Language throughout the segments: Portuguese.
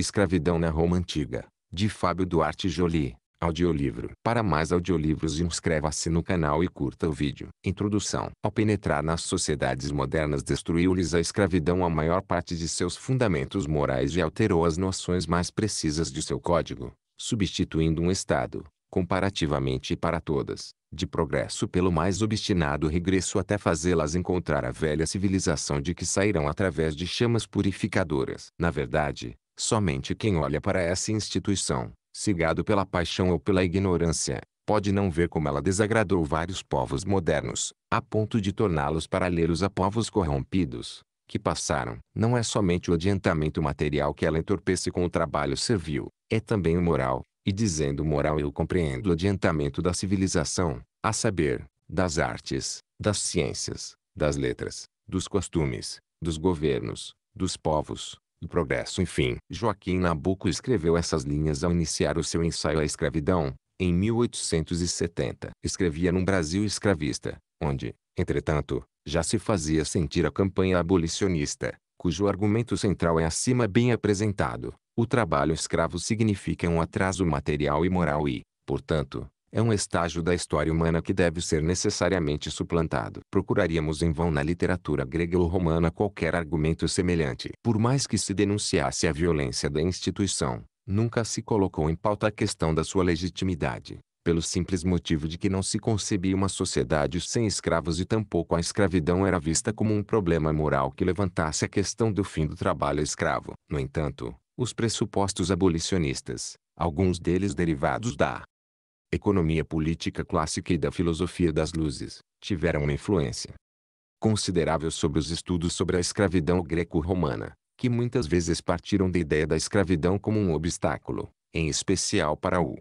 Escravidão na Roma Antiga, de Fábio Duarte Jolie. Audiolivro. Para mais audiolivros inscreva-se no canal e curta o vídeo. Introdução. Ao penetrar nas sociedades modernas destruiu-lhes a escravidão a maior parte de seus fundamentos morais e alterou as noções mais precisas de seu código, substituindo um Estado, comparativamente para todas, de progresso pelo mais obstinado regresso até fazê-las encontrar a velha civilização de que sairão através de chamas purificadoras. Na verdade, Somente quem olha para essa instituição, cegado pela paixão ou pela ignorância, pode não ver como ela desagradou vários povos modernos, a ponto de torná-los paralelos a povos corrompidos, que passaram. Não é somente o adiantamento material que ela entorpece com o trabalho servil, é também o moral, e dizendo moral eu compreendo o adiantamento da civilização, a saber, das artes, das ciências, das letras, dos costumes, dos governos, dos povos, e progresso enfim. Joaquim Nabuco escreveu essas linhas ao iniciar o seu ensaio à Escravidão, em 1870. Escrevia num Brasil escravista, onde, entretanto, já se fazia sentir a campanha abolicionista, cujo argumento central é acima bem apresentado. O trabalho escravo significa um atraso material e moral e, portanto, é um estágio da história humana que deve ser necessariamente suplantado. Procuraríamos em vão na literatura grega ou romana qualquer argumento semelhante. Por mais que se denunciasse a violência da instituição, nunca se colocou em pauta a questão da sua legitimidade, pelo simples motivo de que não se concebia uma sociedade sem escravos e tampouco a escravidão era vista como um problema moral que levantasse a questão do fim do trabalho escravo. No entanto, os pressupostos abolicionistas, alguns deles derivados da economia política clássica e da filosofia das luzes, tiveram uma influência considerável sobre os estudos sobre a escravidão greco-romana, que muitas vezes partiram da ideia da escravidão como um obstáculo, em especial para o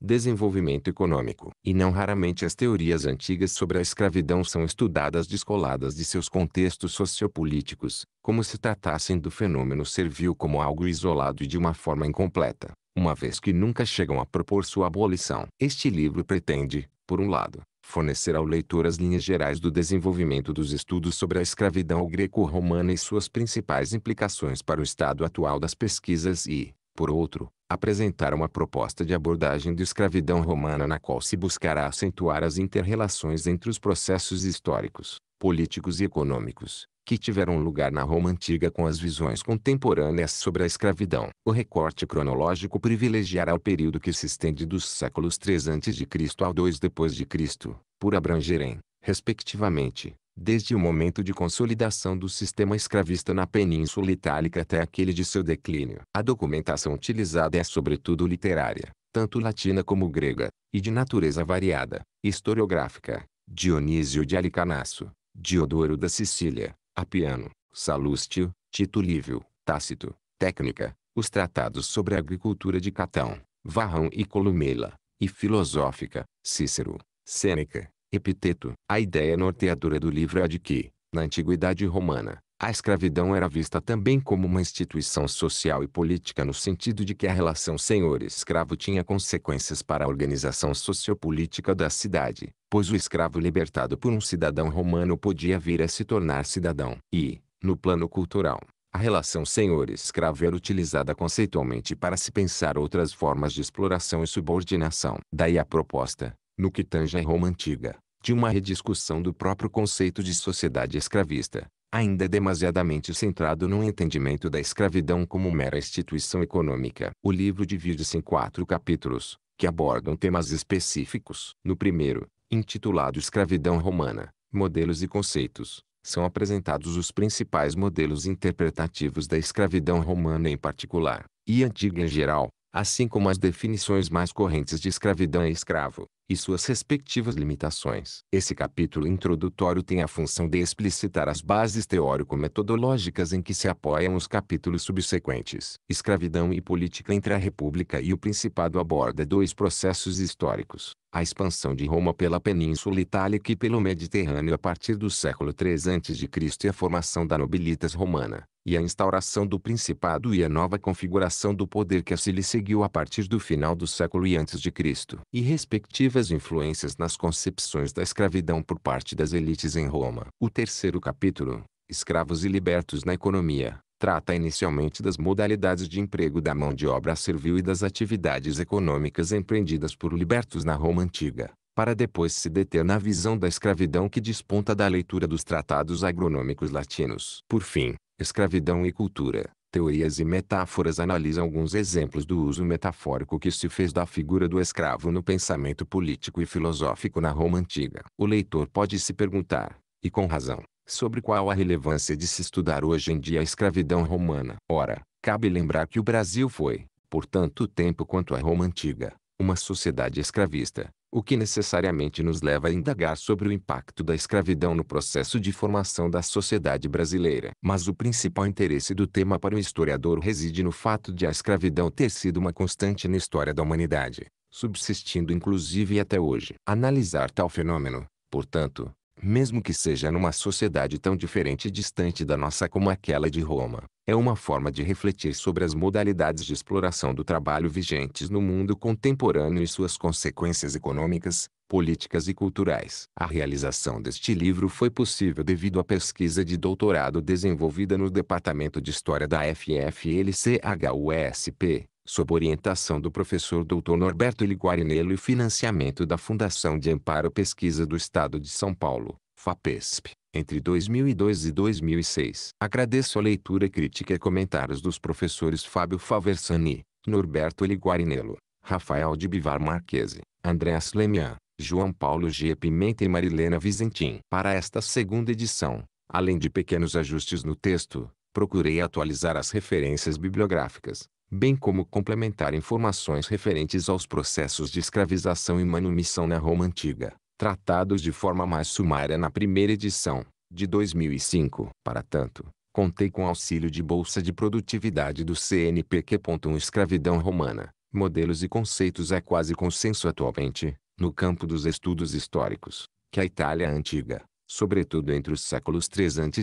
desenvolvimento econômico. E não raramente as teorias antigas sobre a escravidão são estudadas descoladas de seus contextos sociopolíticos, como se tratassem do fenômeno servil como algo isolado e de uma forma incompleta uma vez que nunca chegam a propor sua abolição. Este livro pretende, por um lado, fornecer ao leitor as linhas gerais do desenvolvimento dos estudos sobre a escravidão greco-romana e suas principais implicações para o estado atual das pesquisas e, por outro, apresentar uma proposta de abordagem de escravidão romana na qual se buscará acentuar as interrelações entre os processos históricos, políticos e econômicos, que tiveram lugar na Roma antiga com as visões contemporâneas sobre a escravidão. O recorte cronológico privilegiará o período que se estende dos séculos 3 a.C. ao 2 depois de Cristo, por abrangerem, respectivamente, desde o momento de consolidação do sistema escravista na Península Itálica até aquele de seu declínio. A documentação utilizada é sobretudo literária, tanto latina como grega, e de natureza variada, historiográfica. Dionísio de Alicarnasso, Diodoro da Sicília, Apiano, Salústio, Tito Lívio, Tácito, Técnica, os tratados sobre a agricultura de Catão, Varrão e Columela, e filosófica, Cícero, Sêneca, Epiteto. A ideia norteadora do livro é de que, na antiguidade romana, a escravidão era vista também como uma instituição social e política no sentido de que a relação senhor-escravo tinha consequências para a organização sociopolítica da cidade, pois o escravo libertado por um cidadão romano podia vir a se tornar cidadão. E, no plano cultural, a relação senhor-escravo era utilizada conceitualmente para se pensar outras formas de exploração e subordinação. Daí a proposta, no que tange a Roma antiga, de uma rediscussão do próprio conceito de sociedade escravista, ainda demasiadamente centrado no entendimento da escravidão como mera instituição econômica. O livro divide-se em quatro capítulos, que abordam temas específicos. No primeiro, intitulado Escravidão Romana, Modelos e Conceitos, são apresentados os principais modelos interpretativos da escravidão romana em particular, e antiga em geral, assim como as definições mais correntes de escravidão e escravo e suas respectivas limitações. Esse capítulo introdutório tem a função de explicitar as bases teórico-metodológicas em que se apoiam os capítulos subsequentes. Escravidão e política entre a República e o Principado aborda dois processos históricos. A expansão de Roma pela Península Itálica e pelo Mediterrâneo a partir do século III a.C. e a formação da nobilitas romana e a instauração do principado e a nova configuração do poder que a se lhe seguiu a partir do final do século e antes de Cristo, e respectivas influências nas concepções da escravidão por parte das elites em Roma. O terceiro capítulo, Escravos e Libertos na Economia, trata inicialmente das modalidades de emprego da mão de obra servil e das atividades econômicas empreendidas por libertos na Roma antiga, para depois se deter na visão da escravidão que desponta da leitura dos tratados agronômicos latinos. Por fim, Escravidão e cultura. Teorias e metáforas analisam alguns exemplos do uso metafórico que se fez da figura do escravo no pensamento político e filosófico na Roma antiga. O leitor pode se perguntar, e com razão, sobre qual a relevância de se estudar hoje em dia a escravidão romana. Ora, cabe lembrar que o Brasil foi, por tanto tempo quanto a Roma antiga, uma sociedade escravista, o que necessariamente nos leva a indagar sobre o impacto da escravidão no processo de formação da sociedade brasileira. Mas o principal interesse do tema para o historiador reside no fato de a escravidão ter sido uma constante na história da humanidade, subsistindo inclusive até hoje. Analisar tal fenômeno, portanto, mesmo que seja numa sociedade tão diferente e distante da nossa como aquela de Roma, é uma forma de refletir sobre as modalidades de exploração do trabalho vigentes no mundo contemporâneo e suas consequências econômicas, políticas e culturais. A realização deste livro foi possível devido à pesquisa de doutorado desenvolvida no Departamento de História da FFLCHUSP, sob orientação do professor Dr. Norberto Liguarinello e financiamento da Fundação de Amparo Pesquisa do Estado de São Paulo. FAPESP, entre 2002 e 2006. Agradeço a leitura crítica e comentários dos professores Fábio Faversani, Norberto Liguarinello, Rafael de Bivar Marquese, Andrés Lemian, João Paulo G. Pimenta e Marilena Vizentim. Para esta segunda edição, além de pequenos ajustes no texto, procurei atualizar as referências bibliográficas, bem como complementar informações referentes aos processos de escravização e manumissão na Roma Antiga tratados de forma mais sumária na primeira edição, de 2005. Para tanto, contei com auxílio de Bolsa de Produtividade do CNPq. 1 Escravidão Romana, modelos e conceitos é quase consenso atualmente, no campo dos estudos históricos, que a Itália é antiga, sobretudo entre os séculos 3 a.C.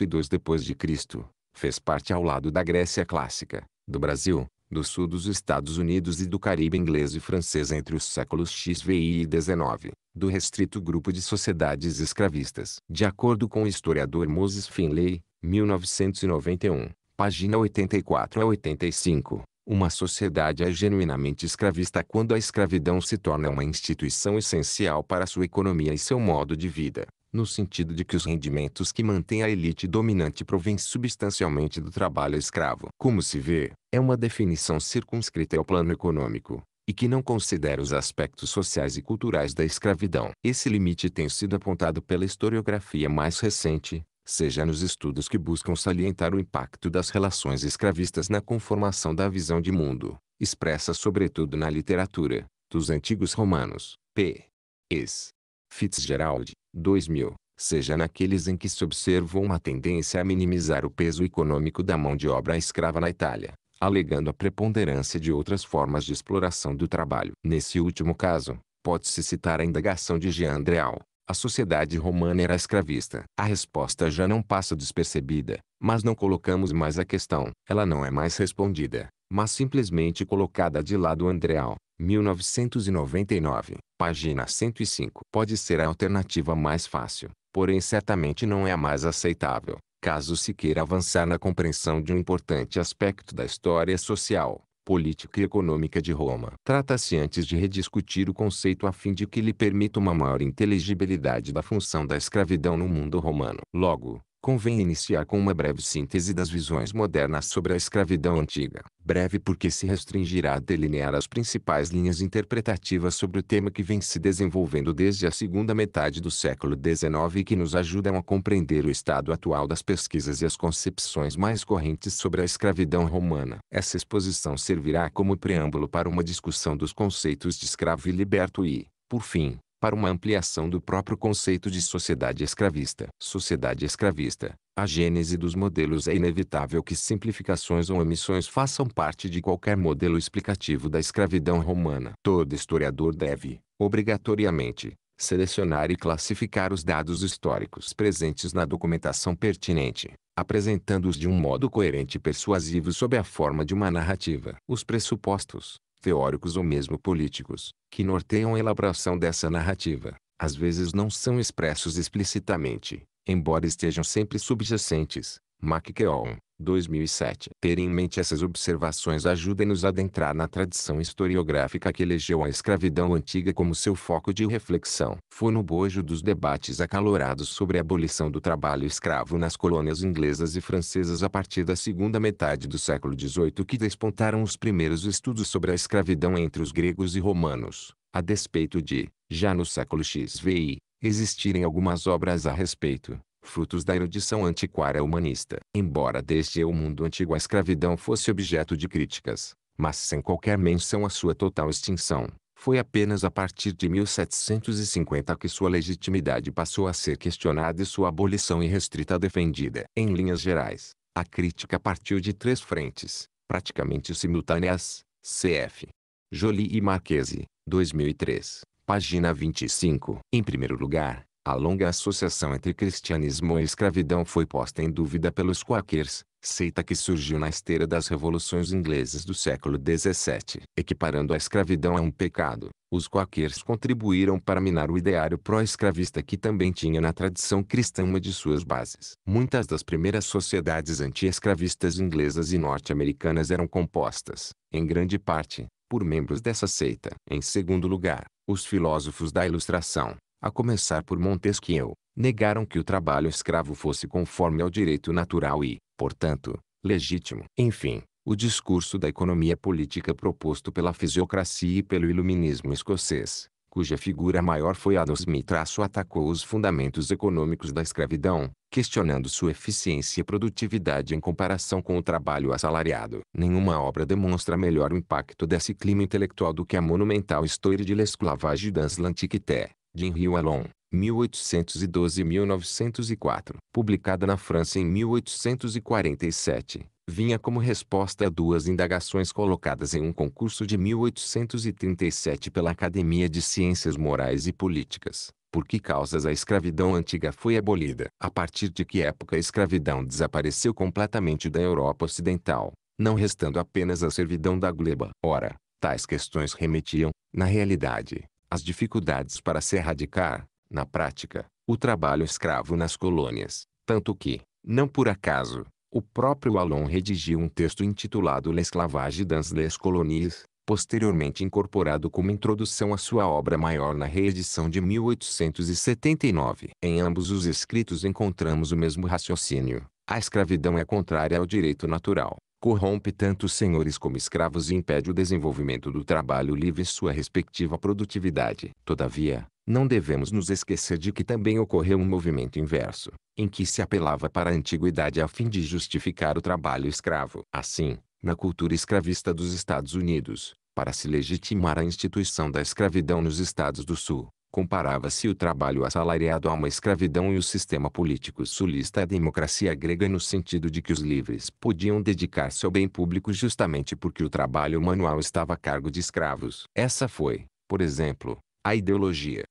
e 2 d.C., fez parte ao lado da Grécia clássica, do Brasil, do sul dos Estados Unidos e do Caribe inglês e francês entre os séculos XVI e XIX, do restrito grupo de sociedades escravistas. De acordo com o historiador Moses Finley, 1991, página 84 a 85, uma sociedade é genuinamente escravista quando a escravidão se torna uma instituição essencial para sua economia e seu modo de vida no sentido de que os rendimentos que mantêm a elite dominante provêm substancialmente do trabalho escravo. Como se vê, é uma definição circunscrita ao plano econômico, e que não considera os aspectos sociais e culturais da escravidão. Esse limite tem sido apontado pela historiografia mais recente, seja nos estudos que buscam salientar o impacto das relações escravistas na conformação da visão de mundo, expressa sobretudo na literatura, dos antigos romanos, p. ex. Fitzgerald, 2000, seja naqueles em que se observa uma tendência a minimizar o peso econômico da mão de obra escrava na Itália, alegando a preponderância de outras formas de exploração do trabalho. Nesse último caso, pode-se citar a indagação de Jean Andreal. A sociedade romana era escravista. A resposta já não passa despercebida, mas não colocamos mais a questão. Ela não é mais respondida mas simplesmente colocada de lado Andreal, 1999, página 105. Pode ser a alternativa mais fácil, porém certamente não é a mais aceitável, caso se queira avançar na compreensão de um importante aspecto da história social, política e econômica de Roma. Trata-se antes de rediscutir o conceito a fim de que lhe permita uma maior inteligibilidade da função da escravidão no mundo romano. Logo, Convém iniciar com uma breve síntese das visões modernas sobre a escravidão antiga. Breve porque se restringirá a delinear as principais linhas interpretativas sobre o tema que vem se desenvolvendo desde a segunda metade do século XIX e que nos ajudam a compreender o estado atual das pesquisas e as concepções mais correntes sobre a escravidão romana. Essa exposição servirá como preâmbulo para uma discussão dos conceitos de escravo e liberto e, por fim, para uma ampliação do próprio conceito de sociedade escravista. Sociedade escravista. A gênese dos modelos é inevitável que simplificações ou omissões façam parte de qualquer modelo explicativo da escravidão romana. Todo historiador deve, obrigatoriamente, selecionar e classificar os dados históricos presentes na documentação pertinente, apresentando-os de um modo coerente e persuasivo sob a forma de uma narrativa. Os pressupostos, teóricos ou mesmo políticos, que norteiam a elaboração dessa narrativa, às vezes não são expressos explicitamente, embora estejam sempre subjacentes, MacKeown, 2007. Ter em mente essas observações ajuda-nos a adentrar na tradição historiográfica que elegeu a escravidão antiga como seu foco de reflexão. Foi no bojo dos debates acalorados sobre a abolição do trabalho escravo nas colônias inglesas e francesas a partir da segunda metade do século XVIII que despontaram os primeiros estudos sobre a escravidão entre os gregos e romanos, a despeito de, já no século XVI, existirem algumas obras a respeito frutos da erudição antiquária humanista. Embora desde o mundo antigo a escravidão fosse objeto de críticas, mas sem qualquer menção à sua total extinção, foi apenas a partir de 1750 que sua legitimidade passou a ser questionada e sua abolição irrestrita defendida. Em linhas gerais, a crítica partiu de três frentes, praticamente simultâneas, cf. Jolie e Marquese, 2003, página 25. Em primeiro lugar, a longa associação entre cristianismo e escravidão foi posta em dúvida pelos quakers, seita que surgiu na esteira das revoluções inglesas do século XVII. Equiparando a escravidão a um pecado, os quakers contribuíram para minar o ideário pró-escravista que também tinha na tradição cristã uma de suas bases. Muitas das primeiras sociedades anti-escravistas inglesas e norte-americanas eram compostas, em grande parte, por membros dessa seita. Em segundo lugar, os filósofos da Ilustração, a começar por Montesquieu, negaram que o trabalho escravo fosse conforme ao direito natural e, portanto, legítimo. Enfim, o discurso da economia política proposto pela fisiocracia e pelo iluminismo escocês, cuja figura maior foi Adam Smith, atacou os fundamentos econômicos da escravidão, questionando sua eficiência e produtividade em comparação com o trabalho assalariado. Nenhuma obra demonstra melhor o impacto desse clima intelectual do que a monumental História de l'esclavage dans l'Antiquité, Rio Alon, 1812-1904, publicada na França em 1847, vinha como resposta a duas indagações colocadas em um concurso de 1837 pela Academia de Ciências Morais e Políticas. Por que causas a escravidão antiga foi abolida? A partir de que época a escravidão desapareceu completamente da Europa Ocidental, não restando apenas a servidão da gleba? Ora, tais questões remetiam, na realidade, as dificuldades para se erradicar, na prática, o trabalho escravo nas colônias, tanto que, não por acaso, o próprio Alon redigiu um texto intitulado L'esclavage dans les colonies, posteriormente incorporado como introdução à sua obra maior na reedição de 1879. Em ambos os escritos encontramos o mesmo raciocínio. A escravidão é contrária ao direito natural corrompe tanto os senhores como escravos e impede o desenvolvimento do trabalho livre e sua respectiva produtividade. Todavia, não devemos nos esquecer de que também ocorreu um movimento inverso, em que se apelava para a antiguidade a fim de justificar o trabalho escravo. Assim, na cultura escravista dos Estados Unidos, para se legitimar a instituição da escravidão nos estados do Sul, Comparava-se o trabalho assalariado a uma escravidão e o sistema político sulista à democracia grega no sentido de que os livres podiam dedicar-se ao bem público justamente porque o trabalho manual estava a cargo de escravos. Essa foi, por exemplo, a ideologia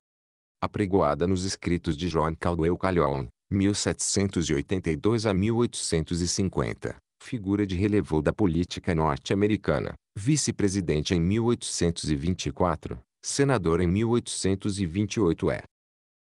apregoada nos escritos de John Caldwell Calhoun, 1782 a 1850, figura de relevo da política norte-americana, vice-presidente em 1824 senador em 1828 e é.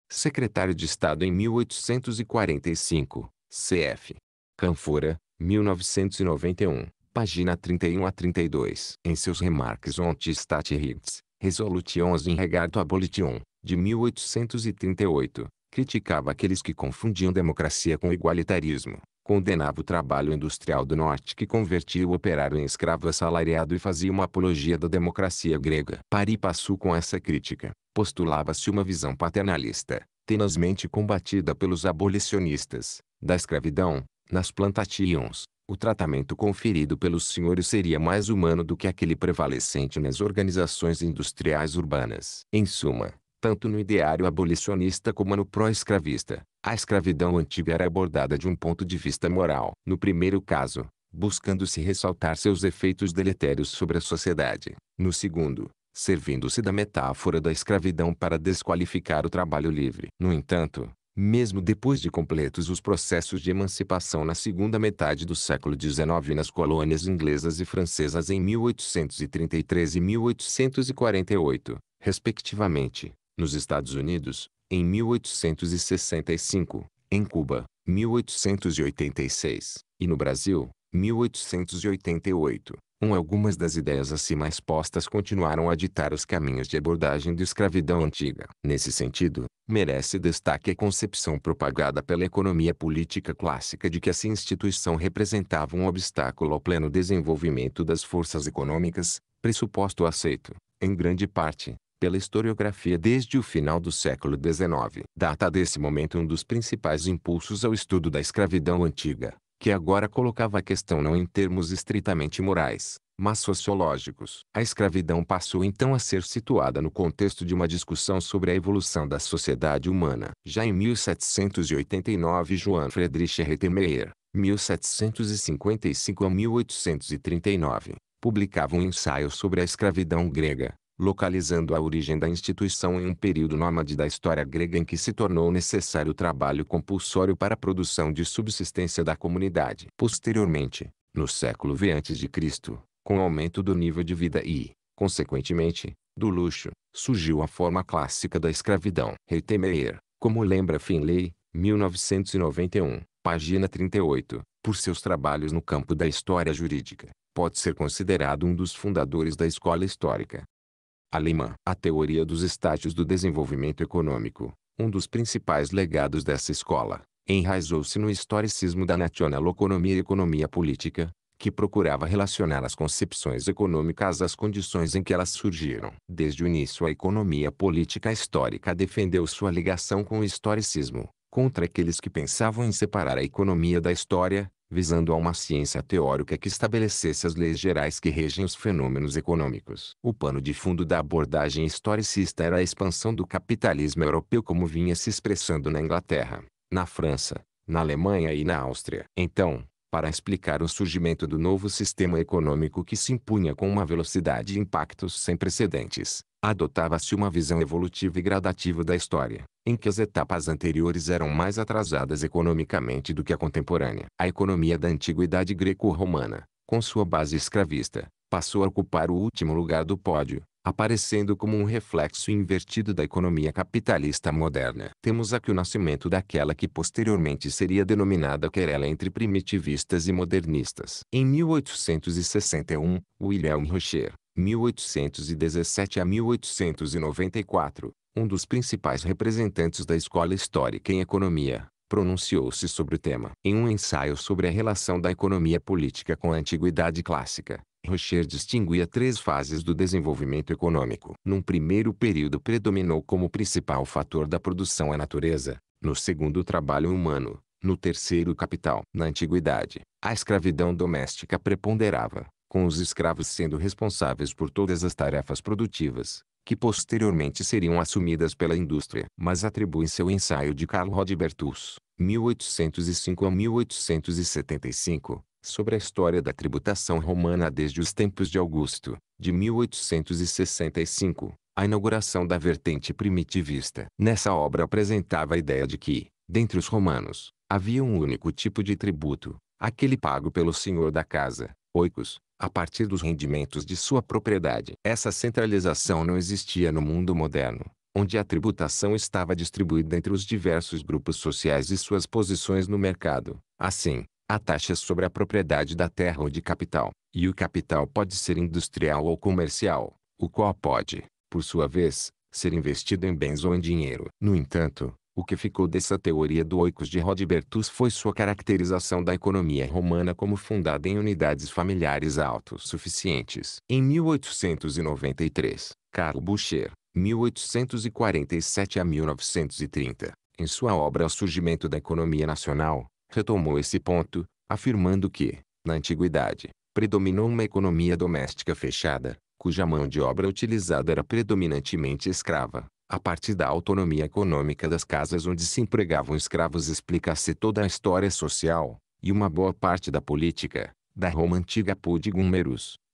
secretário de Estado em 1845, CF. Canfora, 1991, página 31 a 32. Em seus remarques onti stati Riggs, resolutions in to abolition, de 1838, criticava aqueles que confundiam democracia com igualitarismo, condenava o trabalho industrial do norte que convertia o operário em escravo assalariado e fazia uma apologia da democracia grega. Pari passou com essa crítica, postulava-se uma visão paternalista, tenazmente combatida pelos abolicionistas, da escravidão, nas plantations. O tratamento conferido pelos senhores seria mais humano do que aquele prevalecente nas organizações industriais urbanas. Em suma, tanto no ideário abolicionista como no pró-escravista, a escravidão antiga era abordada de um ponto de vista moral. No primeiro caso, buscando-se ressaltar seus efeitos deletérios sobre a sociedade. No segundo, servindo-se da metáfora da escravidão para desqualificar o trabalho livre. No entanto, mesmo depois de completos os processos de emancipação na segunda metade do século XIX nas colônias inglesas e francesas em 1833 e 1848, respectivamente, nos Estados Unidos, em 1865, em Cuba, 1886, e no Brasil, 1888. Um, algumas das ideias acima expostas continuaram a ditar os caminhos de abordagem da escravidão antiga. Nesse sentido, merece destaque a concepção propagada pela economia política clássica de que essa instituição representava um obstáculo ao pleno desenvolvimento das forças econômicas, pressuposto aceito, em grande parte, pela historiografia desde o final do século XIX. Data desse momento um dos principais impulsos ao estudo da escravidão antiga, que agora colocava a questão não em termos estritamente morais, mas sociológicos. A escravidão passou então a ser situada no contexto de uma discussão sobre a evolução da sociedade humana. Já em 1789 Johann Friedrich Rettemeyer, 1755 a 1839, publicava um ensaio sobre a escravidão grega, localizando a origem da instituição em um período nômade da história grega em que se tornou necessário o trabalho compulsório para a produção de subsistência da comunidade. Posteriormente, no século V a.C., com o aumento do nível de vida e, consequentemente, do luxo, surgiu a forma clássica da escravidão. Reitemeyer, como lembra Finlay, 1991, página 38, por seus trabalhos no campo da história jurídica, pode ser considerado um dos fundadores da escola histórica alemã. A teoria dos estágios do desenvolvimento econômico, um dos principais legados dessa escola, enraizou-se no historicismo da national economia e economia política, que procurava relacionar as concepções econômicas às condições em que elas surgiram. Desde o início a economia política histórica defendeu sua ligação com o historicismo, contra aqueles que pensavam em separar a economia da história, visando a uma ciência teórica que estabelecesse as leis gerais que regem os fenômenos econômicos. O pano de fundo da abordagem historicista era a expansão do capitalismo europeu como vinha se expressando na Inglaterra, na França, na Alemanha e na Áustria. Então, para explicar o surgimento do novo sistema econômico que se impunha com uma velocidade e impactos sem precedentes. Adotava-se uma visão evolutiva e gradativa da história, em que as etapas anteriores eram mais atrasadas economicamente do que a contemporânea. A economia da antiguidade greco-romana, com sua base escravista, passou a ocupar o último lugar do pódio, aparecendo como um reflexo invertido da economia capitalista moderna. Temos aqui o nascimento daquela que posteriormente seria denominada querela entre primitivistas e modernistas. Em 1861, William Rocher, 1817 a 1894, um dos principais representantes da escola histórica em economia, pronunciou-se sobre o tema. Em um ensaio sobre a relação da economia política com a antiguidade clássica, Rocher distinguia três fases do desenvolvimento econômico. Num primeiro período predominou como principal fator da produção a natureza, no segundo o trabalho humano, no terceiro o capital. Na antiguidade, a escravidão doméstica preponderava, com os escravos sendo responsáveis por todas as tarefas produtivas, que posteriormente seriam assumidas pela indústria. Mas atribui-se ao ensaio de Carl Rodbertus, 1805 a 1875, sobre a história da tributação romana desde os tempos de Augusto, de 1865, a inauguração da vertente primitivista. Nessa obra apresentava a ideia de que, dentre os romanos, havia um único tipo de tributo, aquele pago pelo senhor da casa, oicos, a partir dos rendimentos de sua propriedade. Essa centralização não existia no mundo moderno, onde a tributação estava distribuída entre os diversos grupos sociais e suas posições no mercado. Assim, Há taxas sobre a propriedade da terra ou de capital, e o capital pode ser industrial ou comercial, o qual pode, por sua vez, ser investido em bens ou em dinheiro. No entanto, o que ficou dessa teoria do oikos de Rodbertus foi sua caracterização da economia romana como fundada em unidades familiares autossuficientes. Em 1893, Carl Boucher, 1847 a 1930, em sua obra O Surgimento da Economia Nacional, retomou esse ponto, afirmando que, na antiguidade, predominou uma economia doméstica fechada, cuja mão de obra utilizada era predominantemente escrava. A partir da autonomia econômica das casas onde se empregavam escravos explica-se toda a história social, e uma boa parte da política, da Roma Antiga Pudig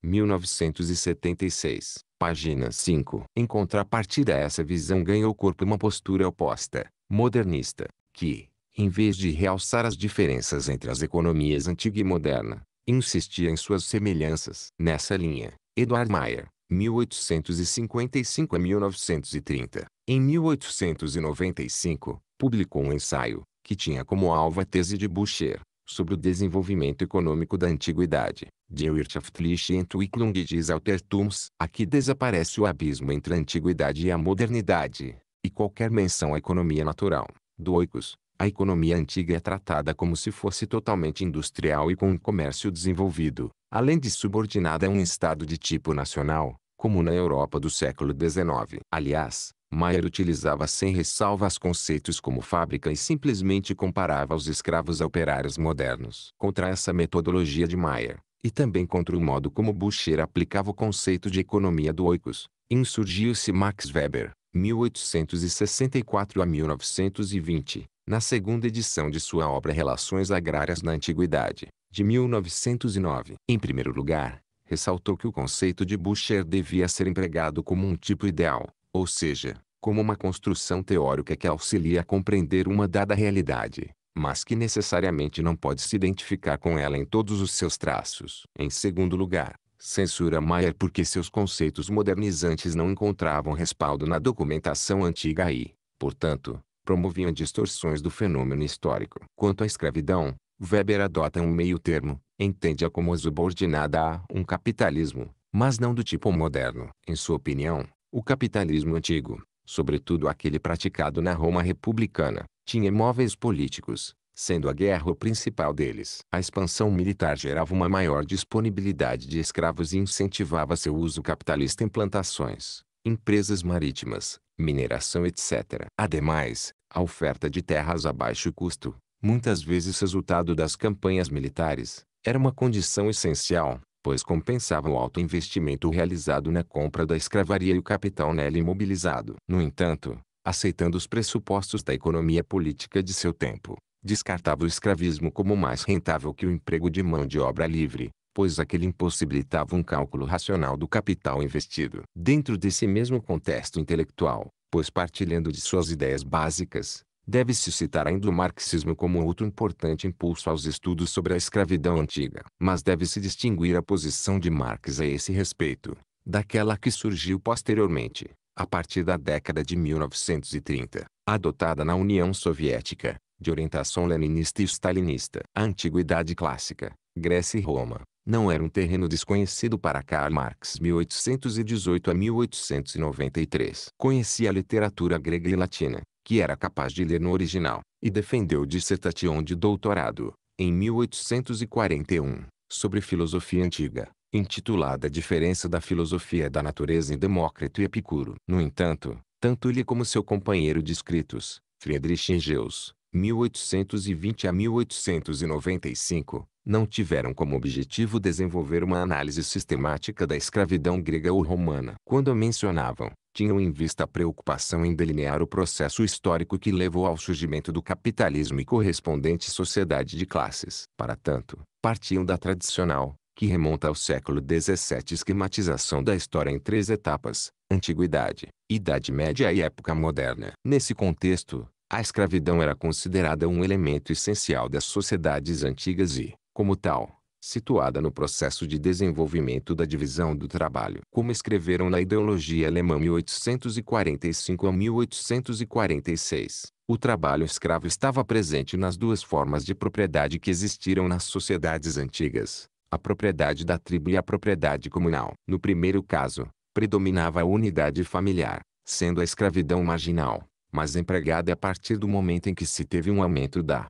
1976, página 5. Em contrapartida essa visão ganhou corpo uma postura oposta, modernista, que, em vez de realçar as diferenças entre as economias antiga e moderna, insistia em suas semelhanças. Nessa linha, Eduard Meyer 1855 a 1930, em 1895, publicou um ensaio, que tinha como alvo a tese de Boucher, sobre o desenvolvimento econômico da antiguidade, de Wirtschaftliche Entwicklung des Altertums. Aqui desaparece o abismo entre a antiguidade e a modernidade, e qualquer menção à economia natural, do oikos, a economia antiga é tratada como se fosse totalmente industrial e com um comércio desenvolvido, além de subordinada a um Estado de tipo nacional, como na Europa do século XIX. Aliás, Maier utilizava sem ressalvas conceitos como fábrica e simplesmente comparava os escravos a operários modernos. Contra essa metodologia de Maier, e também contra o modo como Boucher aplicava o conceito de economia do oikos, insurgiu-se Max Weber, 1864 a 1920, na segunda edição de sua obra Relações Agrárias na Antiguidade, de 1909. Em primeiro lugar, ressaltou que o conceito de Boucher devia ser empregado como um tipo ideal, ou seja, como uma construção teórica que auxilia a compreender uma dada realidade, mas que necessariamente não pode se identificar com ela em todos os seus traços. Em segundo lugar, censura Mayer porque seus conceitos modernizantes não encontravam respaldo na documentação antiga e, portanto, promoviam distorções do fenômeno histórico. Quanto à escravidão, Weber adota um meio termo, entende-a como subordinada a um capitalismo, mas não do tipo moderno. Em sua opinião, o capitalismo antigo, sobretudo aquele praticado na Roma republicana, tinha móveis políticos, sendo a guerra o principal deles. A expansão militar gerava uma maior disponibilidade de escravos e incentivava seu uso capitalista em plantações, empresas marítimas, mineração etc. Ademais, a oferta de terras a baixo custo, muitas vezes resultado das campanhas militares, era uma condição essencial, pois compensava o alto investimento realizado na compra da escravaria e o capital nela imobilizado. No entanto, aceitando os pressupostos da economia política de seu tempo, descartava o escravismo como mais rentável que o emprego de mão de obra livre, pois aquele impossibilitava um cálculo racional do capital investido. Dentro desse mesmo contexto intelectual, pois partilhando de suas ideias básicas, deve-se citar ainda o marxismo como outro importante impulso aos estudos sobre a escravidão antiga. Mas deve-se distinguir a posição de Marx a esse respeito, daquela que surgiu posteriormente, a partir da década de 1930, adotada na União Soviética, de orientação leninista e stalinista. A Antiguidade Clássica, Grécia e Roma, não era um terreno desconhecido para Karl Marx 1818 a 1893. Conhecia a literatura grega e latina, que era capaz de ler no original, e defendeu dissertação de doutorado, em 1841, sobre filosofia antiga, intitulada Diferença da Filosofia da Natureza em Demócrito e Epicuro. No entanto, tanto ele como seu companheiro de escritos, Friedrich Engels, 1820 a 1895, não tiveram como objetivo desenvolver uma análise sistemática da escravidão grega ou romana. Quando a mencionavam, tinham em vista a preocupação em delinear o processo histórico que levou ao surgimento do capitalismo e correspondente sociedade de classes. Para tanto, partiam da tradicional, que remonta ao século XVII esquematização da história em três etapas, Antiguidade, Idade Média e Época Moderna. Nesse contexto, a escravidão era considerada um elemento essencial das sociedades antigas e, como tal, situada no processo de desenvolvimento da divisão do trabalho, como escreveram na ideologia alemã 1845 a 1846. O trabalho escravo estava presente nas duas formas de propriedade que existiram nas sociedades antigas, a propriedade da tribo e a propriedade comunal. No primeiro caso, predominava a unidade familiar, sendo a escravidão marginal, mas empregada a partir do momento em que se teve um aumento da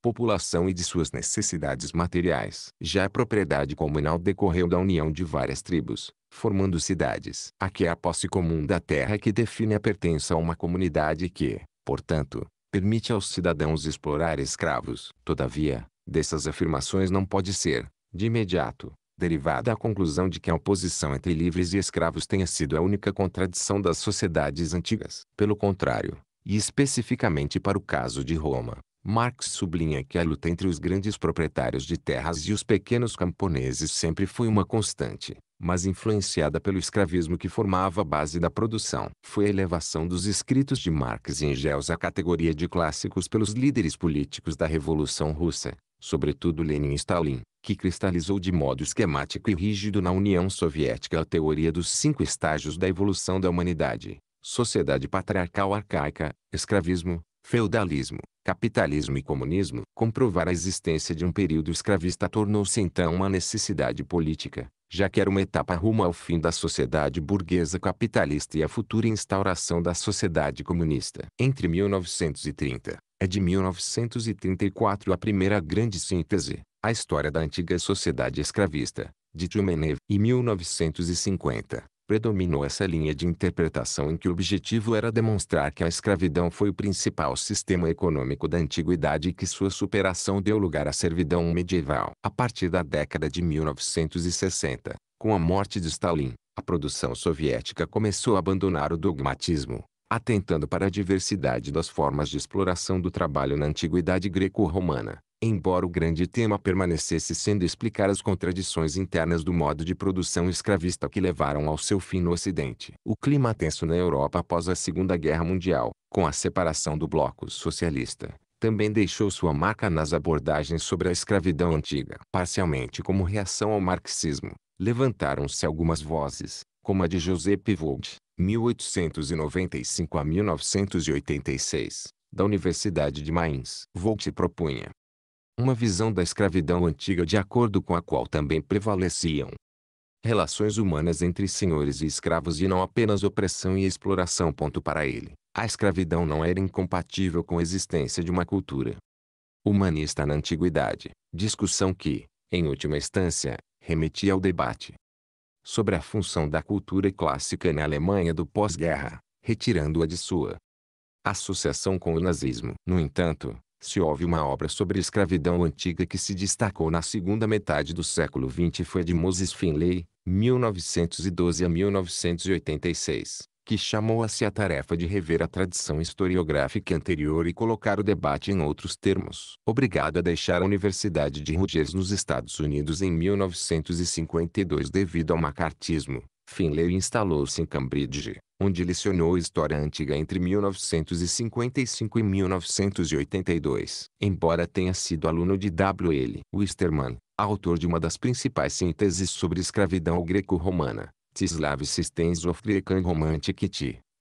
população e de suas necessidades materiais. Já a propriedade comunal decorreu da união de várias tribos, formando cidades. Aqui é a posse comum da terra que define a pertença a uma comunidade que, portanto, permite aos cidadãos explorar escravos. Todavia, dessas afirmações não pode ser, de imediato, derivada a conclusão de que a oposição entre livres e escravos tenha sido a única contradição das sociedades antigas. Pelo contrário, e especificamente para o caso de Roma, Marx sublinha que a luta entre os grandes proprietários de terras e os pequenos camponeses sempre foi uma constante, mas influenciada pelo escravismo que formava a base da produção. Foi a elevação dos escritos de Marx e Engels à categoria de clássicos pelos líderes políticos da Revolução Russa, sobretudo Lenin e Stalin, que cristalizou de modo esquemático e rígido na União Soviética a teoria dos cinco estágios da evolução da humanidade. Sociedade patriarcal arcaica, escravismo, feudalismo, capitalismo e comunismo, comprovar a existência de um período escravista tornou-se então uma necessidade política, já que era uma etapa rumo ao fim da sociedade burguesa capitalista e à futura instauração da sociedade comunista. Entre 1930 é de 1934 a primeira grande síntese, a história da antiga sociedade escravista, de Tumenev, e 1950 predominou essa linha de interpretação em que o objetivo era demonstrar que a escravidão foi o principal sistema econômico da antiguidade e que sua superação deu lugar à servidão medieval. A partir da década de 1960, com a morte de Stalin, a produção soviética começou a abandonar o dogmatismo, atentando para a diversidade das formas de exploração do trabalho na antiguidade greco-romana Embora o grande tema permanecesse sendo explicar as contradições internas do modo de produção escravista que levaram ao seu fim no Ocidente. O clima tenso na Europa após a Segunda Guerra Mundial, com a separação do bloco socialista, também deixou sua marca nas abordagens sobre a escravidão antiga. Parcialmente como reação ao marxismo, levantaram-se algumas vozes, como a de Giuseppe Vogt, 1895 a 1986, da Universidade de Mainz. Vogt propunha, uma visão da escravidão antiga de acordo com a qual também prevaleciam relações humanas entre senhores e escravos e não apenas opressão e exploração. Para ele, a escravidão não era incompatível com a existência de uma cultura humanista na antiguidade, discussão que, em última instância, remetia ao debate sobre a função da cultura clássica na Alemanha do pós-guerra, retirando-a de sua associação com o nazismo. No entanto, se houve uma obra sobre escravidão antiga que se destacou na segunda metade do século XX foi a de Moses Finley, 1912 a 1986, que chamou a si a tarefa de rever a tradição historiográfica anterior e colocar o debate em outros termos. Obrigado a deixar a Universidade de Rutgers nos Estados Unidos em 1952 devido ao macartismo, Finlay instalou-se em Cambridge, onde lecionou História Antiga entre 1955 e 1982. Embora tenha sido aluno de W. L. Wisterman, autor de uma das principais sínteses sobre escravidão greco-romana, Tislav Sistens of Greek Grecan Romantic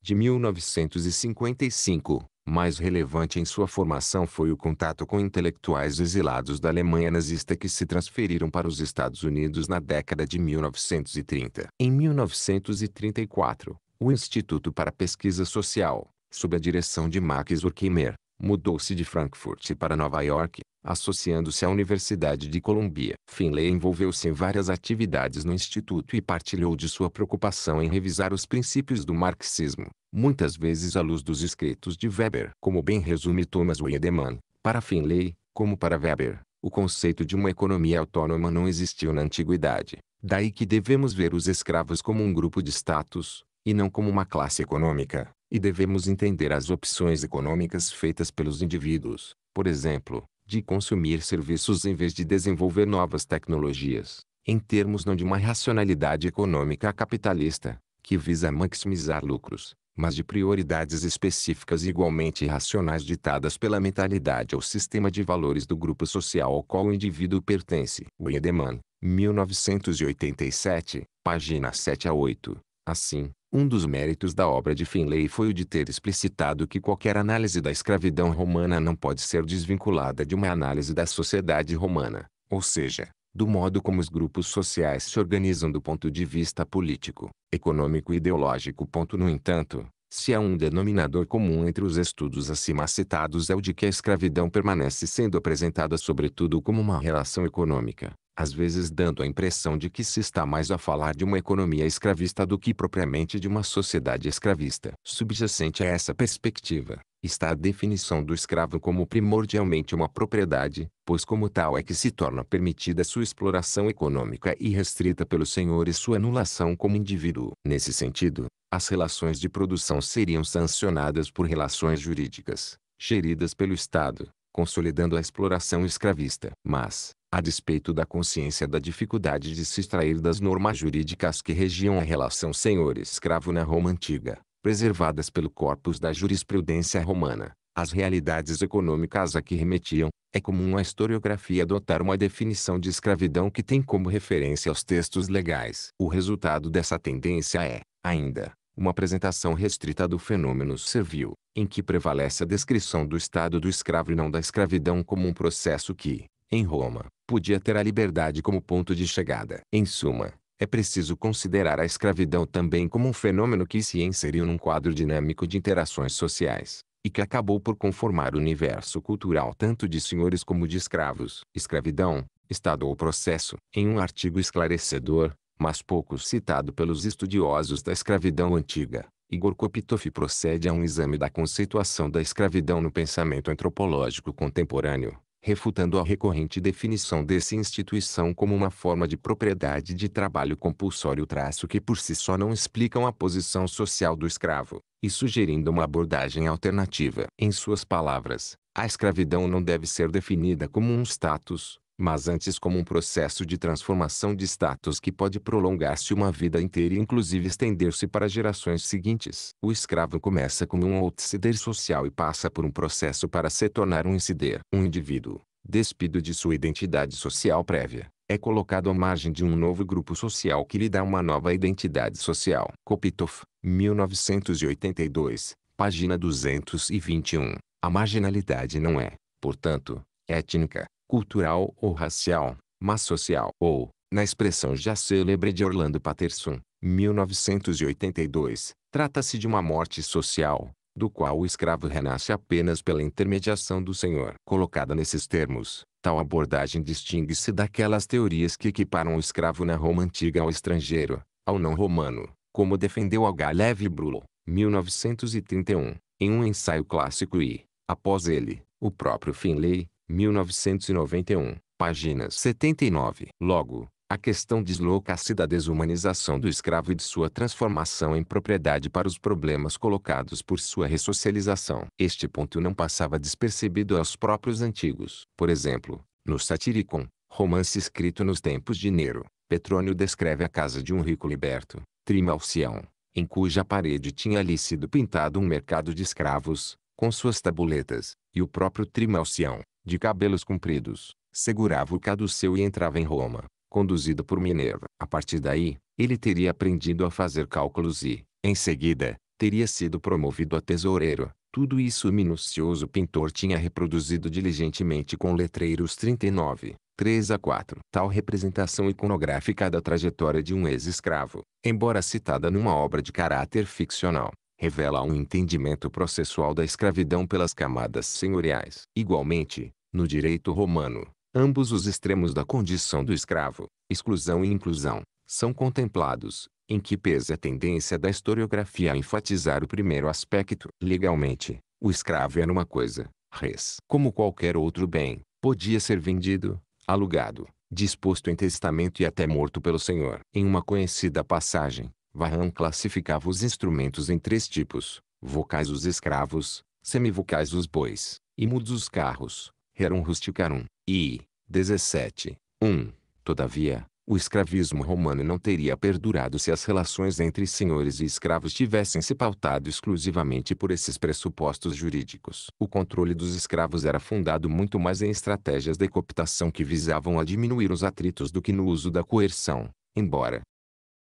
de 1955, mais relevante em sua formação foi o contato com intelectuais exilados da Alemanha nazista que se transferiram para os Estados Unidos na década de 1930. Em 1934, o Instituto para Pesquisa Social, sob a direção de Max Horkheimer, mudou-se de Frankfurt para Nova York, associando-se à Universidade de Columbia. Finlay envolveu-se em várias atividades no Instituto e partilhou de sua preocupação em revisar os princípios do marxismo muitas vezes à luz dos escritos de Weber. Como bem resume Thomas Wiedemann, para Finlay, como para Weber, o conceito de uma economia autônoma não existiu na antiguidade. Daí que devemos ver os escravos como um grupo de status, e não como uma classe econômica, e devemos entender as opções econômicas feitas pelos indivíduos, por exemplo, de consumir serviços em vez de desenvolver novas tecnologias, em termos não de uma racionalidade econômica capitalista, que visa maximizar lucros, mas de prioridades específicas e igualmente irracionais ditadas pela mentalidade ou sistema de valores do grupo social ao qual o indivíduo pertence. Wiedemann, 1987, página 7 a 8. Assim, um dos méritos da obra de Finlay foi o de ter explicitado que qualquer análise da escravidão romana não pode ser desvinculada de uma análise da sociedade romana, ou seja, do modo como os grupos sociais se organizam do ponto de vista político, econômico e ideológico. No entanto, se há um denominador comum entre os estudos acima citados é o de que a escravidão permanece sendo apresentada sobretudo como uma relação econômica, às vezes dando a impressão de que se está mais a falar de uma economia escravista do que propriamente de uma sociedade escravista. Subjacente a essa perspectiva, está a definição do escravo como primordialmente uma propriedade, pois como tal é que se torna permitida sua exploração econômica e restrita pelo senhor e sua anulação como indivíduo. Nesse sentido, as relações de produção seriam sancionadas por relações jurídicas, geridas pelo Estado, consolidando a exploração escravista. Mas, a despeito da consciência da dificuldade de se extrair das normas jurídicas que regiam a relação senhor-escravo na Roma antiga, preservadas pelo corpus da jurisprudência romana, as realidades econômicas a que remetiam, é comum à historiografia adotar uma definição de escravidão que tem como referência aos textos legais. O resultado dessa tendência é, ainda, uma apresentação restrita do fenômeno servil, em que prevalece a descrição do estado do escravo e não da escravidão como um processo que, em Roma, podia ter a liberdade como ponto de chegada. Em suma, é preciso considerar a escravidão também como um fenômeno que se inseriu num quadro dinâmico de interações sociais, e que acabou por conformar o universo cultural tanto de senhores como de escravos. Escravidão, Estado ou processo, em um artigo esclarecedor, mas pouco citado pelos estudiosos da escravidão antiga, Igor Kopitoff procede a um exame da conceituação da escravidão no pensamento antropológico contemporâneo refutando a recorrente definição dessa instituição como uma forma de propriedade de trabalho compulsório traço que por si só não explicam a posição social do escravo, e sugerindo uma abordagem alternativa. Em suas palavras, a escravidão não deve ser definida como um status, mas antes como um processo de transformação de status que pode prolongar-se uma vida inteira e inclusive estender-se para gerações seguintes. O escravo começa como um outsider social e passa por um processo para se tornar um insider. Um indivíduo, despido de sua identidade social prévia, é colocado à margem de um novo grupo social que lhe dá uma nova identidade social. Kopitov, 1982, página 221. A marginalidade não é, portanto, étnica, cultural ou racial, mas social ou, na expressão já célebre de Orlando Patterson, 1982, trata-se de uma morte social, do qual o escravo renasce apenas pela intermediação do Senhor. Colocada nesses termos, tal abordagem distingue-se daquelas teorias que equiparam o escravo na Roma antiga ao estrangeiro, ao não romano, como defendeu H. Brulo, 1931, em um ensaio clássico e, após ele, o próprio Finlay, 1991, páginas 79. Logo, a questão desloca-se da desumanização do escravo e de sua transformação em propriedade para os problemas colocados por sua ressocialização. Este ponto não passava despercebido aos próprios antigos. Por exemplo, no Satiricon, romance escrito nos tempos de Nero, Petrônio descreve a casa de um rico liberto, Trimalcião, em cuja parede tinha ali sido pintado um mercado de escravos, com suas tabuletas, e o próprio Trimalcião, de cabelos compridos, segurava o caduceu e entrava em Roma, conduzido por Minerva. A partir daí, ele teria aprendido a fazer cálculos e, em seguida, teria sido promovido a tesoureiro. Tudo isso o minucioso pintor tinha reproduzido diligentemente com letreiros 39, 3 a 4. Tal representação iconográfica da trajetória de um ex-escravo, embora citada numa obra de caráter ficcional, revela um entendimento processual da escravidão pelas camadas senhoriais. Igualmente, no direito romano, ambos os extremos da condição do escravo, exclusão e inclusão, são contemplados, em que pesa a tendência da historiografia a enfatizar o primeiro aspecto. Legalmente, o escravo era uma coisa, res, como qualquer outro bem, podia ser vendido, alugado, disposto em testamento e até morto pelo senhor. Em uma conhecida passagem, Vahan classificava os instrumentos em três tipos: vocais os escravos, semivocais os bois, e mudos os carros. Rerum rusticarum. E, 17. 1. Todavia, o escravismo romano não teria perdurado se as relações entre senhores e escravos tivessem se pautado exclusivamente por esses pressupostos jurídicos. O controle dos escravos era fundado muito mais em estratégias de cooptação que visavam a diminuir os atritos do que no uso da coerção, embora,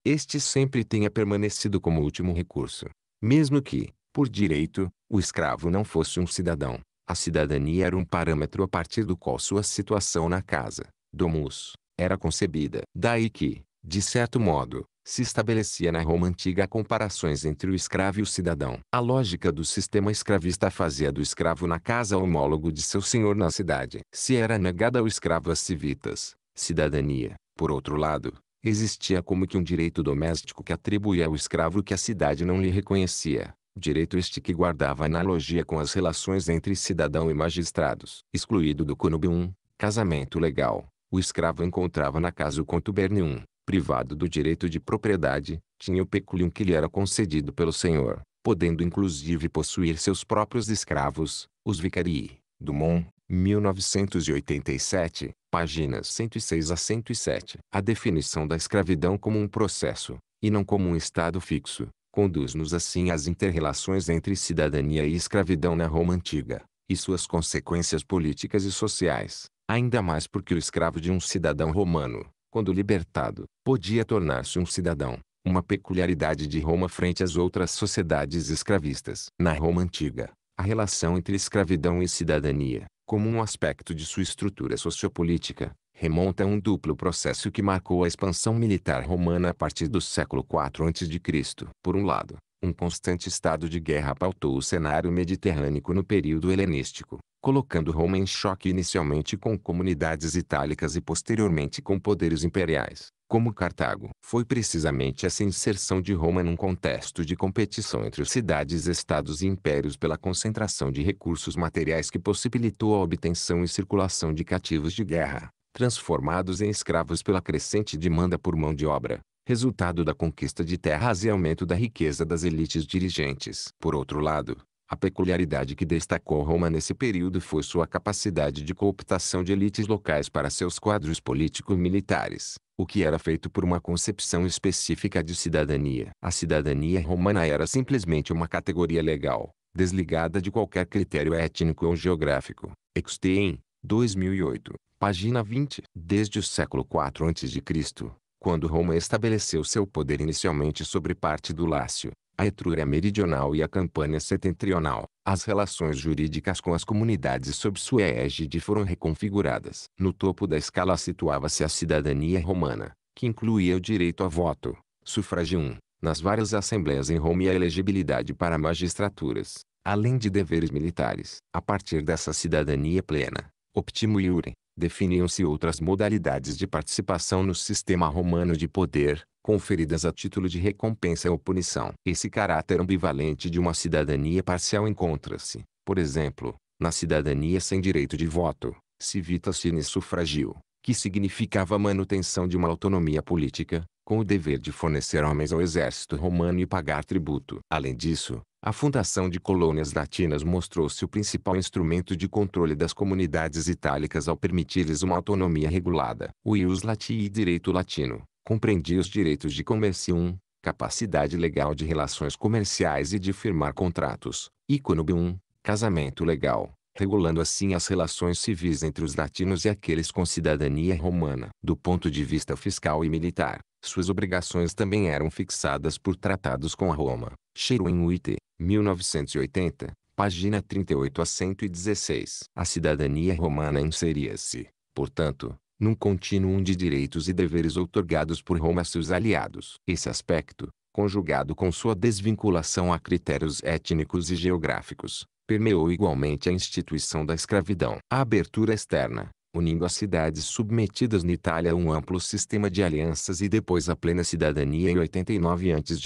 este sempre tenha permanecido como último recurso. Mesmo que, por direito, o escravo não fosse um cidadão, a cidadania era um parâmetro a partir do qual sua situação na casa, domus, era concebida. Daí que, de certo modo, se estabelecia na Roma antiga comparações entre o escravo e o cidadão. A lógica do sistema escravista fazia do escravo na casa homólogo de seu senhor na cidade. Se era negada ao escravo as civitas, cidadania, por outro lado, existia como que um direito doméstico que atribuía ao escravo que a cidade não lhe reconhecia. Direito este que guardava analogia com as relações entre cidadão e magistrados. Excluído do conubium, casamento legal, o escravo encontrava na casa o contubernium, privado do direito de propriedade, tinha o peculium que lhe era concedido pelo senhor, podendo inclusive possuir seus próprios escravos, os vicarii. Dumont, 1987, páginas 106 a 107. A definição da escravidão como um processo, e não como um estado fixo, conduz-nos assim às interrelações entre cidadania e escravidão na Roma antiga, e suas consequências políticas e sociais, ainda mais porque o escravo de um cidadão romano, quando libertado, podia tornar-se um cidadão, uma peculiaridade de Roma frente às outras sociedades escravistas. Na Roma antiga, a relação entre escravidão e cidadania, como um aspecto de sua estrutura sociopolítica, remonta a um duplo processo que marcou a expansão militar romana a partir do século IV a.C. Por um lado, um constante estado de guerra pautou o cenário mediterrâneo no período helenístico, colocando Roma em choque inicialmente com comunidades itálicas e posteriormente com poderes imperiais como Cartago. Foi precisamente essa inserção de Roma num contexto de competição entre cidades, estados e impérios pela concentração de recursos materiais que possibilitou a obtenção e circulação de cativos de guerra, transformados em escravos pela crescente demanda por mão de obra, resultado da conquista de terras e aumento da riqueza das elites dirigentes. Por outro lado, a peculiaridade que destacou Roma nesse período foi sua capacidade de cooptação de elites locais para seus quadros político-militares o que era feito por uma concepção específica de cidadania. A cidadania romana era simplesmente uma categoria legal, desligada de qualquer critério étnico ou geográfico. Extein, 2008, página 20. Desde o século IV a.C., quando Roma estabeleceu seu poder inicialmente sobre parte do Lácio, a Etrúria Meridional e a Campânia Setentrional, as relações jurídicas com as comunidades sob sua égide foram reconfiguradas. No topo da escala situava-se a cidadania romana, que incluía o direito a voto, sufrágio 1, nas várias assembleias em Roma e a elegibilidade para magistraturas, além de deveres militares. A partir dessa cidadania plena, optimo iure, definiam-se outras modalidades de participação no sistema romano de poder, conferidas a título de recompensa ou punição. Esse caráter ambivalente de uma cidadania parcial encontra-se, por exemplo, na cidadania sem direito de voto, civitas sine suffragio, que significava a manutenção de uma autonomia política, com o dever de fornecer homens ao exército romano e pagar tributo. Além disso, a fundação de colônias latinas mostrou-se o principal instrumento de controle das comunidades itálicas ao permitir-lhes uma autonomia regulada. O ius latii e direito latino, compreendia os direitos de comércio 1, capacidade legal de relações comerciais e de firmar contratos, ícone B1, casamento legal, regulando assim as relações civis entre os latinos e aqueles com cidadania romana. Do ponto de vista fiscal e militar, suas obrigações também eram fixadas por tratados com a Roma. Cheruin Witte, 1980, página 38 a 116. A cidadania romana inseria-se, portanto, num contínuo de direitos e deveres outorgados por Roma a seus aliados. Esse aspecto, conjugado com sua desvinculação a critérios étnicos e geográficos, permeou igualmente a instituição da escravidão. A abertura externa, unindo as cidades submetidas na Itália a um amplo sistema de alianças e depois a plena cidadania em 89 a.C.,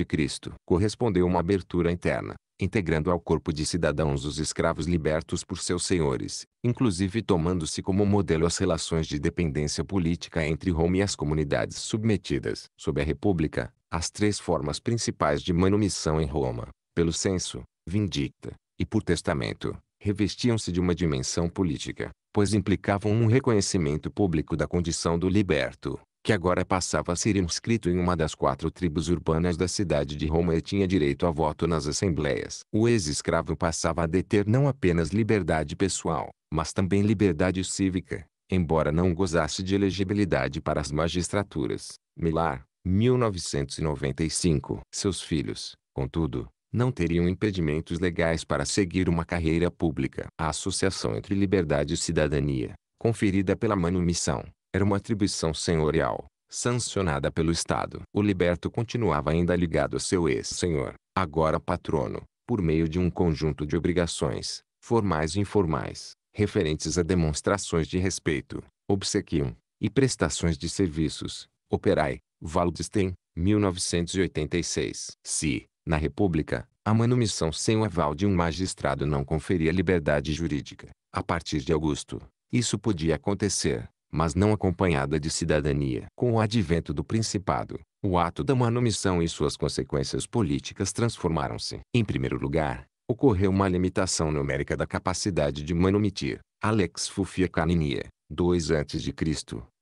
correspondeu a uma abertura interna, integrando ao corpo de cidadãos os escravos libertos por seus senhores, inclusive tomando-se como modelo as relações de dependência política entre Roma e as comunidades submetidas. Sob a República, as três formas principais de manumissão em Roma, pelo censo, vindicta, e por testamento, revestiam-se de uma dimensão política, pois implicavam um reconhecimento público da condição do liberto, que agora passava a ser inscrito em uma das quatro tribos urbanas da cidade de Roma e tinha direito a voto nas assembleias. O ex-escravo passava a deter não apenas liberdade pessoal, mas também liberdade cívica, embora não gozasse de elegibilidade para as magistraturas. Milar, 1995. Seus filhos, contudo, não teriam impedimentos legais para seguir uma carreira pública. A associação entre liberdade e cidadania, conferida pela manumissão, era uma atribuição senhorial, sancionada pelo Estado. O liberto continuava ainda ligado a seu ex-senhor, agora patrono, por meio de um conjunto de obrigações, formais e informais, referentes a demonstrações de respeito, obsequium, e prestações de serviços. Operai, Waldstein, 1986. Se, na República, a manumissão sem o aval de um magistrado não conferia liberdade jurídica, a partir de Augusto, isso podia acontecer, mas não acompanhada de cidadania. Com o advento do principado, o ato da manumissão e suas consequências políticas transformaram-se. Em primeiro lugar, ocorreu uma limitação numérica da capacidade de manumitir. Alex Fufia Caninia, 2 a.C.,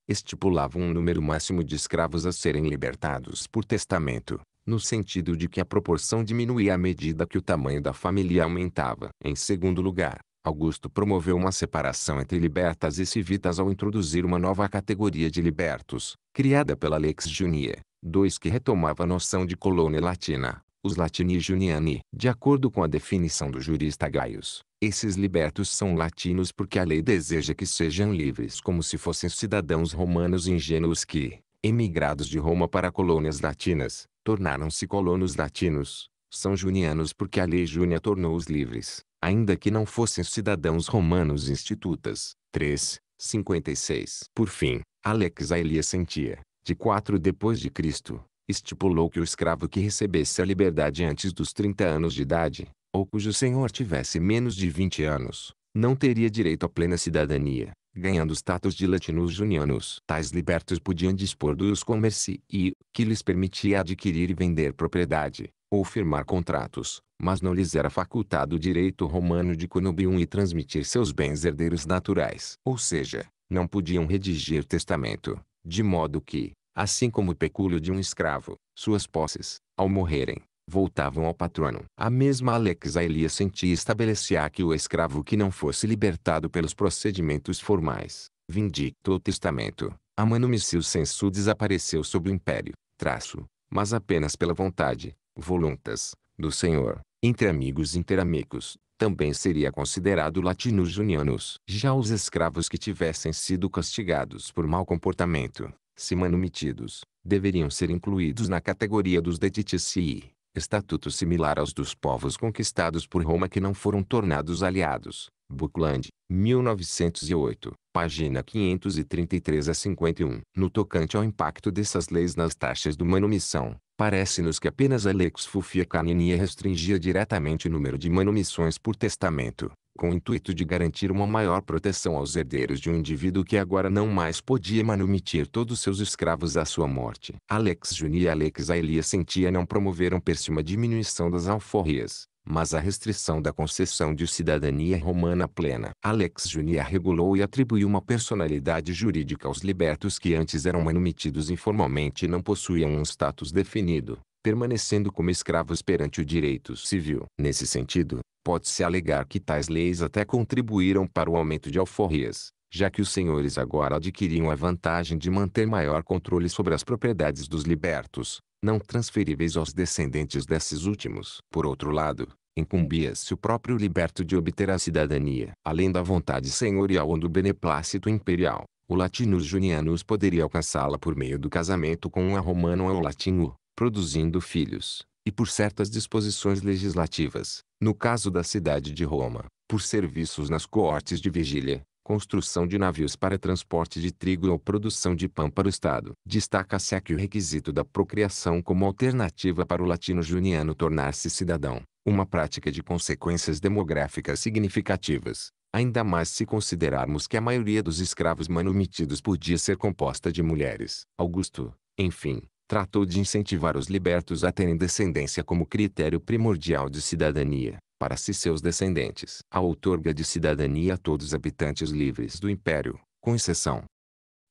estipulava um número máximo de escravos a serem libertados por testamento, no sentido de que a proporção diminuía à medida que o tamanho da família aumentava. Em segundo lugar, Augusto promoveu uma separação entre libertas e civitas ao introduzir uma nova categoria de libertos, criada pela Lex Junia, dois que retomava a noção de colônia latina, os latini juniani. De acordo com a definição do jurista Gaius, esses libertos são latinos porque a lei deseja que sejam livres como se fossem cidadãos romanos ingênuos que, emigrados de Roma para colônias latinas, tornaram-se colonos latinos. São junianos porque a lei júnia tornou-os livres ainda que não fossem cidadãos romanos institutas. 3. 56. Por fim, Alexaelia Sentia, de 4 depois de Cristo, estipulou que o escravo que recebesse a liberdade antes dos 30 anos de idade, ou cujo senhor tivesse menos de 20 anos, não teria direito à plena cidadania, ganhando status de latinos junianos. Tais libertos podiam dispor dos comércios e, que lhes permitia adquirir e vender propriedade, ou firmar contratos, mas não lhes era facultado o direito romano de conubium e transmitir seus bens herdeiros naturais. Ou seja, não podiam redigir testamento, de modo que, assim como o pecúlio de um escravo, suas posses, ao morrerem, voltavam ao patrono. A mesma Alexaelia sentia estabelecer que o escravo que não fosse libertado pelos procedimentos formais, vindicto o testamento, a manumissio sensu desapareceu sob o império, traço, mas apenas pela vontade, voluntas, do Senhor, entre amigos interamigos também seria considerado latinos junianos. Já os escravos que tivessem sido castigados por mau comportamento, se manumitidos, deveriam ser incluídos na categoria dos detiticii, estatuto similar aos dos povos conquistados por Roma que não foram tornados aliados. Buckland, 1908, página 533 a 51. No tocante ao impacto dessas leis nas taxas de manumissão, Parece-nos que apenas Alex Fufia Fufiacaninia é restringia diretamente o número de manumissões por testamento, com o intuito de garantir uma maior proteção aos herdeiros de um indivíduo que agora não mais podia manumitir todos seus escravos à sua morte. Alex Junia e Alex Aelia sentia não promoveram-se uma diminuição das alforrias, mas a restrição da concessão de cidadania romana plena. Alex Junia regulou e atribuiu uma personalidade jurídica aos libertos que antes eram manumitidos informalmente e não possuíam um status definido, permanecendo como escravos perante o direito civil. Nesse sentido, pode-se alegar que tais leis até contribuíram para o aumento de alforrias, já que os senhores agora adquiriam a vantagem de manter maior controle sobre as propriedades dos libertos, não transferíveis aos descendentes desses últimos. Por outro lado, incumbia-se o próprio liberto de obter a cidadania. Além da vontade senhorial ou do beneplácito imperial, o latino junianus poderia alcançá-la por meio do casamento com um romana ou latino, produzindo filhos, e por certas disposições legislativas, no caso da cidade de Roma, por serviços nas coortes de vigília, construção de navios para transporte de trigo ou produção de pão para o Estado. Destaca-se aqui o requisito da procriação como alternativa para o latino juniano tornar-se cidadão uma prática de consequências demográficas significativas, ainda mais se considerarmos que a maioria dos escravos manumitidos podia ser composta de mulheres. Augusto, enfim, tratou de incentivar os libertos a terem descendência como critério primordial de cidadania, para si seus descendentes. A outorga de cidadania a todos os habitantes livres do império, com exceção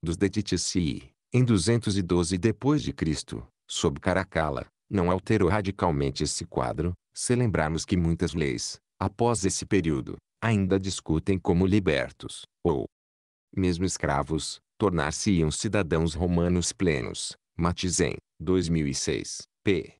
dos Deditici, em 212 d.C., sob Caracalla, não alterou radicalmente esse quadro, se lembrarmos que muitas leis, após esse período, ainda discutem como libertos, ou mesmo escravos, tornar-se-iam cidadãos romanos plenos. Matizen, 2006, p.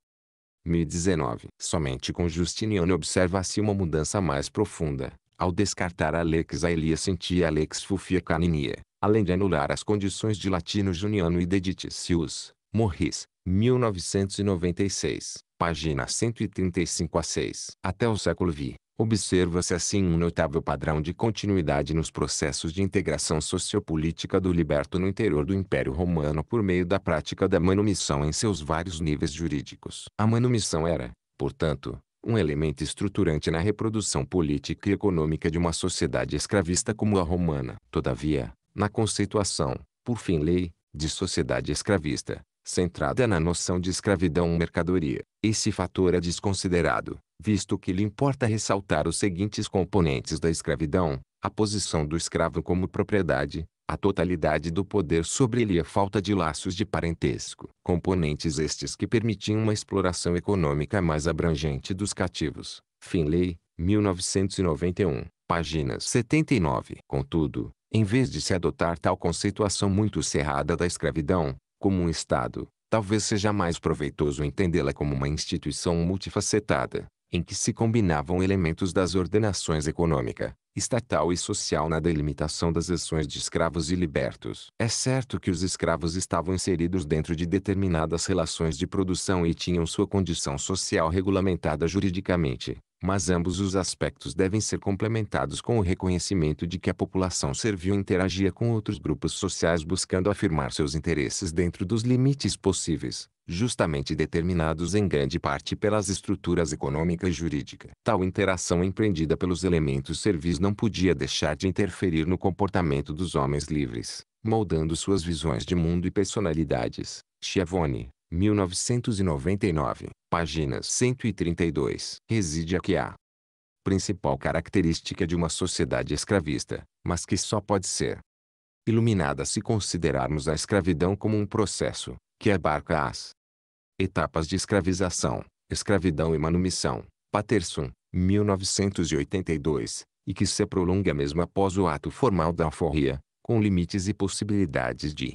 1019. Somente com Justiniano observa-se uma mudança mais profunda, ao descartar a lex aelia sentia a lex fufia caninia, além de anular as condições de latino juniano e Deditius, morris, 1996 página 135 a 6. Até o século XX, observa-se assim um notável padrão de continuidade nos processos de integração sociopolítica do liberto no interior do Império Romano por meio da prática da manumissão em seus vários níveis jurídicos. A manumissão era, portanto, um elemento estruturante na reprodução política e econômica de uma sociedade escravista como a romana. Todavia, na conceituação, por fim lei, de sociedade escravista, centrada na noção de escravidão mercadoria. Esse fator é desconsiderado, visto que lhe importa ressaltar os seguintes componentes da escravidão: a posição do escravo como propriedade, a totalidade do poder sobre ele e a falta de laços de parentesco. Componentes estes que permitiam uma exploração econômica mais abrangente dos cativos. Finlay, 1991, páginas 79. Contudo, em vez de se adotar tal conceituação muito cerrada da escravidão, como um Estado, talvez seja mais proveitoso entendê-la como uma instituição multifacetada, em que se combinavam elementos das ordenações econômica, estatal e social na delimitação das ações de escravos e libertos. É certo que os escravos estavam inseridos dentro de determinadas relações de produção e tinham sua condição social regulamentada juridicamente, mas ambos os aspectos devem ser complementados com o reconhecimento de que a população serviu interagia com outros grupos sociais buscando afirmar seus interesses dentro dos limites possíveis, justamente determinados em grande parte pelas estruturas econômica e jurídica. Tal interação empreendida pelos elementos servis não podia deixar de interferir no comportamento dos homens livres, moldando suas visões de mundo e personalidades. Schiavone 1999, páginas 132, reside aqui a principal característica de uma sociedade escravista, mas que só pode ser iluminada se considerarmos a escravidão como um processo, que abarca as etapas de escravização, escravidão e manumissão, Patterson, 1982, e que se prolonga mesmo após o ato formal da alforria, com limites e possibilidades de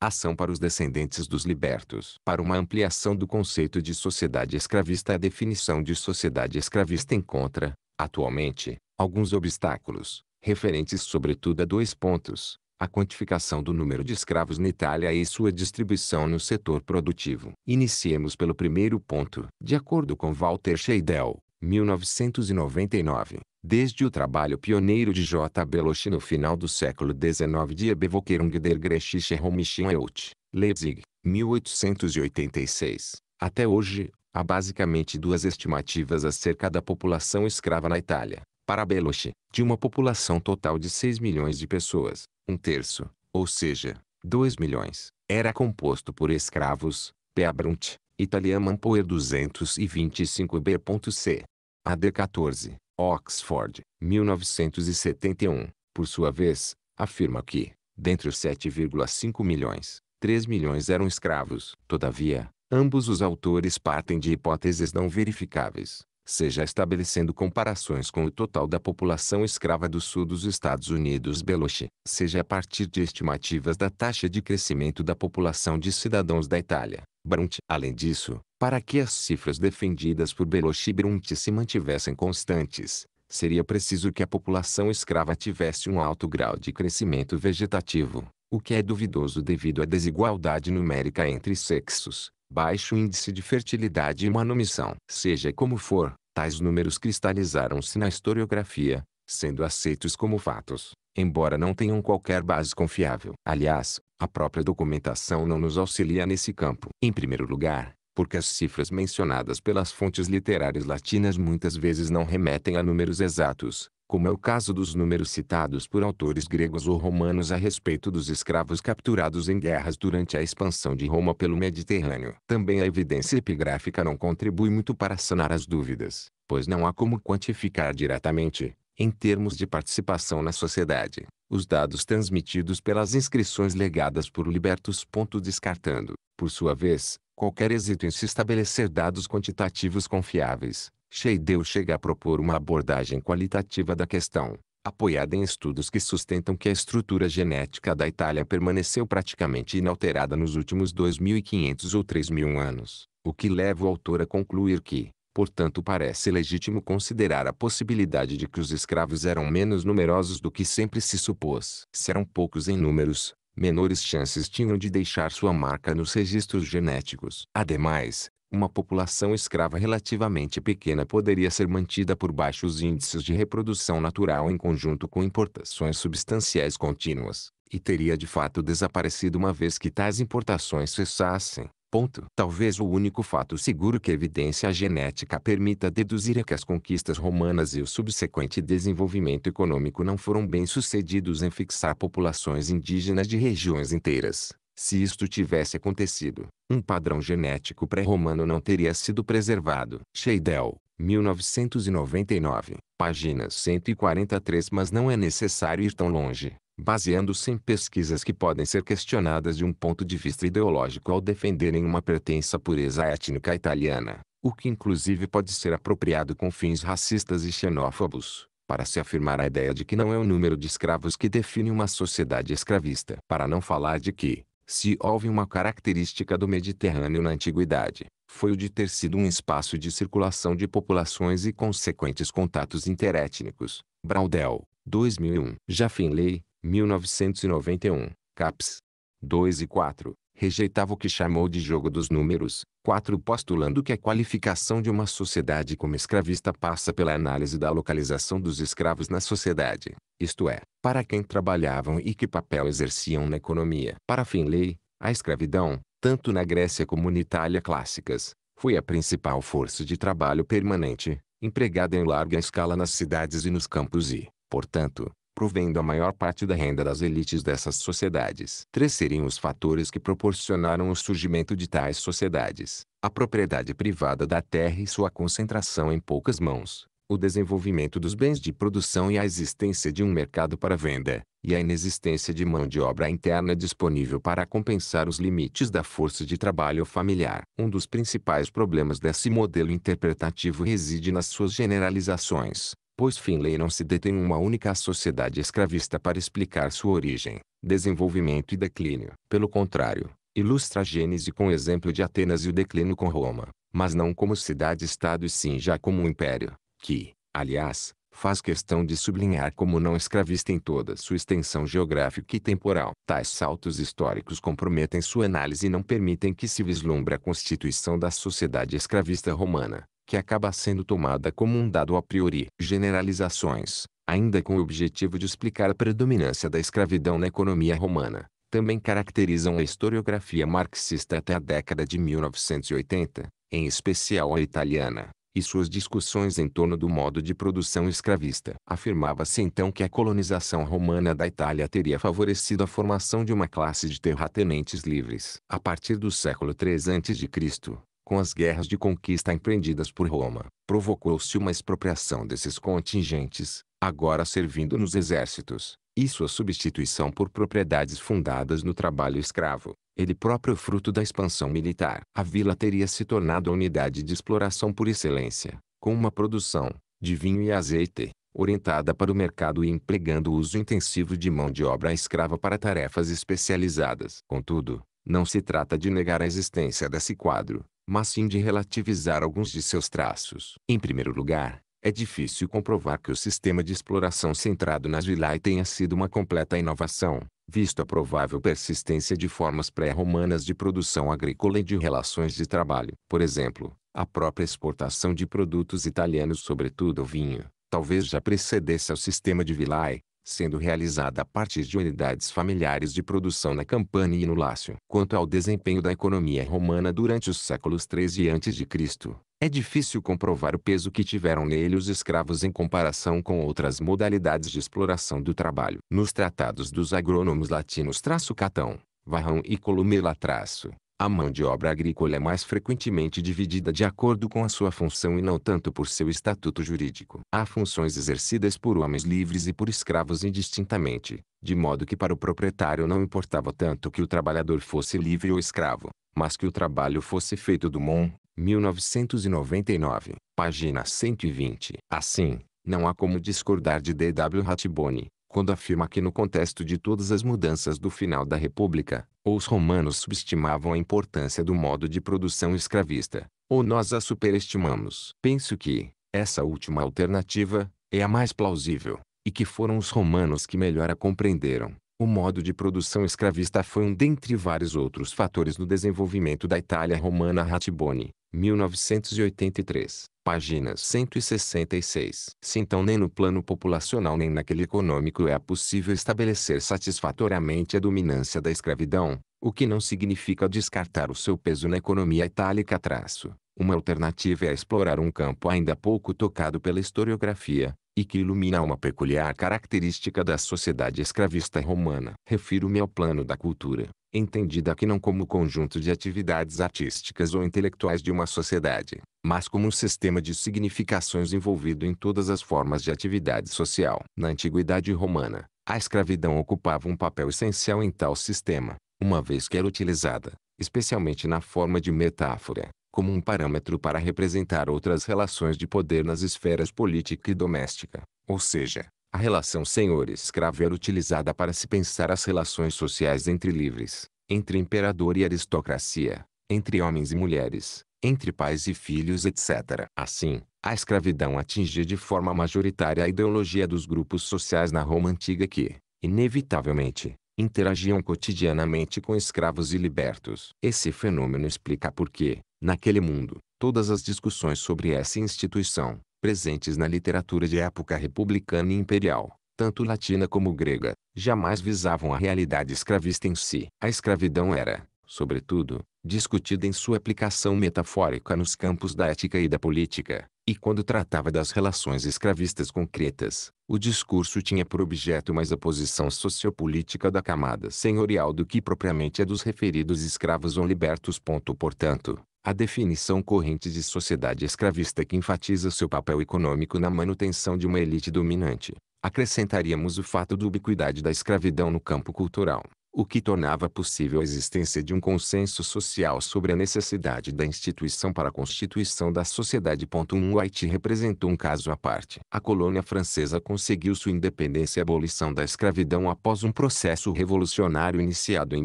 ação para os descendentes dos libertos. Para uma ampliação do conceito de sociedade escravista, a definição de sociedade escravista encontra, atualmente, alguns obstáculos, referentes sobretudo a dois pontos: a quantificação do número de escravos na Itália e sua distribuição no setor produtivo. Iniciemos pelo primeiro ponto. De acordo com Walter Scheidel, 1999. Desde o trabalho pioneiro de J. Beloche no final do século XIX de Ebevoquerung der Geschichte Romschinhout, Leipzig, 1886, até hoje, há basicamente duas estimativas acerca da população escrava na Itália. Para Beloche, de uma população total de 6 milhões de pessoas, um terço, ou seja, 2 milhões, era composto por escravos, peabrunt, Italiaman Poer 225b.c. AD 14, Oxford, 1971, por sua vez, afirma que, dentre os 7,5 milhões, 3 milhões eram escravos. Todavia, ambos os autores partem de hipóteses não verificáveis, seja estabelecendo comparações com o total da população escrava do sul dos Estados Unidos Beloche, seja a partir de estimativas da taxa de crescimento da população de cidadãos da Itália, Brunt. Além disso, para que as cifras defendidas por e Brunt se mantivessem constantes, seria preciso que a população escrava tivesse um alto grau de crescimento vegetativo, o que é duvidoso devido à desigualdade numérica entre sexos, baixo índice de fertilidade e manumissão. Seja como for, tais números cristalizaram-se na historiografia, sendo aceitos como fatos, embora não tenham qualquer base confiável. Aliás, a própria documentação não nos auxilia nesse campo. Em primeiro lugar, porque as cifras mencionadas pelas fontes literárias latinas muitas vezes não remetem a números exatos, como é o caso dos números citados por autores gregos ou romanos a respeito dos escravos capturados em guerras durante a expansão de Roma pelo Mediterrâneo. Também a evidência epigráfica não contribui muito para sanar as dúvidas, pois não há como quantificar diretamente, em termos de participação na sociedade, os dados transmitidos pelas inscrições legadas por Libertus. Descartando, por sua vez, qualquer êxito em se estabelecer dados quantitativos confiáveis, Scheidel chega a propor uma abordagem qualitativa da questão, apoiada em estudos que sustentam que a estrutura genética da Itália permaneceu praticamente inalterada nos últimos 2.500 ou 3.000 anos, o que leva o autor a concluir que, Portanto, parece legítimo considerar a possibilidade de que os escravos eram menos numerosos do que sempre se supôs. Se eram poucos em números, menores chances tinham de deixar sua marca nos registros genéticos. Ademais, uma população escrava relativamente pequena poderia ser mantida por baixos índices de reprodução natural em conjunto com importações substanciais contínuas, e teria de fato desaparecido uma vez que tais importações cessassem. Ponto. Talvez o único fato seguro que a evidência genética permita deduzir é que as conquistas romanas e o subsequente desenvolvimento econômico não foram bem sucedidos em fixar populações indígenas de regiões inteiras. Se isto tivesse acontecido, um padrão genético pré-romano não teria sido preservado. Scheidel, 1999, páginas 143 Mas não é necessário ir tão longe baseando-se em pesquisas que podem ser questionadas de um ponto de vista ideológico ao defenderem uma pretensa pureza étnica italiana, o que inclusive pode ser apropriado com fins racistas e xenófobos, para se afirmar a ideia de que não é o número de escravos que define uma sociedade escravista, para não falar de que, se houve uma característica do Mediterrâneo na antiguidade, foi o de ter sido um espaço de circulação de populações e consequentes contatos interétnicos. Braudel, 2001. Já Finlay, 1991, CAPS 2 e 4, rejeitava o que chamou de jogo dos números, 4 postulando que a qualificação de uma sociedade como escravista passa pela análise da localização dos escravos na sociedade, isto é, para quem trabalhavam e que papel exerciam na economia. Para Finlay, a escravidão, tanto na Grécia como na Itália clássicas, foi a principal força de trabalho permanente, empregada em larga escala nas cidades e nos campos e, portanto, provendo a maior parte da renda das elites dessas sociedades. Três seriam os fatores que proporcionaram o surgimento de tais sociedades: a propriedade privada da terra e sua concentração em poucas mãos, o desenvolvimento dos bens de produção e a existência de um mercado para venda, e a inexistência de mão de obra interna disponível para compensar os limites da força de trabalho familiar. Um dos principais problemas desse modelo interpretativo reside nas suas generalizações, pois Finlay não se detém em uma única sociedade escravista para explicar sua origem, desenvolvimento e declínio. Pelo contrário, ilustra a Gênese com o exemplo de Atenas e o declínio com Roma, mas não como cidade-estado e sim já como um império, que, aliás, faz questão de sublinhar como não escravista em toda sua extensão geográfica e temporal. Tais saltos históricos comprometem sua análise e não permitem que se vislumbre a constituição da sociedade escravista romana, que acaba sendo tomada como um dado a priori. Generalizações, ainda com o objetivo de explicar a predominância da escravidão na economia romana, também caracterizam a historiografia marxista até a década de 1980, em especial a italiana, e suas discussões em torno do modo de produção escravista. Afirmava-se então que a colonização romana da Itália teria favorecido a formação de uma classe de terratenentes livres. A partir do século III a.C., com as guerras de conquista empreendidas por Roma, provocou-se uma expropriação desses contingentes, agora servindo nos exércitos, e sua substituição por propriedades fundadas no trabalho escravo, ele próprio fruto da expansão militar. A vila teria se tornado a unidade de exploração por excelência, com uma produção, de vinho e azeite, orientada para o mercado e empregando o uso intensivo de mão de obra escrava para tarefas especializadas. Contudo, não se trata de negar a existência desse quadro, mas sim de relativizar alguns de seus traços. Em primeiro lugar, é difícil comprovar que o sistema de exploração centrado nas vilai tenha sido uma completa inovação, visto a provável persistência de formas pré-romanas de produção agrícola e de relações de trabalho. Por exemplo, a própria exportação de produtos italianos, sobretudo o vinho, talvez já precedesse ao sistema de vilai, sendo realizada a partir de unidades familiares de produção na Campânia e no Lácio. Quanto ao desempenho da economia romana durante os séculos III e a.C., é difícil comprovar o peso que tiveram nele os escravos em comparação com outras modalidades de exploração do trabalho. Nos tratados dos agrônomos latinos traço Catão, Varrão e Columela traço, a mão de obra agrícola é mais frequentemente dividida de acordo com a sua função e não tanto por seu estatuto jurídico. Há funções exercidas por homens livres e por escravos indistintamente, de modo que para o proprietário não importava tanto que o trabalhador fosse livre ou escravo, mas que o trabalho fosse feito do Mon, 1999, página 120. Assim, não há como discordar de D. W. Rattiboni, quando afirma que no contexto de todas as mudanças do final da República, ou os romanos subestimavam a importância do modo de produção escravista, ou nós a superestimamos. Penso que, essa última alternativa, é a mais plausível, e que foram os romanos que melhor a compreenderam. O modo de produção escravista foi um dentre vários outros fatores no desenvolvimento da Itália romana Ratiboni. 1983, páginas 166. Se então nem no plano populacional nem naquele econômico é possível estabelecer satisfatoriamente a dominância da escravidão, o que não significa descartar o seu peso na economia itálica traço. Uma alternativa é explorar um campo ainda pouco tocado pela historiografia, e que ilumina uma peculiar característica da sociedade escravista romana. Refiro-me ao plano da cultura, entendida aqui não como conjunto de atividades artísticas ou intelectuais de uma sociedade, mas como um sistema de significações envolvido em todas as formas de atividade social. Na antiguidade romana, a escravidão ocupava um papel essencial em tal sistema, uma vez que era utilizada, especialmente na forma de metáfora, como um parâmetro para representar outras relações de poder nas esferas política e doméstica. Ou seja, a relação senhor-escravo era utilizada para se pensar as relações sociais entre livres, entre imperador e aristocracia, entre homens e mulheres, entre pais e filhos, etc. Assim, a escravidão atingia de forma majoritária a ideologia dos grupos sociais na Roma antiga que, inevitavelmente, interagiam cotidianamente com escravos e libertos. Esse fenômeno explica por que, Naquele mundo, todas as discussões sobre essa instituição, presentes na literatura de época republicana e imperial, tanto latina como grega, jamais visavam a realidade escravista em si. A escravidão era, sobretudo, discutida em sua aplicação metafórica nos campos da ética e da política, e quando tratava das relações escravistas concretas, o discurso tinha por objeto mais a posição sociopolítica da camada senhorial do que propriamente a dos referidos escravos ou libertos. Portanto, a definição corrente de sociedade escravista que enfatiza seu papel econômico na manutenção de uma elite dominante. Acrescentaríamos o fato da ubiquidade da escravidão no campo cultural o que tornava possível a existência de um consenso social sobre a necessidade da instituição para a constituição da sociedade. 1. O Haiti representou um caso à parte. A colônia francesa conseguiu sua independência e abolição da escravidão após um processo revolucionário iniciado em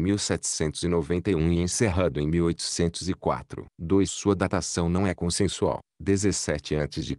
1791 e encerrado em 1804. 2. Sua datação não é consensual. 17 a.C.,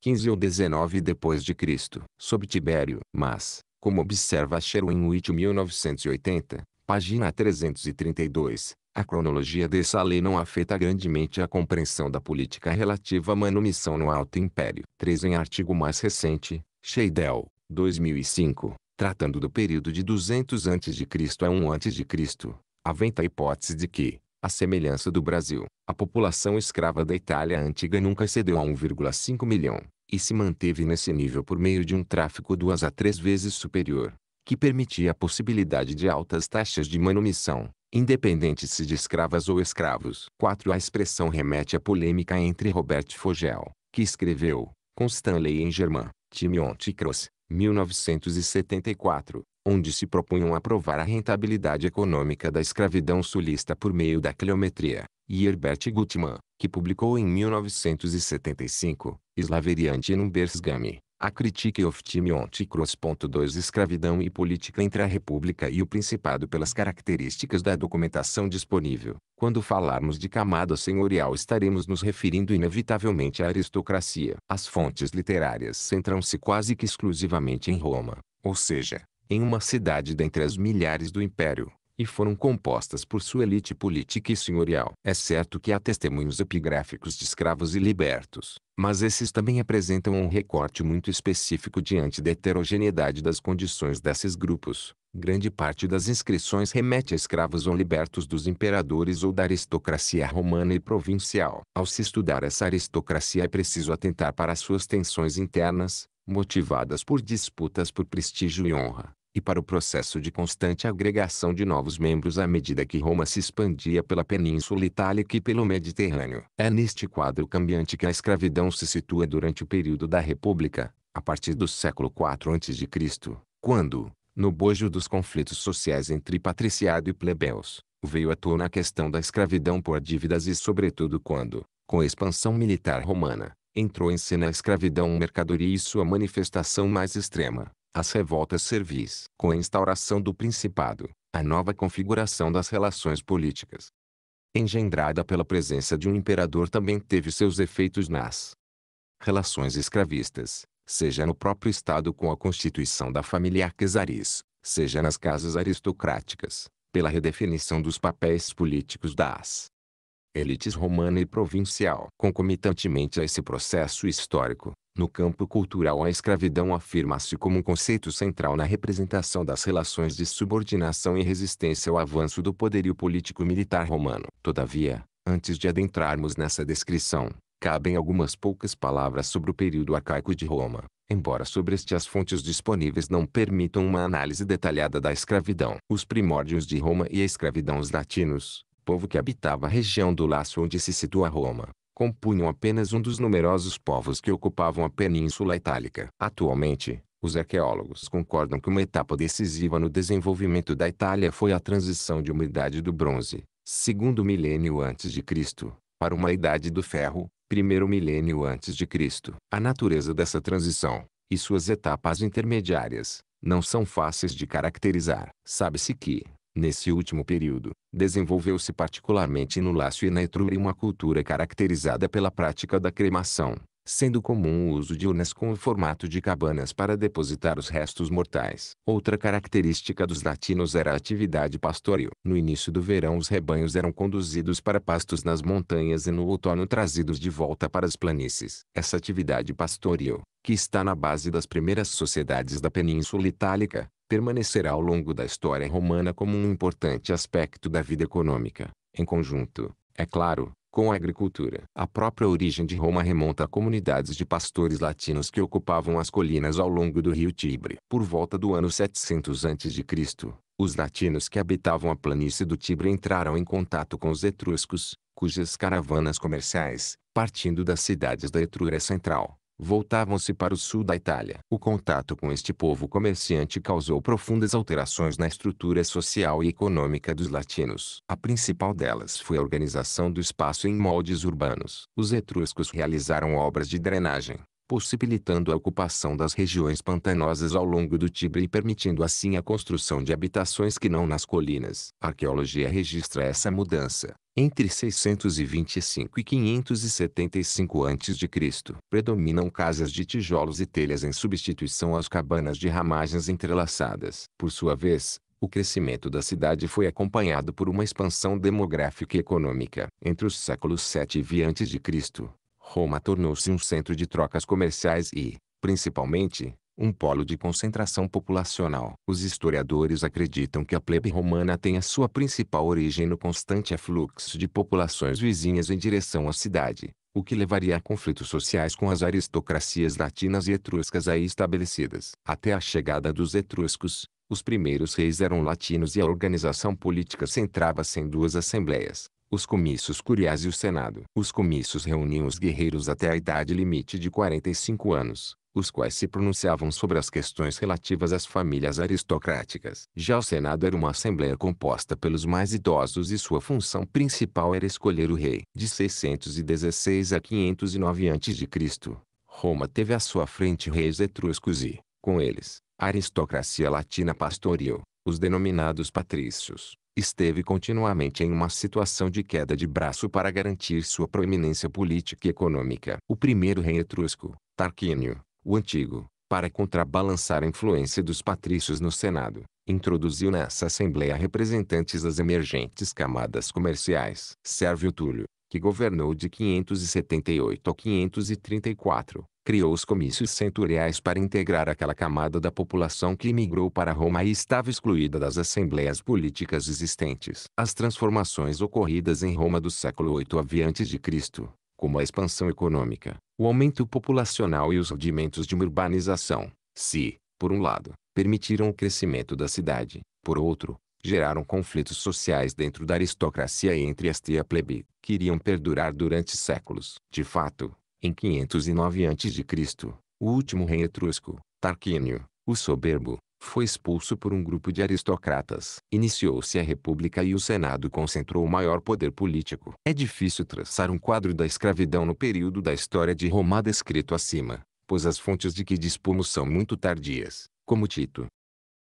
15 ou 19 depois de Cristo, sob Tibério. Mas, como observa Sherwin-White 1980, página 332. A cronologia dessa lei não afeta grandemente a compreensão da política relativa à manumissão no Alto Império. 3. Em artigo mais recente, Scheidel, 2005, tratando do período de 200 a.C. a 1 a.C., aventa a hipótese de que, à semelhança do Brasil, a população escrava da Itália antiga nunca excedeu a 1,5 milhão e se manteve nesse nível por meio de um tráfico duas a três vezes superior, que permitia a possibilidade de altas taxas de manumissão, independente se de escravas ou escravos. 4. A expressão remete à polêmica entre Robert Fogel, que escreveu, com Stanley Engerman, Timeon T. Cross, 1974, onde se propunham a provar a rentabilidade econômica da escravidão sulista por meio da quilometria, e Herbert Gutmann, que publicou em 1975, Slaveriante Numbersgami, a Critique of Timionti cross. Ticros.2 Escravidão e Política entre a República e o Principado pelas características da documentação disponível. Quando falarmos de camada senhorial estaremos nos referindo inevitavelmente à aristocracia. As fontes literárias centram-se quase que exclusivamente em Roma, ou seja, em uma cidade dentre as milhares do império, e foram compostas por sua elite política e senhorial. É certo que há testemunhos epigráficos de escravos e libertos, mas esses também apresentam um recorte muito específico diante da heterogeneidade das condições desses grupos. Grande parte das inscrições remete a escravos ou libertos dos imperadores ou da aristocracia romana e provincial. Ao se estudar essa aristocracia é preciso atentar para suas tensões internas, motivadas por disputas por prestígio e honra e para o processo de constante agregação de novos membros à medida que Roma se expandia pela Península Itálica e pelo Mediterrâneo. É neste quadro cambiante que a escravidão se situa durante o período da República, a partir do século IV a.C., quando, no bojo dos conflitos sociais entre patriciado e plebeus, veio à tona a questão da escravidão por dívidas e sobretudo quando, com a expansão militar romana, entrou em cena a escravidão mercadoria e sua manifestação mais extrema, as revoltas servis. Com a instauração do principado, a nova configuração das relações políticas, engendrada pela presença de um imperador também teve seus efeitos nas relações escravistas, seja no próprio Estado com a constituição da família arquesaris, seja nas casas aristocráticas, pela redefinição dos papéis políticos das elites romana e provincial. Concomitantemente a esse processo histórico, no campo cultural, a escravidão afirma-se como um conceito central na representação das relações de subordinação e resistência ao avanço do poderio político-militar romano. Todavia, antes de adentrarmos nessa descrição, cabem algumas poucas palavras sobre o período arcaico de Roma, embora sobre este as fontes disponíveis não permitam uma análise detalhada da escravidão. Os primórdios de Roma e a escravidão os latinos, povo que habitava a região do laço onde se situa Roma, compunham apenas um dos numerosos povos que ocupavam a Península Itálica. Atualmente, os arqueólogos concordam que uma etapa decisiva no desenvolvimento da Itália foi a transição de uma idade do bronze, segundo milênio antes de Cristo, para uma idade do ferro, primeiro milênio antes de Cristo. A natureza dessa transição e suas etapas intermediárias não são fáceis de caracterizar. Sabe-se que, Nesse último período, desenvolveu-se particularmente no Lácio e na Etrúria uma cultura caracterizada pela prática da cremação, sendo comum o uso de urnas com o formato de cabanas para depositar os restos mortais. Outra característica dos latinos era a atividade pastoril. No início do verão os rebanhos eram conduzidos para pastos nas montanhas e no outono trazidos de volta para as planícies. Essa atividade pastoril, que está na base das primeiras sociedades da Península Itálica, permanecerá ao longo da história romana como um importante aspecto da vida econômica, em conjunto, é claro, com a agricultura. A própria origem de Roma remonta a comunidades de pastores latinos que ocupavam as colinas ao longo do rio Tibre. Por volta do ano 700 a.C., os latinos que habitavam a planície do Tibre entraram em contato com os etruscos, cujas caravanas comerciais, partindo das cidades da Etrúria Central, voltavam-se para o sul da Itália. O contato com este povo comerciante causou profundas alterações na estrutura social e econômica dos latinos. A principal delas foi a organização do espaço em moldes urbanos. Os etruscos realizaram obras de drenagem, possibilitando a ocupação das regiões pantanosas ao longo do Tibre e permitindo assim a construção de habitações que não nas colinas. A arqueologia registra essa mudança, entre 625 e 575 a.C., predominam casas de tijolos e telhas em substituição às cabanas de ramagens entrelaçadas. Por sua vez, o crescimento da cidade foi acompanhado por uma expansão demográfica e econômica. Entre os séculos 7 e vi a.C., Roma tornou-se um centro de trocas comerciais e, principalmente, um polo de concentração populacional. Os historiadores acreditam que a plebe romana tem a sua principal origem no constante afluxo de populações vizinhas em direção à cidade, o que levaria a conflitos sociais com as aristocracias latinas e etruscas aí estabelecidas. Até a chegada dos etruscos, os primeiros reis eram latinos e a organização política centrava-se em duas assembleias, os comícios curiais e o senado. Os comícios reuniam os guerreiros até a idade limite de 45 anos, os quais se pronunciavam sobre as questões relativas às famílias aristocráticas. Já o Senado era uma assembleia composta pelos mais idosos e sua função principal era escolher o rei. De 616 a 509 a.C., Roma teve à sua frente reis etruscos e, com eles, a aristocracia latina pastoril, os denominados patrícios esteve continuamente em uma situação de queda de braço para garantir sua proeminência política e econômica. O primeiro rei etrusco, Tarquínio, o antigo, para contrabalançar a influência dos patrícios no Senado, introduziu nessa Assembleia representantes das emergentes camadas comerciais. Sérvio Túlio, que governou de 578 a 534, criou os comícios centuriais para integrar aquela camada da população que emigrou para Roma e estava excluída das assembleias políticas existentes. As transformações ocorridas em Roma do século 8 a.V como a expansão econômica, o aumento populacional e os rudimentos de uma urbanização, se, por um lado, permitiram o crescimento da cidade, por outro, geraram conflitos sociais dentro da aristocracia e entre esta e a plebe, que iriam perdurar durante séculos. De fato, em 509 a.C., o último rei etrusco, Tarquínio, o soberbo, foi expulso por um grupo de aristocratas. Iniciou-se a República e o Senado concentrou o maior poder político. É difícil traçar um quadro da escravidão no período da história de Roma descrito acima, pois as fontes de que dispomos são muito tardias, como Tito,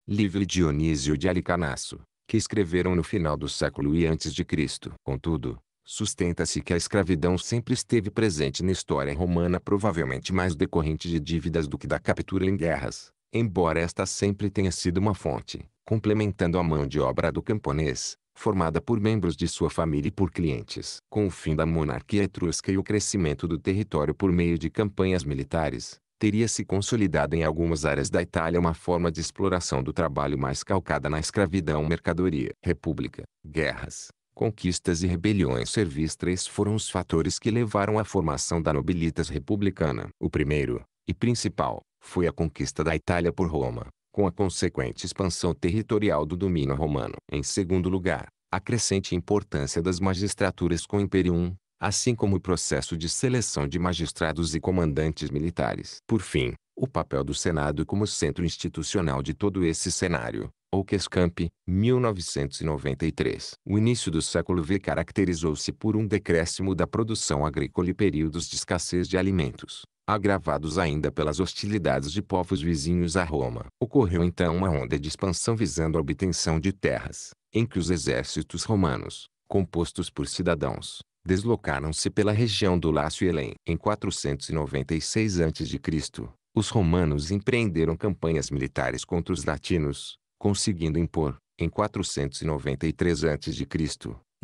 Livio e Dionísio de Alicarnasso, que escreveram no final do século e antes de Cristo. Contudo, Sustenta-se que a escravidão sempre esteve presente na história romana provavelmente mais decorrente de dívidas do que da captura em guerras, embora esta sempre tenha sido uma fonte, complementando a mão de obra do camponês, formada por membros de sua família e por clientes. Com o fim da monarquia etrusca e o crescimento do território por meio de campanhas militares, teria se consolidado em algumas áreas da Itália uma forma de exploração do trabalho mais calcada na escravidão mercadoria. República, guerras, conquistas e rebeliões Serviços três foram os fatores que levaram à formação da nobilitas republicana. O primeiro, e principal, foi a conquista da Itália por Roma, com a consequente expansão territorial do domínio romano. Em segundo lugar, a crescente importância das magistraturas com o imperium, assim como o processo de seleção de magistrados e comandantes militares. Por fim, o papel do Senado como centro institucional de todo esse cenário, Oakescamp, 1993. O início do século V caracterizou-se por um decréscimo da produção agrícola e períodos de escassez de alimentos agravados ainda pelas hostilidades de povos vizinhos a Roma. Ocorreu então uma onda de expansão visando a obtenção de terras, em que os exércitos romanos, compostos por cidadãos, deslocaram-se pela região do Lácio e Elém. Em 496 a.C., os romanos empreenderam campanhas militares contra os latinos, conseguindo impor, em 493 a.C.,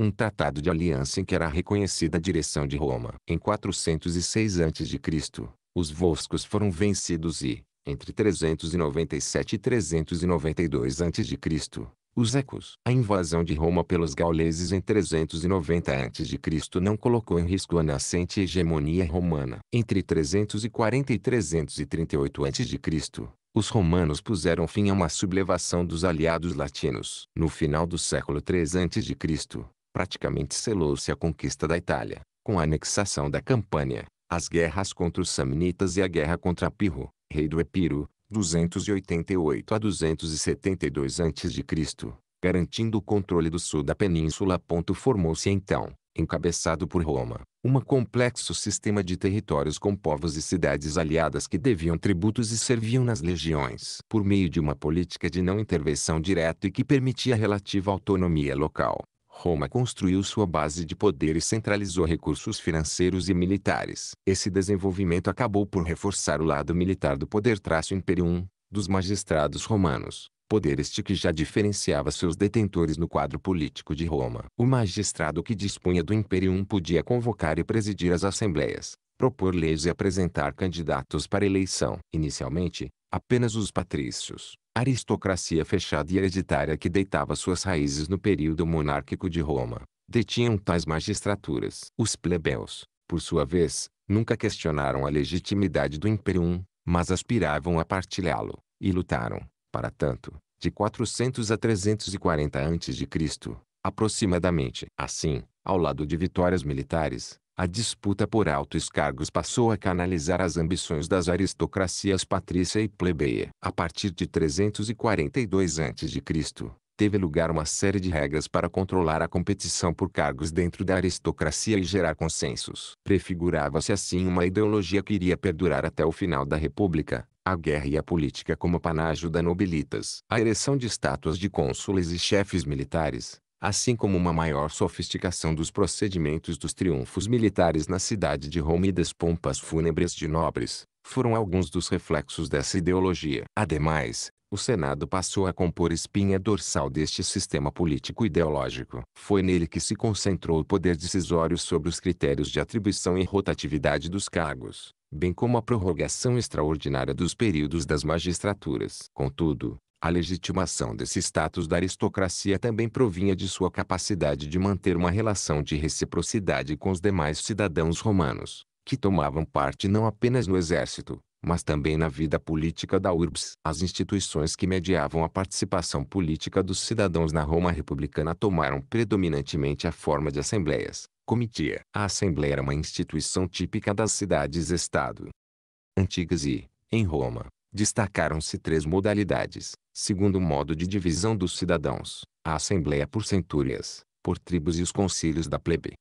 um tratado de aliança em que era reconhecida a direção de Roma. Em 406 a.C., os Voscos foram vencidos e, entre 397 e 392 a.C., os Ecos. A invasão de Roma pelos gauleses em 390 a.C. não colocou em risco a nascente hegemonia romana. Entre 340 e 338 a.C., os romanos puseram fim a uma sublevação dos aliados latinos. No final do século 3 a.C., praticamente selou-se a conquista da Itália, com a anexação da Campânia, as guerras contra os Samnitas e a guerra contra Pirro, rei do Epiro, 288 a 272 a.C., garantindo o controle do sul da península. Formou-se então, encabeçado por Roma, um complexo sistema de territórios com povos e cidades aliadas que deviam tributos e serviam nas legiões por meio de uma política de não intervenção direta e que permitia relativa autonomia local. Roma construiu sua base de poder e centralizou recursos financeiros e militares. Esse desenvolvimento acabou por reforçar o lado militar do poder traço imperium, dos magistrados romanos, poder este que já diferenciava seus detentores no quadro político de Roma. O magistrado que dispunha do imperium podia convocar e presidir as assembleias, propor leis e apresentar candidatos para eleição. Inicialmente, apenas os patrícios, aristocracia fechada e hereditária que deitava suas raízes no período monárquico de Roma, detinham tais magistraturas. Os plebeus, por sua vez, nunca questionaram a legitimidade do imperium, mas aspiravam a partilhá-lo, e lutaram, para tanto, de 400 a 340 a.C., aproximadamente. Assim, ao lado de vitórias militares, a disputa por altos cargos passou a canalizar as ambições das aristocracias patrícia e plebeia. A partir de 342 a.C., teve lugar uma série de regras para controlar a competição por cargos dentro da aristocracia e gerar consensos. Prefigurava-se assim uma ideologia que iria perdurar até o final da República, a guerra e a política como panágio da nobilitas. A ereção de estátuas de cônsules e chefes militares, assim como uma maior sofisticação dos procedimentos dos triunfos militares na cidade de Roma e das pompas fúnebres de nobres, foram alguns dos reflexos dessa ideologia. Ademais, o Senado passou a compor espinha dorsal deste sistema político-ideológico. Foi nele que se concentrou o poder decisório sobre os critérios de atribuição e rotatividade dos cargos, bem como a prorrogação extraordinária dos períodos das magistraturas. Contudo, a legitimação desse status da aristocracia também provinha de sua capacidade de manter uma relação de reciprocidade com os demais cidadãos romanos, que tomavam parte não apenas no exército, mas também na vida política da URBS. As instituições que mediavam a participação política dos cidadãos na Roma republicana tomaram predominantemente a forma de assembleias, comitia. A assembleia era uma instituição típica das cidades-estado antigas e, em Roma, destacaram-se três modalidades, segundo o modo de divisão dos cidadãos, a Assembleia por centúrias, por tribos e os concílios da plebe.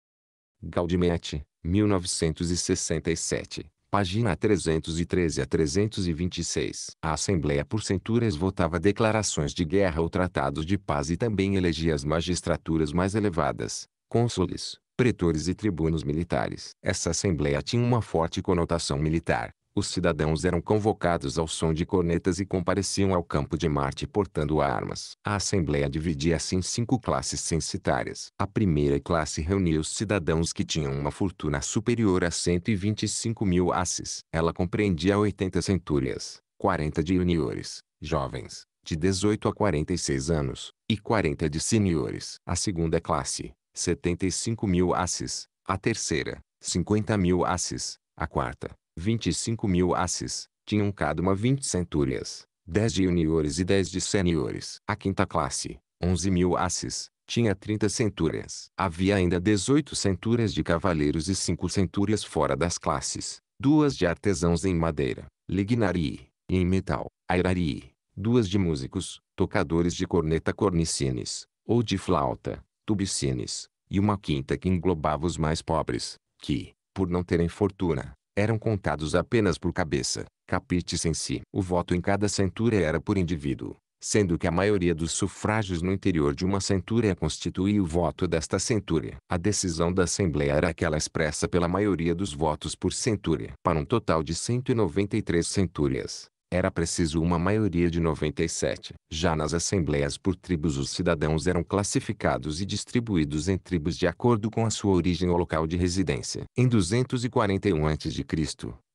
Gaudimete, 1967, página 313 a 326. A Assembleia por centúrias votava declarações de guerra ou tratados de paz e também elegia as magistraturas mais elevadas, cônsules, pretores e tribunos militares. Essa Assembleia tinha uma forte conotação militar os cidadãos eram convocados ao som de cornetas e compareciam ao campo de Marte portando armas. A Assembleia dividia-se em assim cinco classes censitárias. A primeira classe reunia os cidadãos que tinham uma fortuna superior a 125 mil asses. Ela compreendia 80 centúrias, 40 de juniores, jovens, de 18 a 46 anos, e 40 de seniores. A segunda classe, 75 mil asses. A terceira, 50 mil asses. A quarta, 25 mil asses, tinham cada uma 20 centúrias, 10 de juniores e 10 de seniores. A quinta classe, 11 mil asses, tinha 30 centúrias. Havia ainda 18 centúrias de cavaleiros e 5 centúrias fora das classes, duas de artesãos em madeira, lignarii, e em metal, airarii, duas de músicos, tocadores de corneta cornicines, ou de flauta, tubicines, e uma quinta que englobava os mais pobres, que, por não terem fortuna, eram contados apenas por cabeça, capite em si. O voto em cada centúria era por indivíduo, sendo que a maioria dos sufrágios no interior de uma centúria constituía o voto desta centúria. A decisão da Assembleia era aquela expressa pela maioria dos votos por centúria. Para um total de 193 centúrias, era preciso uma maioria de 97. Já nas assembleias por tribos os cidadãos eram classificados e distribuídos em tribos de acordo com a sua origem ou local de residência. Em 241 a.C.,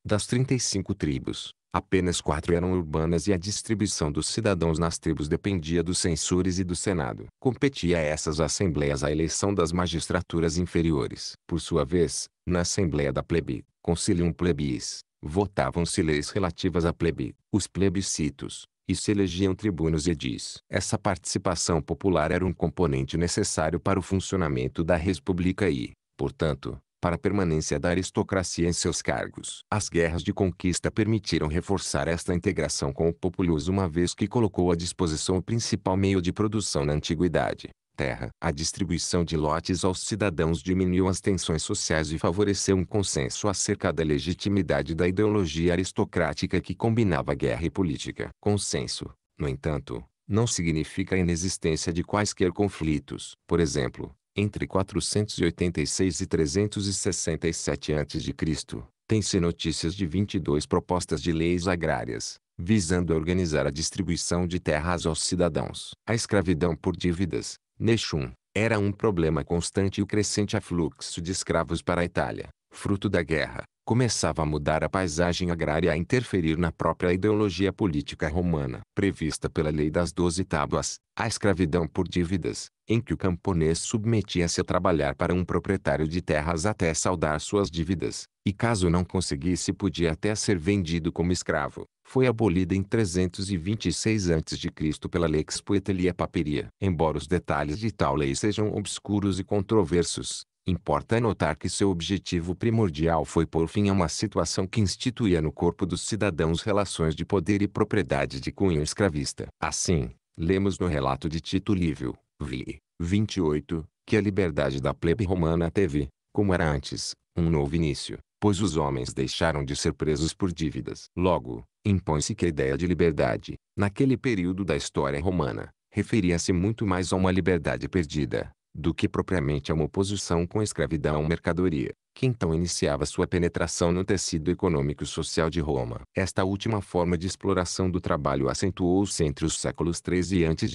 das 35 tribos, apenas quatro eram urbanas e a distribuição dos cidadãos nas tribos dependia dos censores e do Senado. Competia a essas assembleias a eleição das magistraturas inferiores. Por sua vez, na Assembleia da plebe, Concilium Plebis, votavam-se leis relativas à plebe, os plebiscitos, e se elegiam tribunos e edis. Essa participação popular era um componente necessário para o funcionamento da república e, portanto, para a permanência da aristocracia em seus cargos. As guerras de conquista permitiram reforçar esta integração com o populus uma vez que colocou à disposição o principal meio de produção na antiguidade terra. A distribuição de lotes aos cidadãos diminuiu as tensões sociais e favoreceu um consenso acerca da legitimidade da ideologia aristocrática que combinava guerra e política. Consenso, no entanto, não significa a inexistência de quaisquer conflitos. Por exemplo, entre 486 e 367 a.C., tem-se notícias de 22 propostas de leis agrárias, visando organizar a distribuição de terras aos cidadãos. A escravidão por dívidas, Nechum, era um problema constante e o crescente afluxo de escravos para a Itália, fruto da guerra, começava a mudar a paisagem agrária a interferir na própria ideologia política romana. Prevista pela Lei das Doze Tábuas, a escravidão por dívidas, em que o camponês submetia-se a trabalhar para um proprietário de terras até saldar suas dívidas, e caso não conseguisse podia até ser vendido como escravo foi abolida em 326 a.C. pela Lex Puetelia Paperia. Embora os detalhes de tal lei sejam obscuros e controversos, Importa notar que seu objetivo primordial foi pôr fim a uma situação que instituía no corpo dos cidadãos relações de poder e propriedade de cunho escravista. Assim, lemos no relato de Tito Livio, vi. 28, que a liberdade da plebe romana teve, como era antes, um novo início pois os homens deixaram de ser presos por dívidas. Logo, impõe-se que a ideia de liberdade, naquele período da história romana, referia-se muito mais a uma liberdade perdida, do que propriamente a uma oposição com a escravidão ou mercadoria, que então iniciava sua penetração no tecido econômico e social de Roma. Esta última forma de exploração do trabalho acentuou-se entre os séculos XIII e a.C.,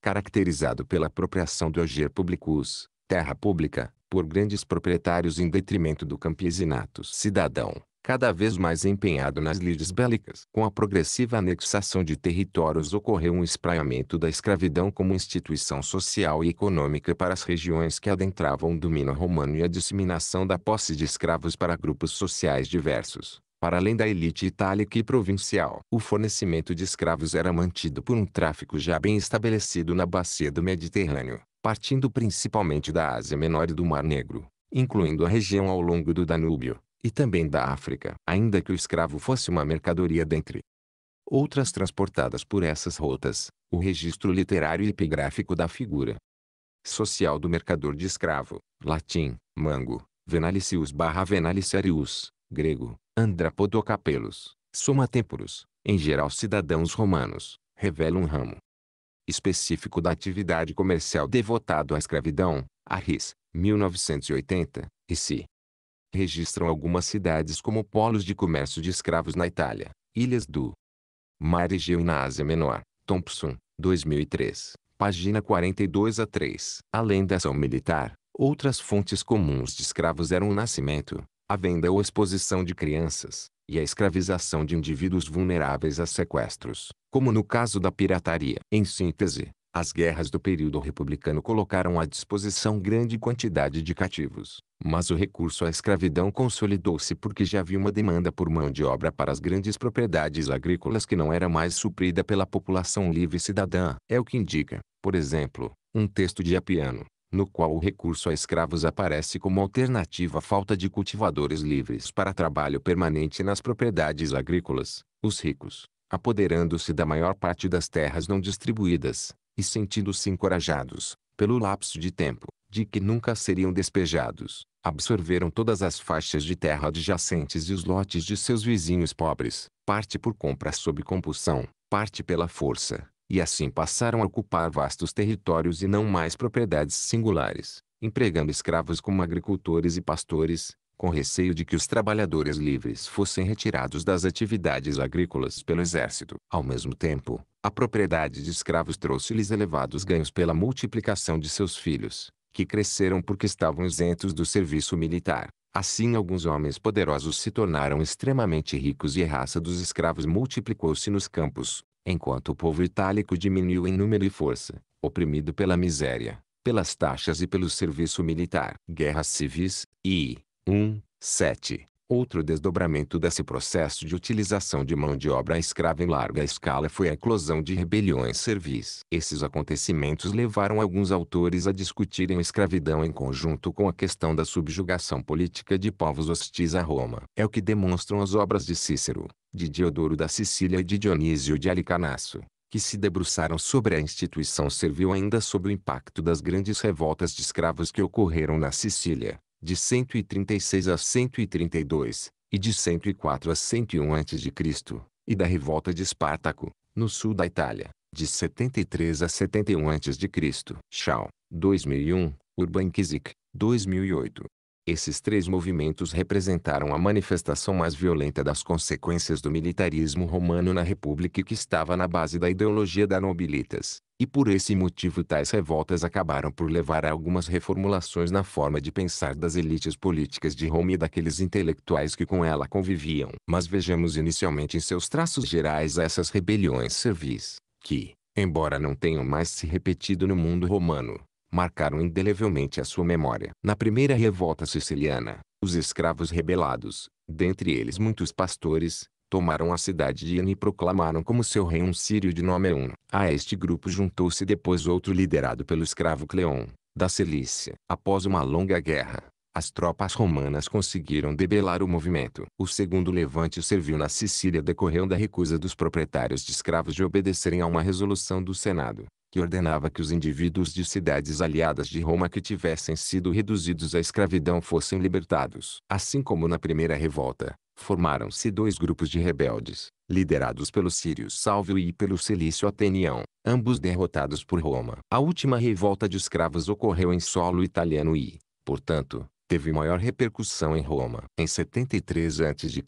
caracterizado pela apropriação do ager publicus, terra pública, por grandes proprietários em detrimento do campesinato cidadão, cada vez mais empenhado nas lides bélicas. Com a progressiva anexação de territórios ocorreu um espraiamento da escravidão como instituição social e econômica para as regiões que adentravam o domínio romano e a disseminação da posse de escravos para grupos sociais diversos para além da elite itálica e provincial. O fornecimento de escravos era mantido por um tráfico já bem estabelecido na bacia do Mediterrâneo, partindo principalmente da Ásia Menor e do Mar Negro, incluindo a região ao longo do Danúbio, e também da África, ainda que o escravo fosse uma mercadoria dentre outras transportadas por essas rotas, o registro literário e epigráfico da figura social do mercador de escravo, latim, mango, venalicius barra venalicerius, grego, andrapodocapelos, soma em geral cidadãos romanos, revela um ramo específico da atividade comercial devotado à escravidão, a RIS, 1980, e se registram algumas cidades como polos de comércio de escravos na Itália, ilhas do Mar Egeu e na Ásia Menor, Thompson, 2003, página 42 a 3. Além da ação militar, outras fontes comuns de escravos eram o nascimento, a venda ou exposição de crianças, e a escravização de indivíduos vulneráveis a sequestros, como no caso da pirataria. Em síntese, as guerras do período republicano colocaram à disposição grande quantidade de cativos, mas o recurso à escravidão consolidou-se porque já havia uma demanda por mão de obra para as grandes propriedades agrícolas que não era mais suprida pela população livre cidadã. É o que indica, por exemplo, um texto de Apiano, no qual o recurso a escravos aparece como alternativa à falta de cultivadores livres para trabalho permanente nas propriedades agrícolas, os ricos, apoderando-se da maior parte das terras não distribuídas, e sentindo-se encorajados, pelo lapso de tempo, de que nunca seriam despejados, absorveram todas as faixas de terra adjacentes e os lotes de seus vizinhos pobres, parte por compra sob compulsão, parte pela força, e assim passaram a ocupar vastos territórios e não mais propriedades singulares, empregando escravos como agricultores e pastores, com receio de que os trabalhadores livres fossem retirados das atividades agrícolas pelo exército. Ao mesmo tempo, a propriedade de escravos trouxe-lhes elevados ganhos pela multiplicação de seus filhos, que cresceram porque estavam isentos do serviço militar. Assim alguns homens poderosos se tornaram extremamente ricos e a raça dos escravos multiplicou-se nos campos, Enquanto o povo itálico diminuiu em número e força, oprimido pela miséria, pelas taxas e pelo serviço militar, guerras civis, e 1, 7, Outro desdobramento desse processo de utilização de mão de obra escrava em larga escala foi a eclosão de rebeliões servis. Esses acontecimentos levaram alguns autores a discutirem a escravidão em conjunto com a questão da subjugação política de povos hostis a Roma. É o que demonstram as obras de Cícero, de Diodoro da Sicília e de Dionísio de Alicarnasso que se debruçaram sobre a instituição serviu ainda sob o impacto das grandes revoltas de escravos que ocorreram na Sicília, de 136 a 132, e de 104 a 101 a.C., e da revolta de Espartaco, no sul da Itália, de 73 a 71 a.C. Shaw, 2001, Urban Kizik, 2008. Esses três movimentos representaram a manifestação mais violenta das consequências do militarismo romano na República que estava na base da ideologia da nobilitas, e por esse motivo tais revoltas acabaram por levar a algumas reformulações na forma de pensar das elites políticas de Roma e daqueles intelectuais que com ela conviviam. Mas vejamos inicialmente em seus traços gerais essas rebeliões servis, que, embora não tenham mais se repetido no mundo romano, marcaram indelevelmente a sua memória. Na primeira revolta siciliana, os escravos rebelados, dentre eles muitos pastores, tomaram a cidade de Iene e proclamaram como seu rei um sírio de nome Eun. A este grupo juntou-se depois outro liderado pelo escravo Cleon, da Cilícia. Após uma longa guerra, as tropas romanas conseguiram debelar o movimento. O segundo levante serviu na Sicília decorrendo da recusa dos proprietários de escravos de obedecerem a uma resolução do Senado que ordenava que os indivíduos de cidades aliadas de Roma que tivessem sido reduzidos à escravidão fossem libertados. Assim como na primeira revolta, formaram-se dois grupos de rebeldes, liderados pelo Sírio Salvio e pelo Cilício Atenião, ambos derrotados por Roma. A última revolta de escravos ocorreu em solo italiano e, portanto, teve maior repercussão em Roma. Em 73 a.C.,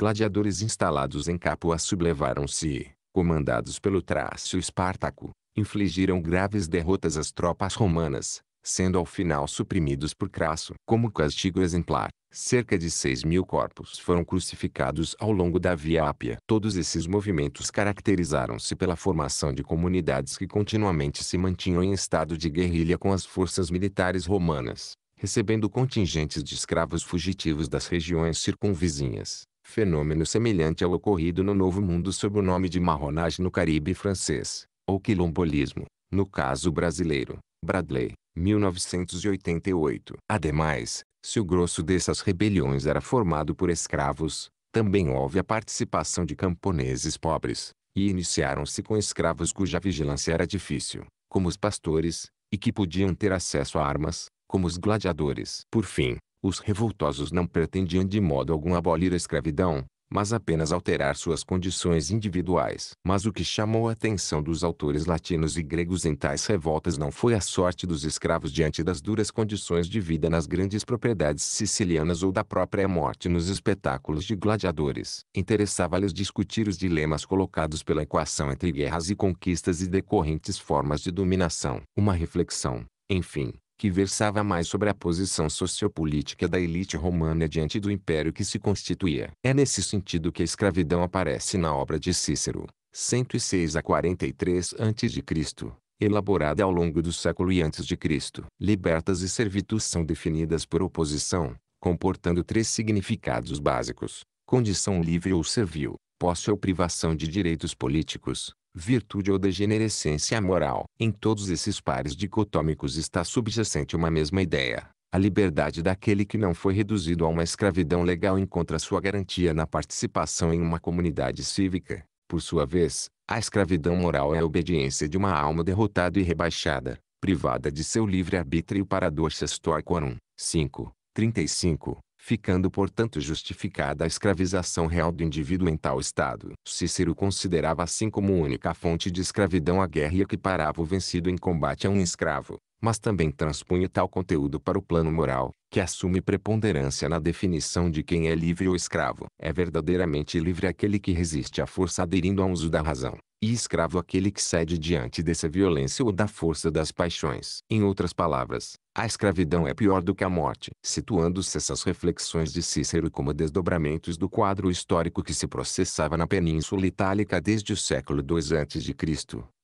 gladiadores instalados em Capua sublevaram-se, comandados pelo Trácio Espartaco, infligiram graves derrotas às tropas romanas, sendo ao final suprimidos por Crasso. Como castigo exemplar, cerca de 6 mil corpos foram crucificados ao longo da Via Ápia. Todos esses movimentos caracterizaram-se pela formação de comunidades que continuamente se mantinham em estado de guerrilha com as forças militares romanas, recebendo contingentes de escravos fugitivos das regiões circunvizinhas. Fenômeno semelhante ao é ocorrido no Novo Mundo sob o nome de marronagem no Caribe francês ou quilombolismo, no caso brasileiro, Bradley, 1988. Ademais, se o grosso dessas rebeliões era formado por escravos, também houve a participação de camponeses pobres, e iniciaram-se com escravos cuja vigilância era difícil, como os pastores, e que podiam ter acesso a armas, como os gladiadores. Por fim, os revoltosos não pretendiam de modo algum abolir a escravidão, mas apenas alterar suas condições individuais. Mas o que chamou a atenção dos autores latinos e gregos em tais revoltas não foi a sorte dos escravos diante das duras condições de vida nas grandes propriedades sicilianas ou da própria morte nos espetáculos de gladiadores. Interessava-lhes discutir os dilemas colocados pela equação entre guerras e conquistas e decorrentes formas de dominação. Uma reflexão, enfim, que versava mais sobre a posição sociopolítica da elite romana diante do império que se constituía. É nesse sentido que a escravidão aparece na obra de Cícero, 106 a 43 a.C., elaborada ao longo do século e antes de Cristo. Libertas e servitude são definidas por oposição, comportando três significados básicos: condição livre ou servil, posse ou privação de direitos políticos, virtude ou degenerescência moral. Em todos esses pares dicotômicos está subjacente uma mesma ideia. A liberdade daquele que não foi reduzido a uma escravidão legal encontra sua garantia na participação em uma comunidade cívica. Por sua vez, a escravidão moral é a obediência de uma alma derrotada e rebaixada, privada de seu livre-arbítrio para Dorchester Quorum 5, 35 ficando portanto justificada a escravização real do indivíduo em tal estado. Cícero considerava assim como única fonte de escravidão a guerra e equiparava o vencido em combate a um escravo, mas também transpunha tal conteúdo para o plano moral, que assume preponderância na definição de quem é livre ou escravo. É verdadeiramente livre aquele que resiste à força aderindo ao uso da razão e escravo aquele que cede diante dessa violência ou da força das paixões. Em outras palavras, a escravidão é pior do que a morte. Situando-se essas reflexões de Cícero como desdobramentos do quadro histórico que se processava na Península Itálica desde o século II a.C.,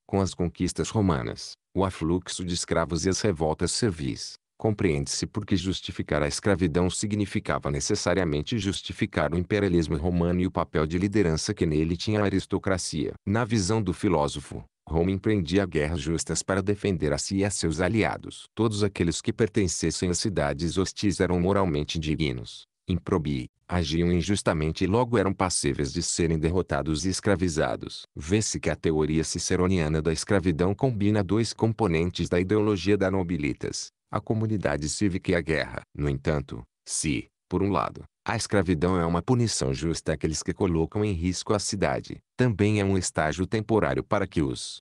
com as conquistas romanas, o afluxo de escravos e as revoltas servis, Compreende-se porque justificar a escravidão significava necessariamente justificar o imperialismo romano e o papel de liderança que nele tinha a aristocracia. Na visão do filósofo, Roma empreendia guerras justas para defender a si e a seus aliados. Todos aqueles que pertencessem às cidades hostis eram moralmente indignos, improbi, agiam injustamente e logo eram passíveis de serem derrotados e escravizados. Vê-se que a teoria ciceroniana da escravidão combina dois componentes da ideologia da nobilitas, a comunidade cívica e a guerra. No entanto, se, por um lado, a escravidão é uma punição justa àqueles que colocam em risco a cidade. Também é um estágio temporário para que os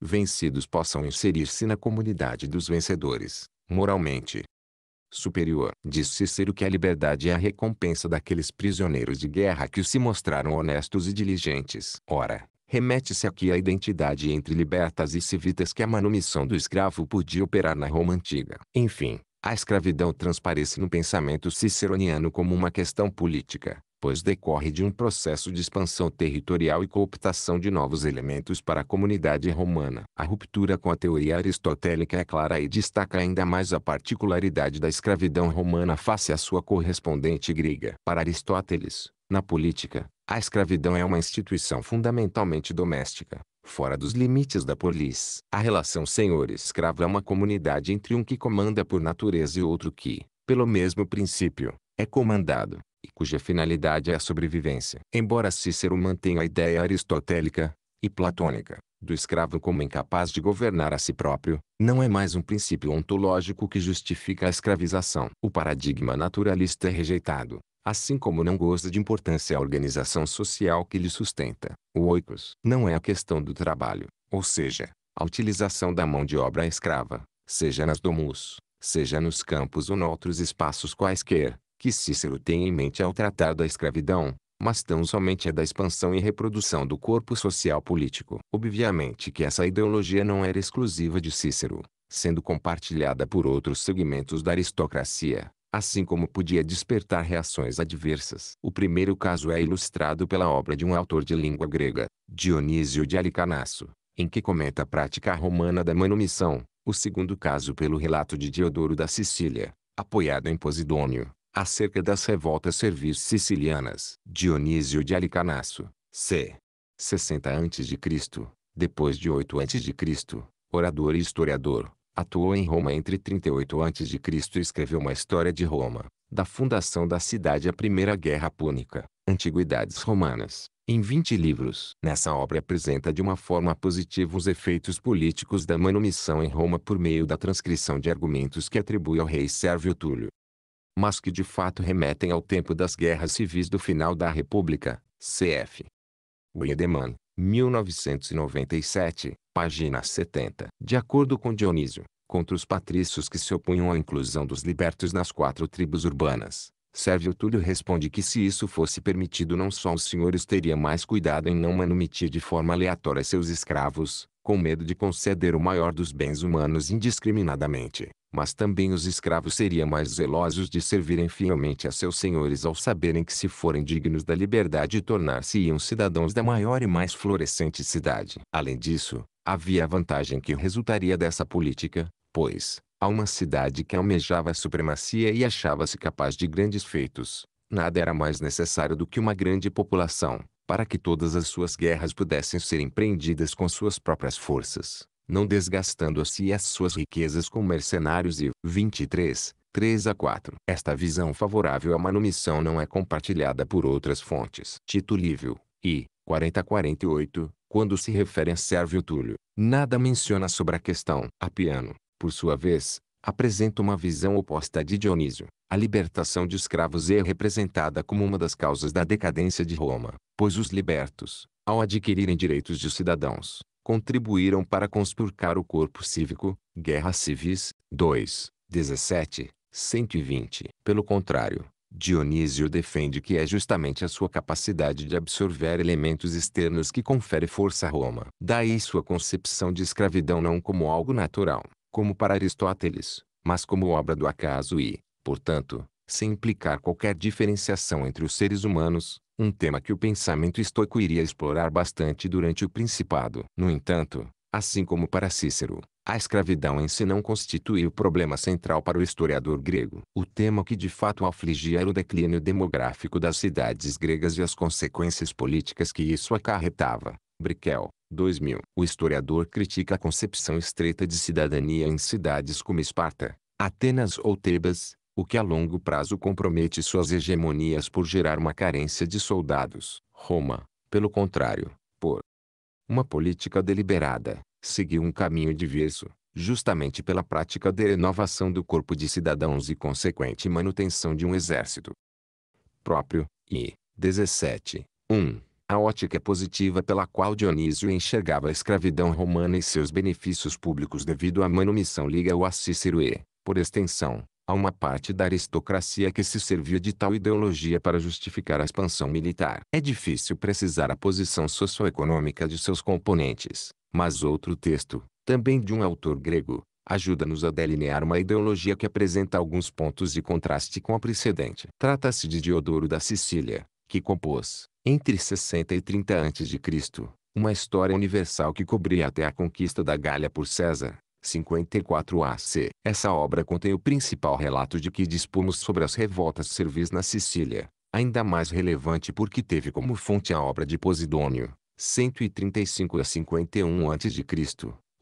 vencidos possam inserir-se na comunidade dos vencedores, moralmente superior. Disse Cícero que a liberdade é a recompensa daqueles prisioneiros de guerra que se mostraram honestos e diligentes. Ora, remete-se aqui à identidade entre libertas e civitas que a manumissão do escravo podia operar na Roma antiga. Enfim, a escravidão transparece no pensamento ciceroniano como uma questão política, pois decorre de um processo de expansão territorial e cooptação de novos elementos para a comunidade romana. A ruptura com a teoria aristotélica é clara e destaca ainda mais a particularidade da escravidão romana face à sua correspondente grega. Para Aristóteles, na política, a escravidão é uma instituição fundamentalmente doméstica, fora dos limites da polis. A relação senhor-escravo é uma comunidade entre um que comanda por natureza e outro que, pelo mesmo princípio, é comandado, e cuja finalidade é a sobrevivência. Embora Cícero mantenha a ideia aristotélica, e platônica, do escravo como incapaz de governar a si próprio, não é mais um princípio ontológico que justifica a escravização. O paradigma naturalista é rejeitado, assim como não goza de importância a organização social que lhe sustenta. O oikos não é a questão do trabalho, ou seja, a utilização da mão de obra escrava, seja nas domus, seja nos campos ou noutros espaços quaisquer, que Cícero tem em mente ao tratar da escravidão, mas tão somente a da expansão e reprodução do corpo social político. Obviamente que essa ideologia não era exclusiva de Cícero, sendo compartilhada por outros segmentos da aristocracia, assim como podia despertar reações adversas. O primeiro caso é ilustrado pela obra de um autor de língua grega, Dionísio de Alicarnasso, em que comenta a prática romana da manumissão, o segundo caso pelo relato de Diodoro da Sicília, apoiado em Posidônio, acerca das revoltas servis sicilianas. Dionísio de Alicarnasso, c. 60 a.C., depois de 8 a.C., orador e historiador, Atuou em Roma entre 38 a.C. e escreveu uma história de Roma, da fundação da cidade à Primeira Guerra Púnica, Antiguidades Romanas, em 20 livros. Nessa obra apresenta de uma forma positiva os efeitos políticos da manumissão em Roma por meio da transcrição de argumentos que atribui ao rei Sérvio Túlio, mas que de fato remetem ao tempo das guerras civis do final da República, cf. Wiedemann, 1997, página 70. De acordo com Dionísio, contra os patrícios que se opunham à inclusão dos libertos nas quatro tribos urbanas, Sérvio Túlio responde que se isso fosse permitido não só os senhores teriam mais cuidado em não manumitir de forma aleatória seus escravos, com medo de conceder o maior dos bens humanos indiscriminadamente, mas também os escravos seriam mais zelosos de servirem fielmente a seus senhores ao saberem que se forem dignos da liberdade tornar-se-iam cidadãos da maior e mais florescente cidade. Além disso, Havia a vantagem que resultaria dessa política, pois, a uma cidade que almejava a supremacia e achava-se capaz de grandes feitos, nada era mais necessário do que uma grande população, para que todas as suas guerras pudessem ser empreendidas com suas próprias forças, não desgastando a si as suas riquezas com mercenários e 23, 3 a 4. Esta visão favorável à manumissão não é compartilhada por outras fontes. Tito Livio, I, 40 48, quando se refere a Sérvio Túlio, nada menciona sobre a questão. Apiano, por sua vez, apresenta uma visão oposta à de Dionísio. A libertação de escravos é representada como uma das causas da decadência de Roma, pois os libertos, ao adquirirem direitos de cidadãos, contribuíram para conspurcar o corpo cívico, guerras civis, 2, 17, 120. Pelo contrário, Dionísio defende que é justamente a sua capacidade de absorver elementos externos que confere força a Roma. Daí sua concepção de escravidão não como algo natural, como para Aristóteles, mas como obra do acaso e, portanto, sem implicar qualquer diferenciação entre os seres humanos, um tema que o pensamento estoico iria explorar bastante durante o Principado. No entanto, assim como para Cícero, a escravidão em si não constituiu o problema central para o historiador grego. O tema que de fato afligia era o declínio demográfico das cidades gregas e as consequências políticas que isso acarretava. Brickell, 2000. O historiador critica a concepção estreita de cidadania em cidades como Esparta, Atenas ou Tebas, o que a longo prazo compromete suas hegemonias por gerar uma carência de soldados. Roma, pelo contrário, por uma política deliberada, seguiu um caminho diverso, justamente pela prática da renovação do corpo de cidadãos e consequente manutenção de um exército próprio, e 17. 1. A ótica é positiva pela qual Dionísio enxergava a escravidão romana e seus benefícios públicos devido à manumissão liga-o a Cícero e, por extensão, Há uma parte da aristocracia que se servia de tal ideologia para justificar a expansão militar. É difícil precisar a posição socioeconômica de seus componentes, mas outro texto, também de um autor grego, ajuda-nos a delinear uma ideologia que apresenta alguns pontos de contraste com a precedente. Trata-se de Diodoro da Sicília, que compôs, entre 60 e 30 a.C., uma história universal que cobria até a conquista da Gália por César, 54 AC. Essa obra contém o principal relato de que dispomos sobre as revoltas servis na Sicília, ainda mais relevante porque teve como fonte a obra de Posidônio, 135 a 51 a.C.,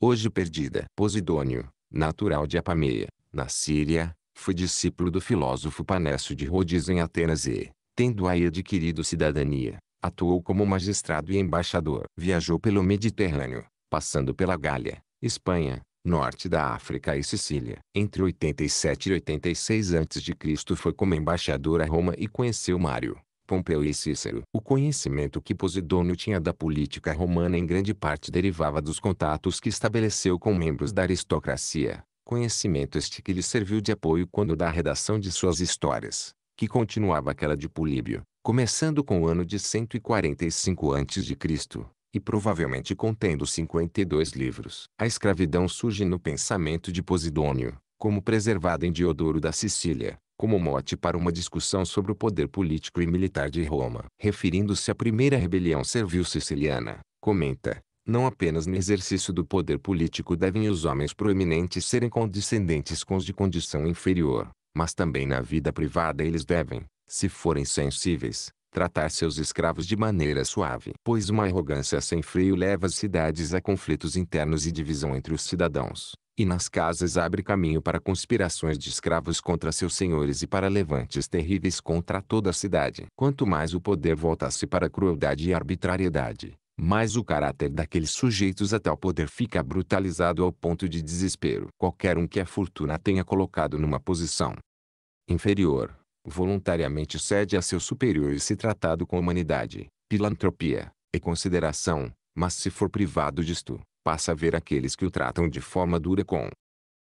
hoje perdida. Posidônio, natural de Apameia, na Síria, foi discípulo do filósofo Panécio de Rhodes em Atenas e, tendo aí adquirido cidadania, atuou como magistrado e embaixador. Viajou pelo Mediterrâneo, passando pela Gália, Espanha, norte da África e Sicília. Entre 87 e 86 a.C. foi como embaixador a Roma e conheceu Mário, Pompeu e Cícero. O conhecimento que Posidônio tinha da política romana em grande parte derivava dos contatos que estabeleceu com membros da aristocracia, conhecimento este que lhe serviu de apoio quando da redação de suas histórias, que continuava aquela de Políbio, começando com o ano de 145 a.C e provavelmente contendo 52 livros. A escravidão surge no pensamento de Posidônio, como preservada em Diodoro da Sicília, como mote para uma discussão sobre o poder político e militar de Roma. Referindo-se à primeira rebelião servil-siciliana, comenta, não apenas no exercício do poder político devem os homens proeminentes serem condescendentes com os de condição inferior, mas também na vida privada eles devem, se forem sensíveis, tratar seus escravos de maneira suave. Pois uma arrogância sem freio leva as cidades a conflitos internos e divisão entre os cidadãos, e nas casas abre caminho para conspirações de escravos contra seus senhores e para levantes terríveis contra toda a cidade. Quanto mais o poder volta-se para a crueldade e arbitrariedade, mais o caráter daqueles sujeitos a tal poder fica brutalizado ao ponto de desespero. Qualquer um que a fortuna tenha colocado numa posição inferior, voluntariamente cede a seu superior e se tratado com humanidade, pilantropia e consideração, mas se for privado disto, passa a ver aqueles que o tratam de forma dura com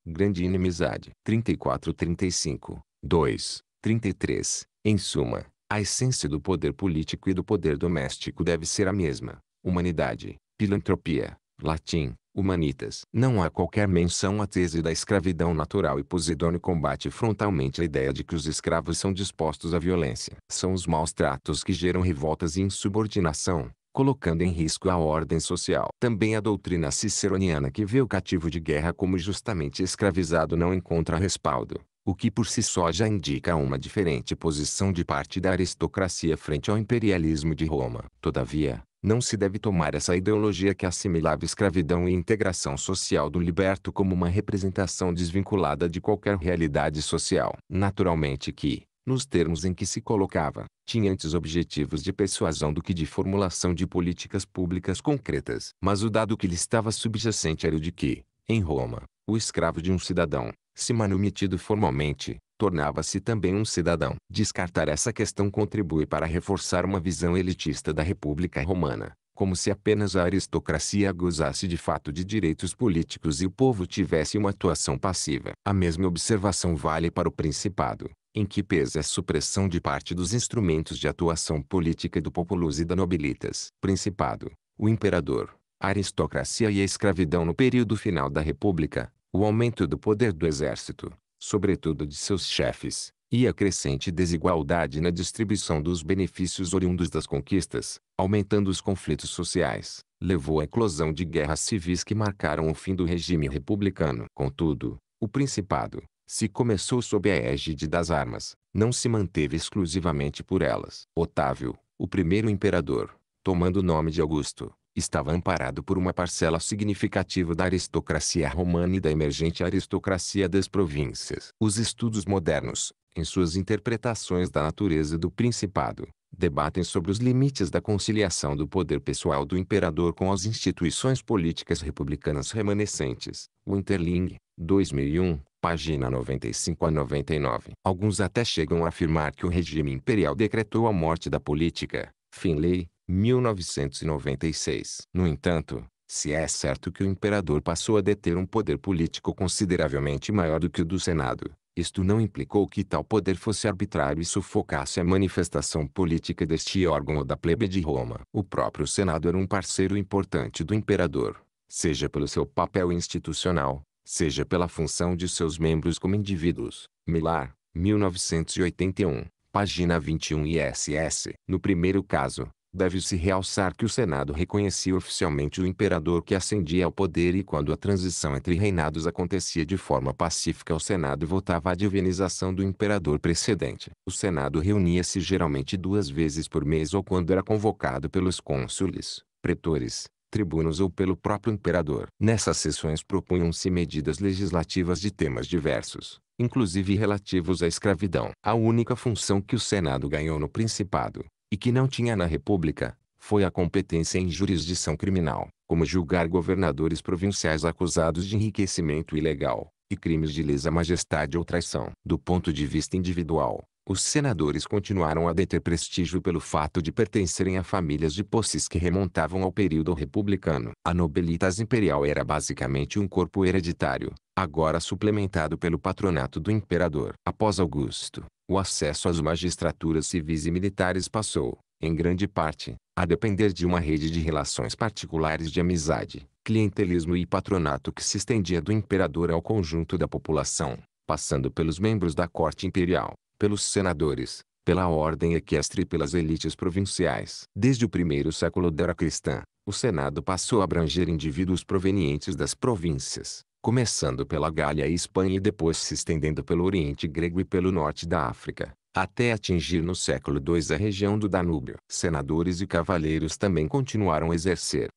grande inimizade. 34, 35, 2, 33. Em suma, a essência do poder político e do poder doméstico deve ser a mesma. Humanidade, pilantropia, latim, humanitas. Não há qualquer menção à tese da escravidão natural e Posidônio combate frontalmente a ideia de que os escravos são dispostos à violência. São os maus tratos que geram revoltas e insubordinação, colocando em risco a ordem social. Também a doutrina ciceroniana que vê o cativo de guerra como justamente escravizado não encontra respaldo. O que por si só já indica uma diferente posição de parte da aristocracia frente ao imperialismo de Roma. Todavia, não se deve tomar essa ideologia que assimilava escravidão e integração social do liberto como uma representação desvinculada de qualquer realidade social. Naturalmente que, nos termos em que se colocava, tinha antes objetivos de persuasão do que de formulação de políticas públicas concretas. Mas o dado que lhe estava subjacente era o de que, em Roma, o escravo de um cidadão, se manumitido formalmente, tornava-se também um cidadão. Descartar essa questão contribui para reforçar uma visão elitista da República Romana, como se apenas a aristocracia gozasse de fato de direitos políticos e o povo tivesse uma atuação passiva. A mesma observação vale para o Principado, em que pesa a supressão de parte dos instrumentos de atuação política do populus e da nobilitas. Principado, o imperador, a aristocracia e a escravidão no período final da República, o aumento do poder do exército, sobretudo de seus chefes, e a crescente desigualdade na distribuição dos benefícios oriundos das conquistas, aumentando os conflitos sociais, levou à eclosão de guerras civis que marcaram o fim do regime republicano. Contudo, o Principado, se começou sob a égide das armas, não se manteve exclusivamente por elas. Otávio, o primeiro imperador, tomando o nome de Augusto, estava amparado por uma parcela significativa da aristocracia romana e da emergente aristocracia das províncias. Os estudos modernos, em suas interpretações da natureza do principado, debatem sobre os limites da conciliação do poder pessoal do imperador com as instituições políticas republicanas remanescentes. Winterling, 2001, página 95 a 99. Alguns até chegam a afirmar que o regime imperial decretou a morte da política. Finlay, 1996. No entanto, se é certo que o imperador passou a deter um poder político consideravelmente maior do que o do Senado, isto não implicou que tal poder fosse arbitrário e sufocasse a manifestação política deste órgão ou da plebe de Roma. O próprio Senado era um parceiro importante do imperador, seja pelo seu papel institucional, seja pela função de seus membros como indivíduos. Millar, 1981, página 21 e SS. No primeiro caso, Deve-se realçar que o Senado reconhecia oficialmente o imperador que ascendia ao poder e quando a transição entre reinados acontecia de forma pacífica o Senado votava a divinização do imperador precedente. O Senado reunia-se geralmente duas vezes por mês ou quando era convocado pelos cônsules, pretores, tribunos ou pelo próprio imperador. Nessas sessões propunham-se medidas legislativas de temas diversos, inclusive relativos à escravidão. A única função que o Senado ganhou no Principado, e que não tinha na República, foi a competência em jurisdição criminal, como julgar governadores provinciais acusados de enriquecimento ilegal e crimes de lesa majestade ou traição. Do ponto de vista individual, os senadores continuaram a deter prestígio pelo fato de pertencerem a famílias de posses que remontavam ao período republicano. A nobilitas imperial era basicamente um corpo hereditário, agora suplementado pelo patronato do imperador. Após Augusto, o acesso às magistraturas civis e militares passou, em grande parte, a depender de uma rede de relações particulares de amizade, clientelismo e patronato que se estendia do imperador ao conjunto da população, passando pelos membros da corte imperial pelos senadores, pela ordem equestre e pelas elites provinciais. Desde o primeiro século da era cristã, o Senado passou a abranger indivíduos provenientes das províncias, começando pela Gália e Espanha e depois se estendendo pelo Oriente Grego e pelo Norte da África, até atingir no século II a região do Danúbio. Senadores e cavaleiros também continuaram a exercer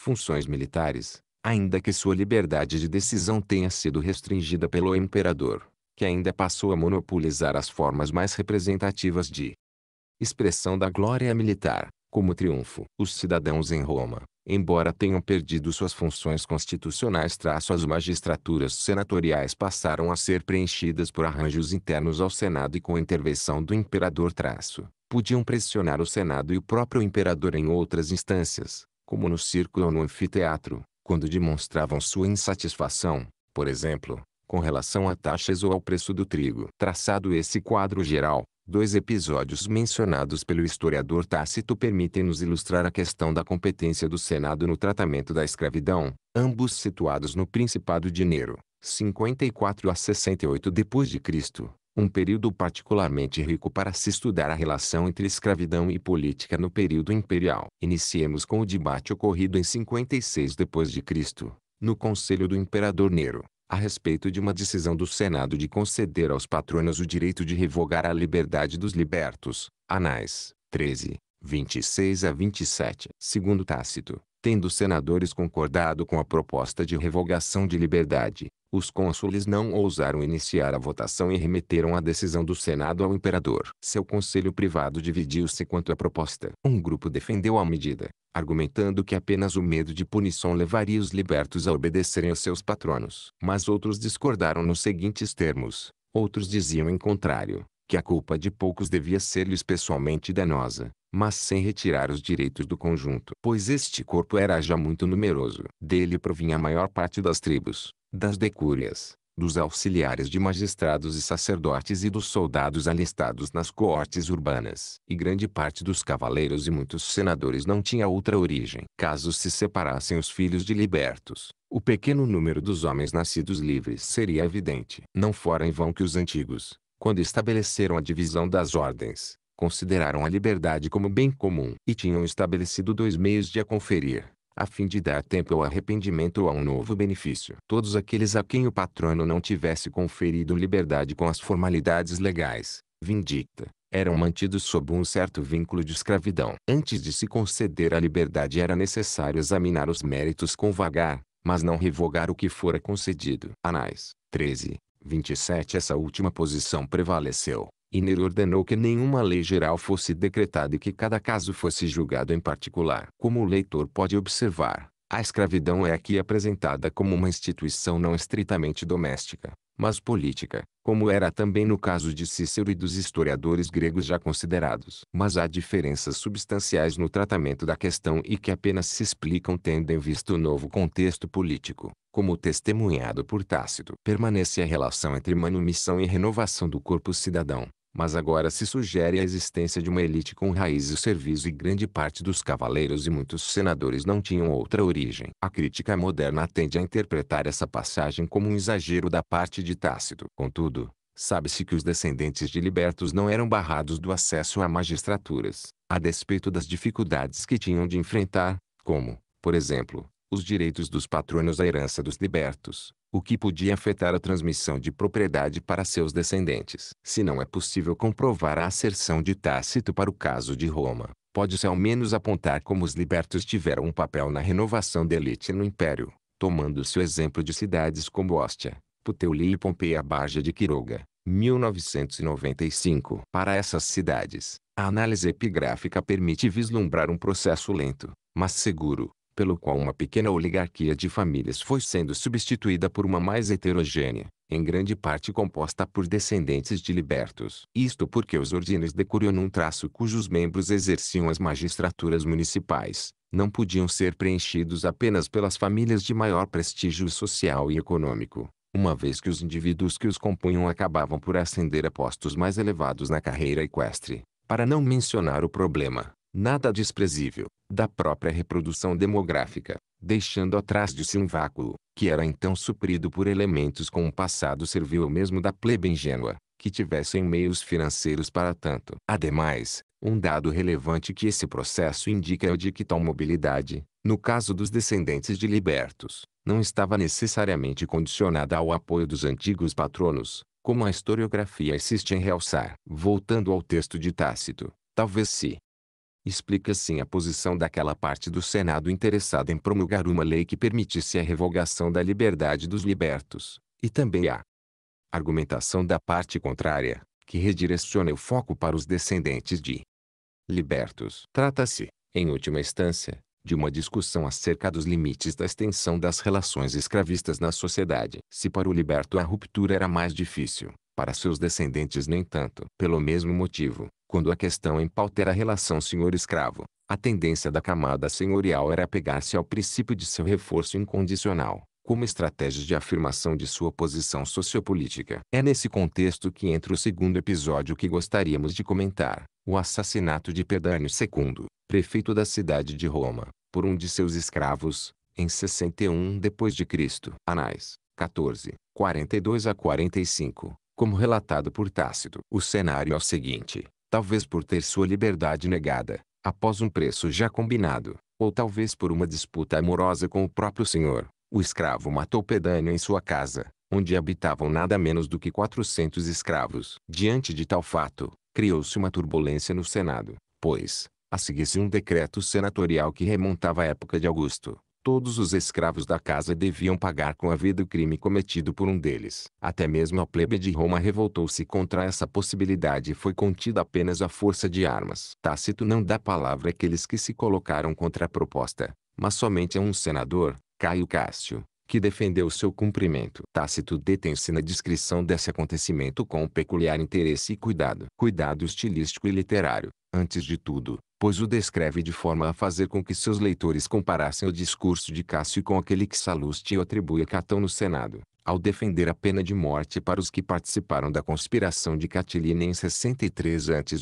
funções militares, ainda que sua liberdade de decisão tenha sido restringida pelo imperador que ainda passou a monopolizar as formas mais representativas de expressão da glória militar, como triunfo. Os cidadãos em Roma, embora tenham perdido suas funções constitucionais, traço as magistraturas senatoriais passaram a ser preenchidas por arranjos internos ao Senado e com intervenção do imperador traço. Podiam pressionar o Senado e o próprio imperador em outras instâncias, como no círculo ou no anfiteatro, quando demonstravam sua insatisfação, por exemplo, com relação a taxas ou ao preço do trigo. Traçado esse quadro geral, dois episódios mencionados pelo historiador Tácito permitem-nos ilustrar a questão da competência do Senado no tratamento da escravidão, ambos situados no Principado de Nero, 54 a 68 d.C., um período particularmente rico para se estudar a relação entre escravidão e política no período imperial. Iniciemos com o debate ocorrido em 56 d.C., no Conselho do Imperador Nero a respeito de uma decisão do Senado de conceder aos patronos o direito de revogar a liberdade dos libertos, anais 13, 26 a 27. Segundo Tácito, tendo os senadores concordado com a proposta de revogação de liberdade, os cônsules não ousaram iniciar a votação e remeteram a decisão do Senado ao imperador. Seu conselho privado dividiu-se quanto à proposta. Um grupo defendeu a medida, argumentando que apenas o medo de punição levaria os libertos a obedecerem a seus patronos. Mas outros discordaram nos seguintes termos. Outros diziam em contrário, que a culpa de poucos devia ser-lhes pessoalmente danosa, mas sem retirar os direitos do conjunto, pois este corpo era já muito numeroso. Dele provinha a maior parte das tribos, das decúrias, dos auxiliares de magistrados e sacerdotes e dos soldados alistados nas coortes urbanas. E grande parte dos cavaleiros e muitos senadores não tinha outra origem. Caso se separassem os filhos de libertos, o pequeno número dos homens nascidos livres seria evidente. Não fora em vão que os antigos, quando estabeleceram a divisão das ordens, consideraram a liberdade como bem comum e tinham estabelecido dois meios de a conferir a fim de dar tempo ao arrependimento ou a um novo benefício. Todos aqueles a quem o patrono não tivesse conferido liberdade com as formalidades legais, vindicta, eram mantidos sob um certo vínculo de escravidão. Antes de se conceder a liberdade era necessário examinar os méritos com vagar, mas não revogar o que fora concedido. Anais 13, 27 Essa última posição prevaleceu, e Nero ordenou que nenhuma lei geral fosse decretada e que cada caso fosse julgado em particular. Como o leitor pode observar, a escravidão é aqui apresentada como uma instituição não estritamente doméstica, mas política, como era também no caso de Cícero e dos historiadores gregos já considerados. Mas há diferenças substanciais no tratamento da questão e que apenas se explicam tendo em vista o novo contexto político, como testemunhado por Tácito. Permanece a relação entre manumissão e renovação do corpo cidadão, mas agora se sugere a existência de uma elite com raízes serviço e grande parte dos cavaleiros e muitos senadores não tinham outra origem. A crítica moderna tende a interpretar essa passagem como um exagero da parte de Tácito. Contudo, sabe-se que os descendentes de libertos não eram barrados do acesso a magistraturas, a despeito das dificuldades que tinham de enfrentar, como, por exemplo, os direitos dos patronos à herança dos libertos, o que podia afetar a transmissão de propriedade para seus descendentes. Se não é possível comprovar a asserção de Tácito para o caso de Roma, pode-se ao menos apontar como os libertos tiveram um papel na renovação da elite no império, tomando-se o exemplo de cidades como Ostia, Puteoli e Pompeia Barja de Quiroga, 1995. Para essas cidades, a análise epigráfica permite vislumbrar um processo lento, mas seguro, pelo qual uma pequena oligarquia de famílias foi sendo substituída por uma mais heterogênea, em grande parte composta por descendentes de libertos. Isto porque os ordines decuriam num traço cujos membros exerciam as magistraturas municipais, não podiam ser preenchidos apenas pelas famílias de maior prestígio social e econômico, uma vez que os indivíduos que os compunham acabavam por ascender a postos mais elevados na carreira equestre, para não mencionar o problema nada desprezível, da própria reprodução demográfica, deixando atrás de si um vácuo, que era então suprido por elementos com um passado servil mesmo da plebe ingênua, que tivessem meios financeiros para tanto. Ademais, um dado relevante que esse processo indica é o de que tal mobilidade, no caso dos descendentes de libertos, não estava necessariamente condicionada ao apoio dos antigos patronos, como a historiografia insiste em realçar. Voltando ao texto de Tácito, talvez se, explica sim a posição daquela parte do Senado interessada em promulgar uma lei que permitisse a revogação da liberdade dos libertos, e também a argumentação da parte contrária, que redireciona o foco para os descendentes de libertos. Trata-se, em última instância, de uma discussão acerca dos limites da extensão das relações escravistas na sociedade. Se para o liberto a ruptura era mais difícil, para seus descendentes nem tanto. Pelo mesmo motivo, quando a questão em pauta era a relação senhor-escravo, a tendência da camada senhorial era apegar se ao princípio de seu reforço incondicional, como estratégia de afirmação de sua posição sociopolítica. É nesse contexto que entra o segundo episódio que gostaríamos de comentar, o assassinato de Pedânio II, prefeito da cidade de Roma, por um de seus escravos, em 61 d.C. Anais, 14, 42 a 45. Como relatado por Tácito, o cenário é o seguinte: talvez por ter sua liberdade negada, após um preço já combinado, ou talvez por uma disputa amorosa com o próprio senhor, o escravo matou Pedânio em sua casa, onde habitavam nada menos do que 400 escravos. Diante de tal fato, criou-se uma turbulência no Senado, pois, a seguir-se um decreto senatorial que remontava à época de Augusto, todos os escravos da casa deviam pagar com a vida o crime cometido por um deles. Até mesmo a plebe de Roma revoltou-se contra essa possibilidade e foi contida apenas à força de armas. Tácito não dá palavra àqueles que se colocaram contra a proposta, mas somente a um senador, Caio Cássio, que defendeu seu cumprimento. Tácito detém-se na descrição desse acontecimento com um peculiar interesse e cuidado. Cuidado estilístico e literário, antes de tudo, pois o descreve de forma a fazer com que seus leitores comparassem o discurso de Cássio com aquele que Salustio atribui a Catão no Senado, ao defender a pena de morte para os que participaram da conspiração de Catilina em 63 a.C.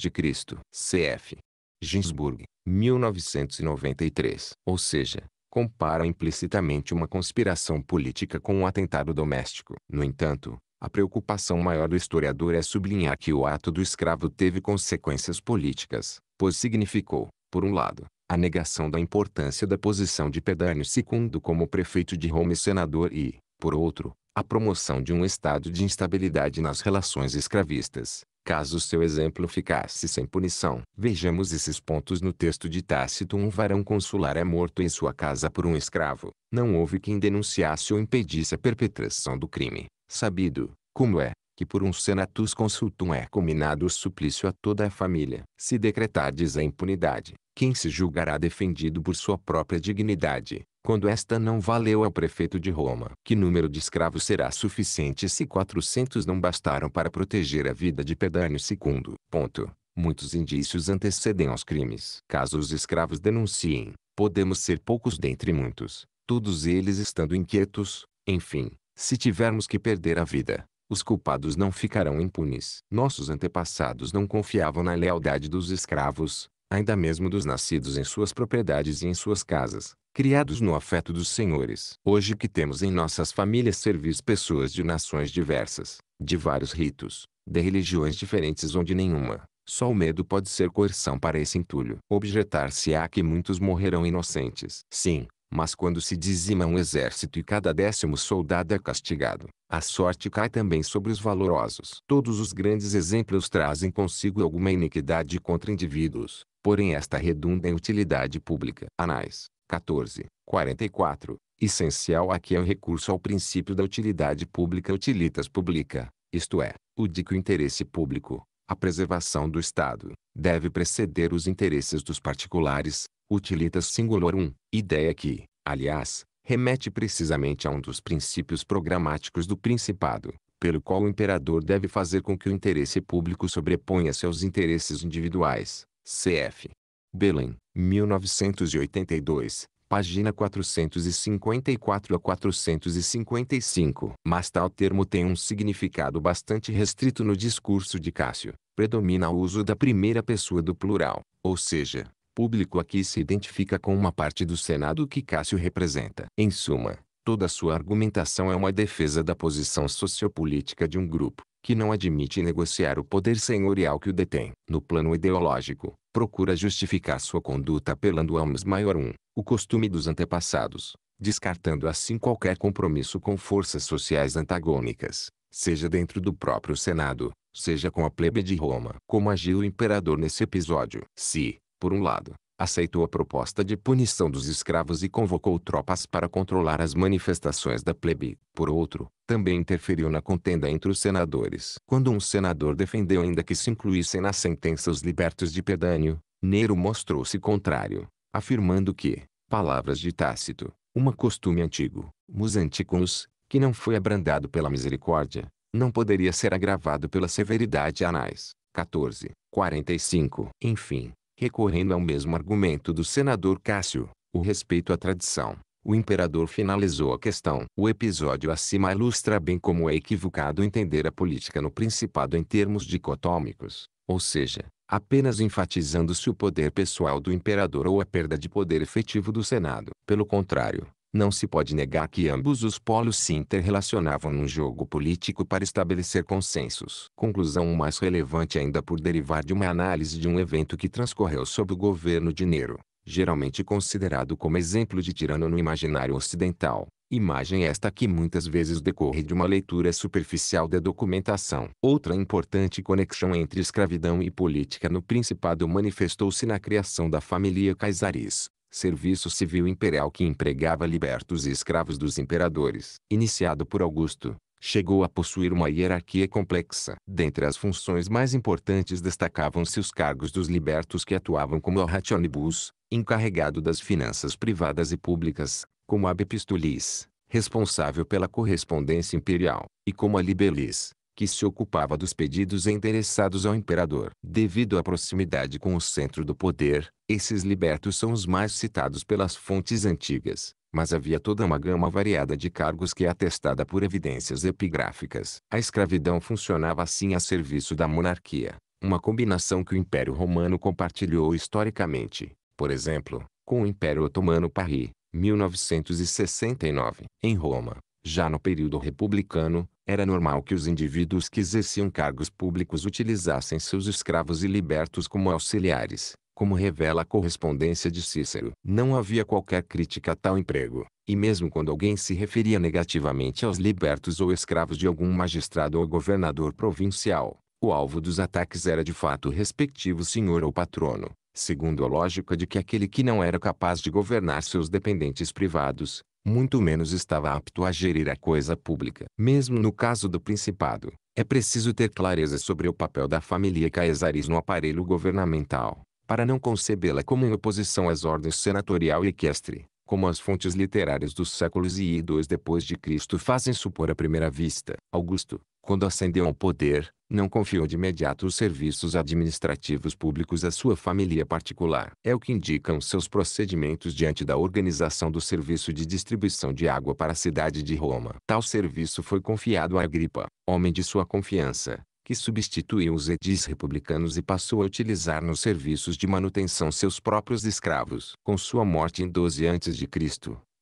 Cf. Ginsburg, 1993. Ou seja, compara implicitamente uma conspiração política com um atentado doméstico. No entanto, a preocupação maior do historiador é sublinhar que o ato do escravo teve consequências políticas, pois significou, por um lado, a negação da importância da posição de Pedânio II como prefeito de Roma e senador e, por outro, a promoção de um estado de instabilidade nas relações escravistas, caso seu exemplo ficasse sem punição. Vejamos esses pontos no texto de Tácito. Um varão consular é morto em sua casa por um escravo. Não houve quem denunciasse ou impedisse a perpetração do crime. Sabido, como é, que por um senatus consultum é combinado o suplício a toda a família. Se decretardes a impunidade, quem se julgará defendido por sua própria dignidade, quando esta não valeu ao prefeito de Roma? Que número de escravos será suficiente se quatrocentos não bastaram para proteger a vida de Pedânio II? Ponto. Muitos indícios antecedem aos crimes. Caso os escravos denunciem, podemos ser poucos dentre muitos, todos eles estando inquietos, enfim, se tivermos que perder a vida, os culpados não ficarão impunes. Nossos antepassados não confiavam na lealdade dos escravos, ainda mesmo dos nascidos em suas propriedades e em suas casas, criados no afeto dos senhores. Hoje que temos em nossas famílias servis pessoas de nações diversas, de vários ritos, de religiões diferentes onde nenhuma, só o medo pode ser coerção para esse entulho. Objetar-se-á que muitos morrerão inocentes. Sim, mas quando se dizima um exército e cada décimo soldado é castigado, a sorte cai também sobre os valorosos. Todos os grandes exemplos trazem consigo alguma iniquidade contra indivíduos, porém esta redunda em utilidade pública. Anais, 14, 44. Essencial aqui é o recurso ao princípio da utilidade pública utilitas publica, isto é, o de que o interesse público, a preservação do Estado, deve preceder os interesses dos particulares, Utilitas singularum, ideia que, aliás, remete precisamente a um dos princípios programáticos do Principado, pelo qual o imperador deve fazer com que o interesse público sobreponha-se aos interesses individuais. Cf. Belém, 1982, página 454 a 455. Mas tal termo tem um significado bastante restrito no discurso de Cássio. Predomina o uso da primeira pessoa do plural, ou seja, público aqui se identifica com uma parte do Senado que Cássio representa. Em suma, toda sua argumentação é uma defesa da posição sociopolítica de um grupo, que não admite negociar o poder senhorial que o detém. No plano ideológico, procura justificar sua conduta apelando ao mais maior um, o costume dos antepassados, descartando assim qualquer compromisso com forças sociais antagônicas, seja dentro do próprio Senado, seja com a plebe de Roma. Como agiu o imperador nesse episódio? Se, por um lado, aceitou a proposta de punição dos escravos e convocou tropas para controlar as manifestações da plebe. Por outro, também interferiu na contenda entre os senadores. Quando um senador defendeu ainda que se incluíssem na sentença os libertos de Pedânio, Nero mostrou-se contrário, afirmando que, palavras de Tácito, uma costume antigo, musanticus, que não foi abrandado pela misericórdia, não poderia ser agravado pela severidade anais. 14, 45. Enfim, Recorrendo ao mesmo argumento do senador Cássio, o respeito à tradição, o imperador finalizou a questão. O episódio acima ilustra bem como é equivocado entender a política no Principado em termos dicotômicos, ou seja, apenas enfatizando-se o poder pessoal do imperador ou a perda de poder efetivo do Senado. Pelo contrário, não se pode negar que ambos os polos se interrelacionavam num jogo político para estabelecer consensos. Conclusão mais relevante ainda por derivar de uma análise de um evento que transcorreu sob o governo de Nero, geralmente considerado como exemplo de tirano no imaginário ocidental. Imagem esta que muitas vezes decorre de uma leitura superficial da documentação. Outra importante conexão entre escravidão e política no Principado manifestou-se na criação da família Caisaris, serviço civil imperial que empregava libertos e escravos dos imperadores. Iniciado por Augusto, chegou a possuir uma hierarquia complexa. Dentre as funções mais importantes destacavam-se os cargos dos libertos que atuavam como rationibus, encarregado das finanças privadas e públicas, como Abepistulis, responsável pela correspondência imperial, e como a Libelis, que se ocupava dos pedidos endereçados ao imperador. Devido à proximidade com o centro do poder, esses libertos são os mais citados pelas fontes antigas, mas havia toda uma gama variada de cargos que é atestada por evidências epigráficas. A escravidão funcionava assim a serviço da monarquia, uma combinação que o Império Romano compartilhou historicamente, por exemplo, com o Império Otomano Parri, 1969, em Roma. Já no período republicano, era normal que os indivíduos que exerciam cargos públicos utilizassem seus escravos e libertos como auxiliares, como revela a correspondência de Cícero. Não havia qualquer crítica a tal emprego, e mesmo quando alguém se referia negativamente aos libertos ou escravos de algum magistrado ou governador provincial, o alvo dos ataques era de fato o respectivo senhor ou patrono, segundo a lógica de que aquele que não era capaz de governar seus dependentes privados, muito menos estava apto a gerir a coisa pública. Mesmo no caso do principado, é preciso ter clareza sobre o papel da família Caesaris no aparelho governamental, para não concebê-la como em oposição às ordens senatorial e equestre, como as fontes literárias dos séculos I e II depois de Cristo fazem supor à primeira vista. Augusto, quando ascendeu ao poder, não confiou de imediato os serviços administrativos públicos à sua família particular. É o que indicam seus procedimentos diante da organização do serviço de distribuição de água para a cidade de Roma. Tal serviço foi confiado a Agripa, homem de sua confiança, que substituiu os edis republicanos e passou a utilizar nos serviços de manutenção seus próprios escravos. Com sua morte em 12 a.C.,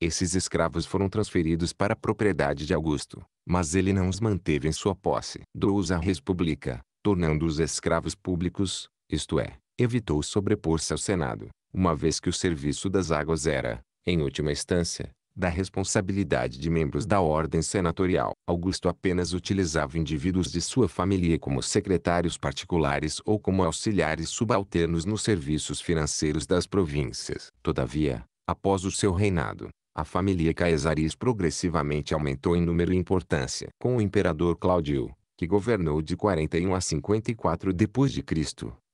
esses escravos foram transferidos para a propriedade de Augusto, mas ele não os manteve em sua posse. Doou-os à República, tornando-os escravos públicos, isto é, evitou sobrepor-se ao Senado, uma vez que o serviço das águas era, em última instância, da responsabilidade de membros da ordem senatorial. Augusto apenas utilizava indivíduos de sua família como secretários particulares ou como auxiliares subalternos nos serviços financeiros das províncias. Todavia, após o seu reinado, a família Caesaris progressivamente aumentou em número e importância. Com o imperador Cláudio, que governou de 41 a 54 d.C.,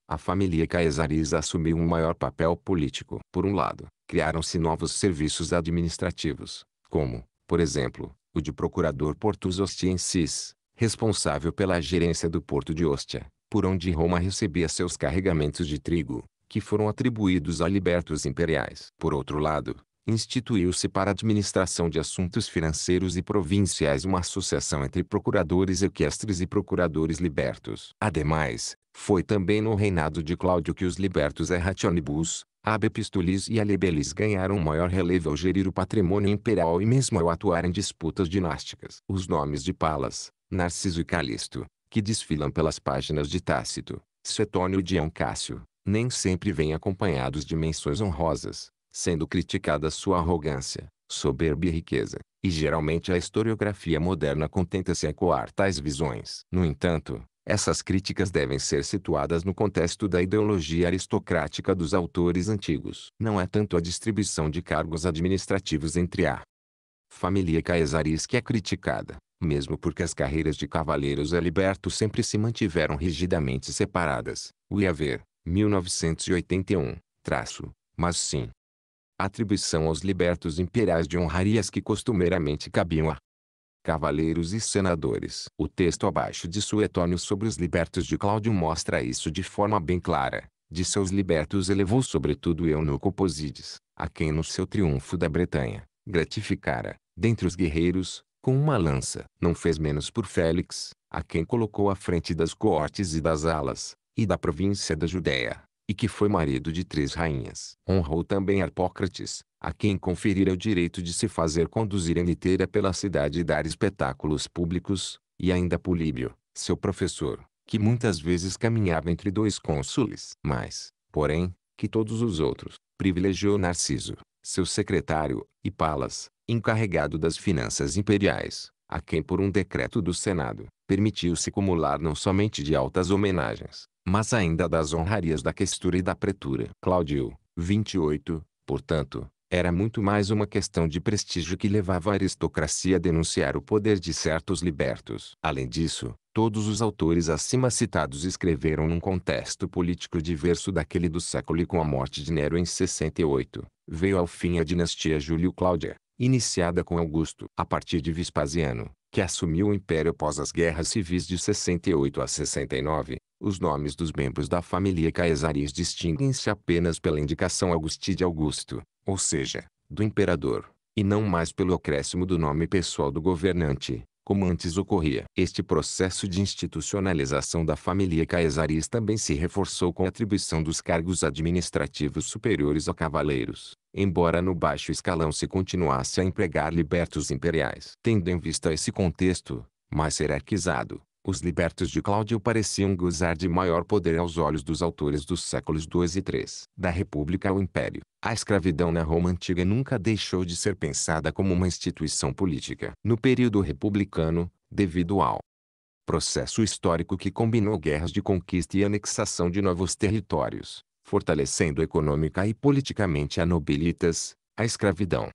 a família Caesaris assumiu um maior papel político. Por um lado, criaram-se novos serviços administrativos, como, por exemplo, o de procurador portus ostiensis, responsável pela gerência do porto de Ostia, por onde Roma recebia seus carregamentos de trigo, que foram atribuídos a libertos imperiais. Por outro lado, instituiu-se para a administração de assuntos financeiros e provinciais uma associação entre procuradores equestres e procuradores libertos. Ademais, foi também no reinado de Cláudio que os libertos errationibus, Abepistulis e alebelis ganharam maior relevo ao gerir o patrimônio imperial e mesmo ao atuar em disputas dinásticas. Os nomes de Palas, Narciso e Calisto, que desfilam pelas páginas de Tácito, Cetônio e Dion Cássio, nem sempre vêm acompanhados de menções honrosas sendo criticada sua arrogância, soberba e riqueza, e geralmente a historiografia moderna contenta-se a coar tais visões. No entanto, essas críticas devem ser situadas no contexto da ideologia aristocrática dos autores antigos. Não é tanto a distribuição de cargos administrativos entre a família Caesaris que é criticada, mesmo porque as carreiras de cavaleiros e libertos sempre se mantiveram rigidamente separadas. O Iaver, 1981, traço, mas sim, atribuição aos libertos imperiais de honrarias que costumeiramente cabiam a cavaleiros e senadores. O texto abaixo de Suetônio sobre os libertos de Cláudio mostra isso de forma bem clara. De seus libertos elevou sobretudo Eunuco Posides, a quem no seu triunfo da Bretanha, gratificara, dentre os guerreiros, com uma lança. Não fez menos por Félix, a quem colocou à frente das coortes e das alas, e da província da Judéia, e que foi marido de três rainhas. Honrou também Arpócrates a quem conferira o direito de se fazer conduzir em liteira pela cidade e dar espetáculos públicos, e ainda Políbio, seu professor, que muitas vezes caminhava entre dois cônsules. Mas, porém, que todos os outros, privilegiou Narciso, seu secretário, e Palas, encarregado das finanças imperiais, a quem por um decreto do Senado, permitiu-se acumular não somente de altas homenagens, mas ainda das honrarias da questura e da pretura. Cláudio, 28, portanto, era muito mais uma questão de prestígio que levava a aristocracia a denunciar o poder de certos libertos. Além disso, todos os autores acima citados escreveram num contexto político diverso daquele do século e com a morte de Nero em 68, veio ao fim a dinastia Júlio-Cláudia, iniciada com Augusto. A partir de Vespasiano, que assumiu o império após as guerras civis de 68 a 69, os nomes dos membros da família Caesaris distinguem-se apenas pela indicação Augusti de Augusto, ou seja, do imperador, e não mais pelo acréscimo do nome pessoal do governante como antes ocorria. Este processo de institucionalização da família caesaris também se reforçou com a atribuição dos cargos administrativos superiores a cavaleiros, embora no baixo escalão se continuasse a empregar libertos imperiais. Tendo em vista esse contexto, mais hierarquizado, os libertos de Cláudio pareciam gozar de maior poder aos olhos dos autores dos séculos II e III. Da República ao Império, a escravidão na Roma antiga nunca deixou de ser pensada como uma instituição política. No período republicano, devido ao processo histórico que combinou guerras de conquista e anexação de novos territórios, fortalecendo econômica e politicamente a nobilitas, a escravidão,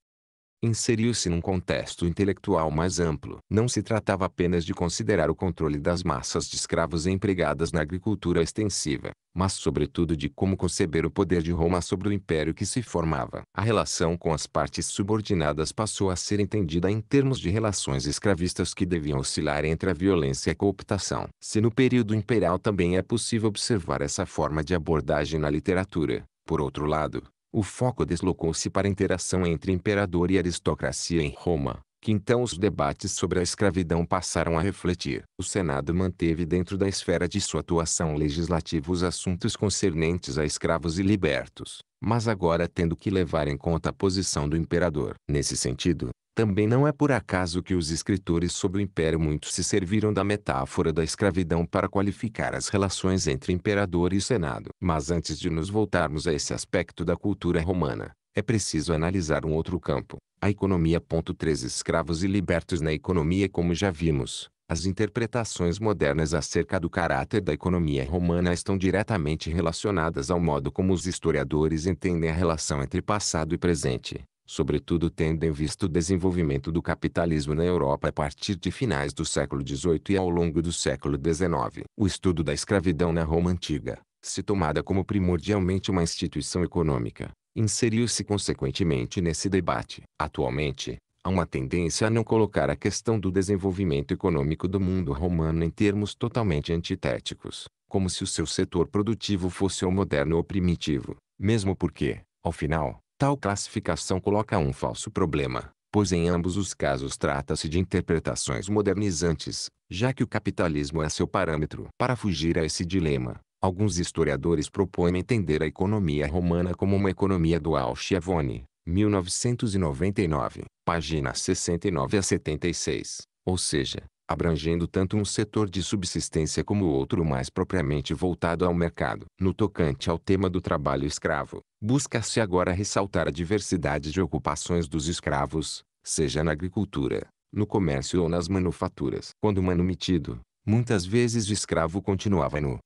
inseriu-se num contexto intelectual mais amplo. Não se tratava apenas de considerar o controle das massas de escravos empregadas na agricultura extensiva, mas sobretudo de como conceber o poder de Roma sobre o império que se formava. A relação com as partes subordinadas passou a ser entendida em termos de relações escravistas que deviam oscilar entre a violência e a cooptação. Se no período imperial também é possível observar essa forma de abordagem na literatura, por outro lado, o foco deslocou-se para a interação entre imperador e aristocracia em Roma, que então os debates sobre a escravidão passaram a refletir. O Senado manteve dentro da esfera de sua atuação legislativa os assuntos concernentes a escravos e libertos, mas agora tendo que levar em conta a posição do imperador. Nesse sentido, também não é por acaso que os escritores sobre o império muito se serviram da metáfora da escravidão para qualificar as relações entre imperador e senado. Mas antes de nos voltarmos a esse aspecto da cultura romana, é preciso analisar um outro campo, a economia. Três escravos e libertos na economia Como já vimos, as interpretações modernas acerca do caráter da economia romana estão diretamente relacionadas ao modo como os historiadores entendem a relação entre passado e presente, sobretudo tendo em vista o desenvolvimento do capitalismo na Europa a partir de finais do século XVIII e ao longo do século XIX. O estudo da escravidão na Roma Antiga, se tomada como primordialmente uma instituição econômica, inseriu-se consequentemente nesse debate. Atualmente, há uma tendência a não colocar a questão do desenvolvimento econômico do mundo romano em termos totalmente antitéticos, como se o seu setor produtivo fosse ou moderno ou primitivo, mesmo porque, ao final, Tal classificação coloca um falso problema, pois em ambos os casos trata-se de interpretações modernizantes, já que o capitalismo é seu parâmetro. Para fugir a esse dilema, alguns historiadores propõem entender a economia romana como uma economia do Alchiavone, 1999, páginas 69 a 76, ou seja, abrangendo tanto um setor de subsistência como outro mais propriamente voltado ao mercado. No tocante ao tema do trabalho escravo, busca-se agora ressaltar a diversidade de ocupações dos escravos, seja na agricultura, no comércio ou nas manufaturas. Quando manumitido, muitas vezes o escravo continuava no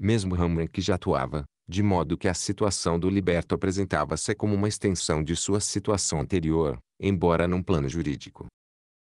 mesmo ramo em que já atuava, de modo que a situação do liberto apresentava-se como uma extensão de sua situação anterior, embora num plano jurídico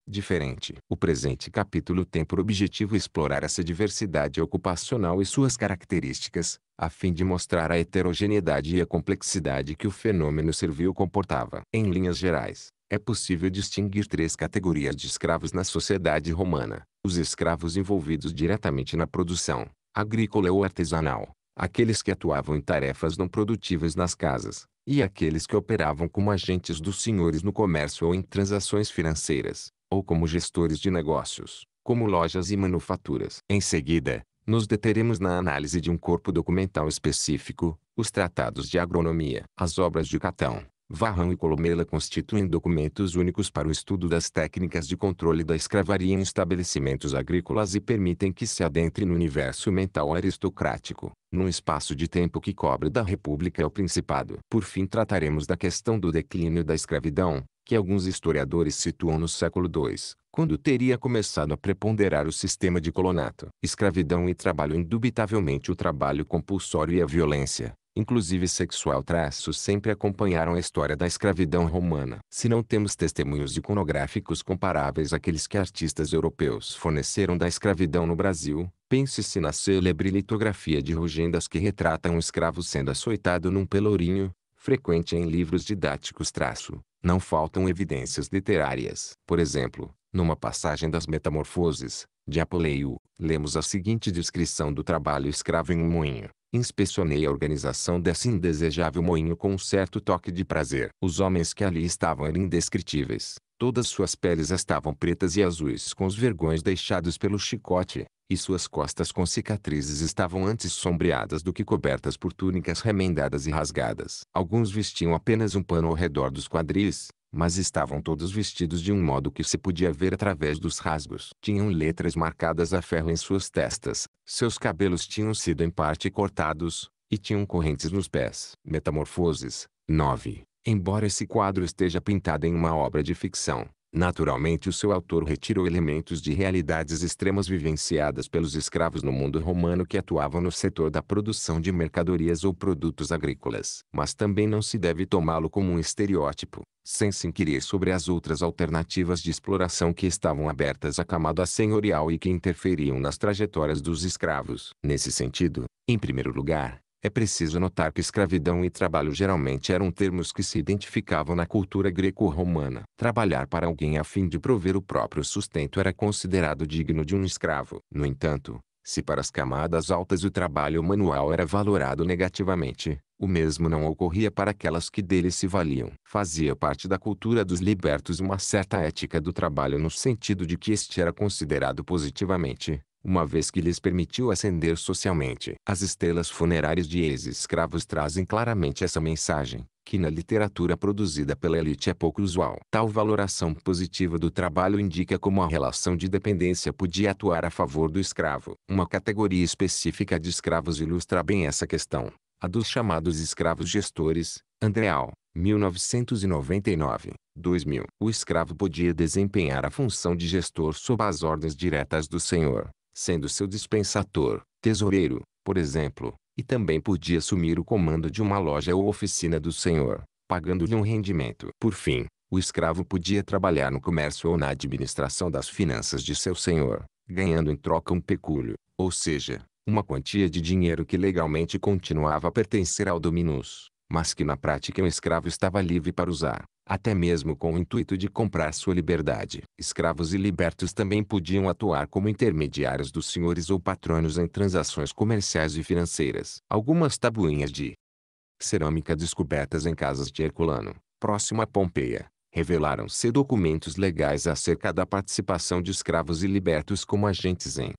diferente. O presente capítulo tem por objetivo explorar essa diversidade ocupacional e suas características, a fim de mostrar a heterogeneidade e a complexidade que o fenômeno servil comportava. Em linhas gerais, é possível distinguir três categorias de escravos na sociedade romana: os escravos envolvidos diretamente na produção, agrícola ou artesanal, aqueles que atuavam em tarefas não produtivas nas casas, e aqueles que operavam como agentes dos senhores no comércio ou em transações financeiras ou como gestores de negócios, como lojas e manufaturas. Em seguida, nos deteremos na análise de um corpo documental específico, os tratados de agronomia, as obras de Catão, Varrão e Colomela constituem documentos únicos para o estudo das técnicas de controle da escravaria em estabelecimentos agrícolas e permitem que se adentre no universo mental aristocrático, num espaço de tempo que cobre da República ao Principado. Por fim trataremos da questão do declínio da escravidão, que alguns historiadores situam no século II, quando teria começado a preponderar o sistema de colonato. Escravidão e trabalho indubitavelmente o trabalho compulsório e a violência inclusive sexual traços sempre acompanharam a história da escravidão romana. Se não temos testemunhos iconográficos comparáveis àqueles que artistas europeus forneceram da escravidão no Brasil, pense-se na célebre litografia de Rugendas que retrata um escravo sendo açoitado num pelourinho, frequente em livros didáticos traço. Não faltam evidências literárias. Por exemplo, numa passagem das Metamorfoses, de Apuleio, lemos a seguinte descrição do trabalho escravo em um moinho. Inspecionei a organização desse indesejável moinho com um certo toque de prazer. Os homens que ali estavam eram indescritíveis. Todas suas peles estavam pretas e azuis com os vergões deixados pelo chicote, e suas costas com cicatrizes estavam antes sombreadas do que cobertas por túnicas remendadas e rasgadas. Alguns vestiam apenas um pano ao redor dos quadris, mas estavam todos vestidos de um modo que se podia ver através dos rasgos. Tinham letras marcadas a ferro em suas testas, seus cabelos tinham sido em parte cortados, e tinham correntes nos pés. Metamorfoses, 9. Embora esse quadro esteja pintado em uma obra de ficção, Naturalmente o seu autor retirou elementos de realidades extremas vivenciadas pelos escravos no mundo romano que atuavam no setor da produção de mercadorias ou produtos agrícolas. Mas também não se deve tomá-lo como um estereótipo, sem se inquirir sobre as outras alternativas de exploração que estavam abertas à camada senhorial e que interferiam nas trajetórias dos escravos. Nesse sentido, em primeiro lugar, é preciso notar que escravidão e trabalho geralmente eram termos que se identificavam na cultura greco-romana. Trabalhar para alguém a fim de prover o próprio sustento era considerado digno de um escravo. No entanto, se para as camadas altas o trabalho manual era valorado negativamente, o mesmo não ocorria para aquelas que dele se valiam. Fazia parte da cultura dos libertos uma certa ética do trabalho no sentido de que este era considerado positivamente, uma vez que lhes permitiu ascender socialmente. As estelas funerárias de ex-escravos trazem claramente essa mensagem, que na literatura produzida pela elite é pouco usual. Tal valoração positiva do trabalho indica como a relação de dependência podia atuar a favor do escravo. Uma categoria específica de escravos ilustra bem essa questão, a dos chamados escravos gestores, Andreal, 1999, 2000. O escravo podia desempenhar a função de gestor sob as ordens diretas do senhor, sendo seu dispensador, tesoureiro, por exemplo, e também podia assumir o comando de uma loja ou oficina do senhor, pagando-lhe um rendimento. Por fim, o escravo podia trabalhar no comércio ou na administração das finanças de seu senhor, ganhando em troca um pecúlio, ou seja, uma quantia de dinheiro que legalmente continuava a pertencer ao dominus, mas que na prática um escravo estava livre para usar até mesmo com o intuito de comprar sua liberdade. Escravos e libertos também podiam atuar como intermediários dos senhores ou patronos em transações comerciais e financeiras. Algumas tabuinhas de cerâmica descobertas em casas de Herculano, próximo a Pompeia, revelaram-se documentos legais acerca da participação de escravos e libertos como agentes em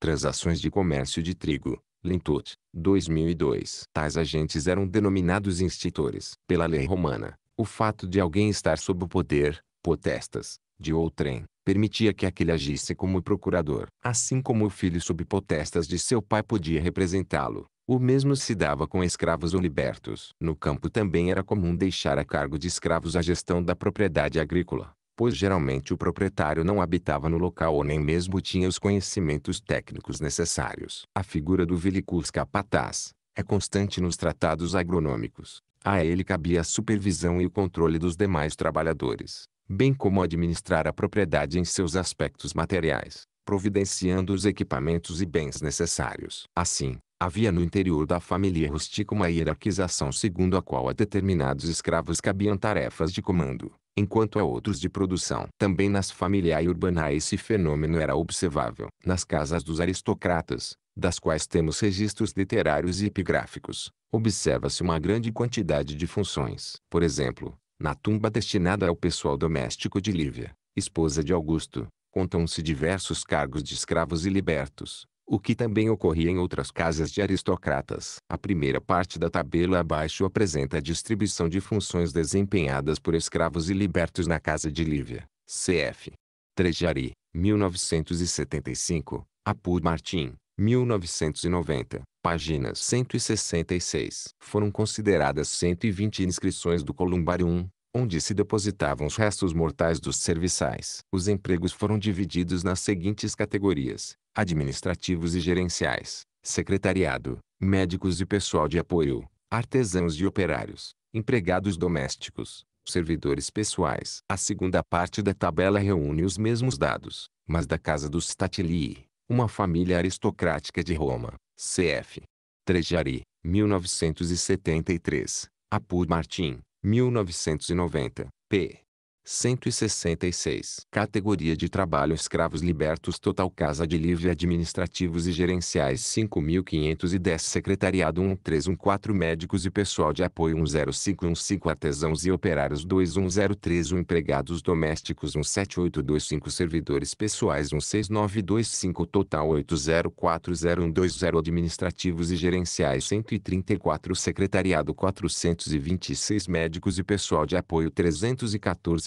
transações de comércio de trigo, Lintut, 2002. Tais agentes eram denominados institores pela lei romana o fato de alguém estar sob o poder, potestas, de outrem, permitia que aquele agisse como procurador. Assim como o filho sob potestas de seu pai podia representá-lo, o mesmo se dava com escravos ou libertos. No campo também era comum deixar a cargo de escravos a gestão da propriedade agrícola, pois geralmente o proprietário não habitava no local ou nem mesmo tinha os conhecimentos técnicos necessários. A figura do vilicus capataz é constante nos tratados agronômicos. A ele cabia a supervisão e o controle dos demais trabalhadores, bem como administrar a propriedade em seus aspectos materiais, providenciando os equipamentos e bens necessários. Assim, Havia no interior da família rústica uma hierarquização segundo a qual a determinados escravos cabiam tarefas de comando, enquanto a outros de produção. Também nas famílias urbanas esse fenômeno era observável. Nas casas dos aristocratas, das quais temos registros literários e epigráficos, observa-se uma grande quantidade de funções. Por exemplo, na tumba destinada ao pessoal doméstico de Lívia, esposa de Augusto, contam-se diversos cargos de escravos e libertos, o que também ocorria em outras casas de aristocratas. A primeira parte da tabela abaixo apresenta a distribuição de funções desempenhadas por escravos e libertos na casa de Lívia, cf. Trejari, 1975, Apur Martim, 1990, páginas 166. Foram consideradas 120 inscrições do columbarium, onde se depositavam os restos mortais dos serviçais. Os empregos foram divididos nas seguintes categorias: administrativos e gerenciais, secretariado, médicos e pessoal de apoio, artesãos e operários, empregados domésticos, servidores pessoais. A segunda parte da tabela reúne os mesmos dados, mas da casa dos Statili, uma Família Aristocrática de Roma, cf. Trejari, 1973. Apud Martin, 1990, p. 166. Categoria de trabalho escravos libertos total casa de livre administrativos e gerenciais 5.510 secretariado 1314 médicos e pessoal de apoio 10515 artesãos e operários 21031 empregados domésticos 17825 servidores pessoais 16925 total 8040120 administrativos e gerenciais 134 secretariado 426 médicos e pessoal de apoio 314